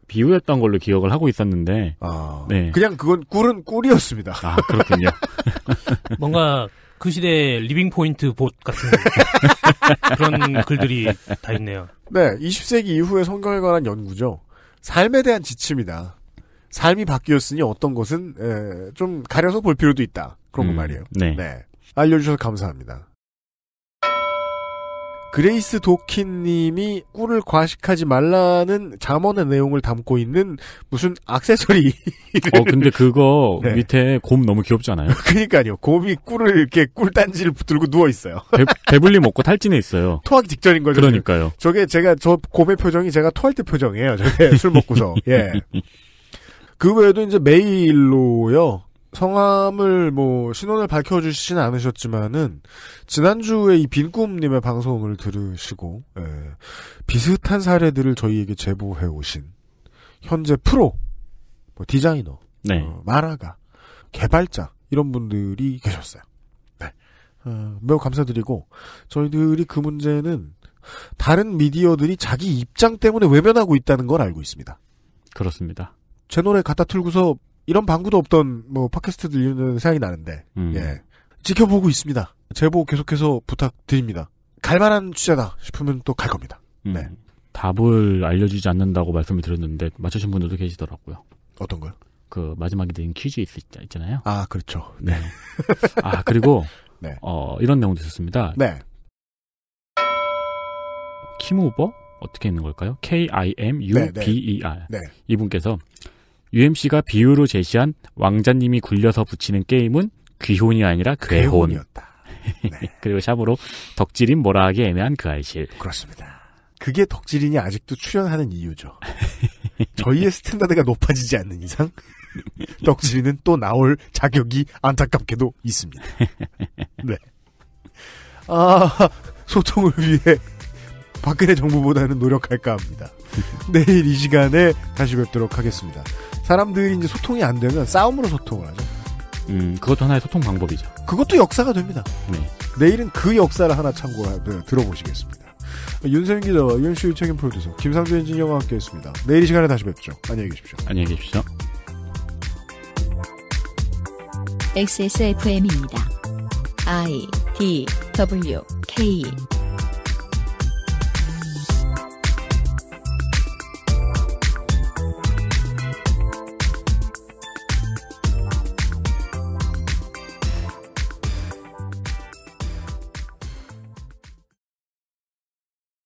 비유였던 걸로 기억을 하고 있었는데. 아, 네. 그냥 그건 꿀은 꿀이었습니다. 아, 그렇군요. [LAUGHS] 뭔가 그 시대의 리빙 포인트 봇 같은 그런 글들이 다 있네요. 네, 20세기 이후의 성경에 관한 연구죠. 삶에 대한 지침이다. 삶이 바뀌었으니 어떤 것은 에, 좀 가려서 볼 필요도 있다. 그런 음, 거 말이에요. 네. 네. 알려주셔서 감사합니다. 그레이스 도키님이 꿀을 과식하지 말라는 잠언의 내용을 담고 있는 무슨 악세서리. [LAUGHS] 어, 근데 그거 네. 밑에 곰 너무 귀엽지 않아요? [LAUGHS] 그니까요. 곰이 꿀을 이렇게 꿀단지를 붙 들고 누워 있어요. 배, 불리 먹고 탈진해 있어요. [LAUGHS] 토하기 직전인 거죠. 그러니까요. 저게 제가 저 곰의 표정이 제가 토할 때 표정이에요. 저게 술 먹고서. 예. 그 외에도 이제 메일로요. 성함을 뭐 신원을 밝혀주시진 않으셨지만은 지난주에 이 빈꿈님의 방송을 들으시고 예, 비슷한 사례들을 저희에게 제보해 오신 현재 프로 뭐 디자이너, 네. 어, 만화가, 개발자 이런 분들이 계셨어요. 네. 어, 매우 감사드리고 저희들이 그 문제는 다른 미디어들이 자기 입장 때문에 외면하고 있다는 걸 알고 있습니다. 그렇습니다. 제 노래 갖다 틀고서 이런 방구도 없던 뭐 팟캐스트들 이런 생각이 나는데 음. 예 지켜보고 있습니다. 제보 계속해서 부탁드립니다. 갈만한 취재다 싶으면 또 갈 겁니다. 음. 네 답을 알려주지 않는다고 말씀을 드렸는데 맞추신 분들도 계시더라고요. 어떤 거요? 그 마지막에 드린 퀴즈 있, 있잖아요. 아 그렇죠. 네. 네. 아 그리고 [LAUGHS] 네. 어 이런 내용도 있었습니다. 네. 키무버 어떻게 있는 걸까요? K I M U 네, 네. B E R 네, 네. 이분께서 UMC가 비유로 제시한 왕자님이 굴려서 붙이는 게임은 귀혼이 아니라 괴혼. 이었다 [LAUGHS] 네. 그리고 샵으로 덕질인 뭐라 하기 애매한 그 알실. 그렇습니다. 그게 덕질인이 아직도 출연하는 이유죠. [LAUGHS] 저희의 스탠다드가 높아지지 않는 이상 [LAUGHS] 덕질인은 또 나올 자격이 안타깝게도 있습니다. 네. 아, 소통을 위해 박근혜 정부보다는 노력할까 합니다. 내일 이 시간에 다시 뵙도록 하겠습니다. 사람들이 이제 소통이 안 되면 싸움으로 소통을 하죠. 음, 그것도 하나의 소통 방법이죠. 그것도 역사가 됩니다. 네. 내일은 그 역사를 하나 참고해 네, 들어보시겠습니다. 윤세민 기자와 윤수유 책임 프로듀서 김상주 엔지니어와 함께했습니다. 내일 이 시간에 다시 뵙죠. 안녕히 계십시오. 안녕히 계십시오. XSFM입니다. I D W K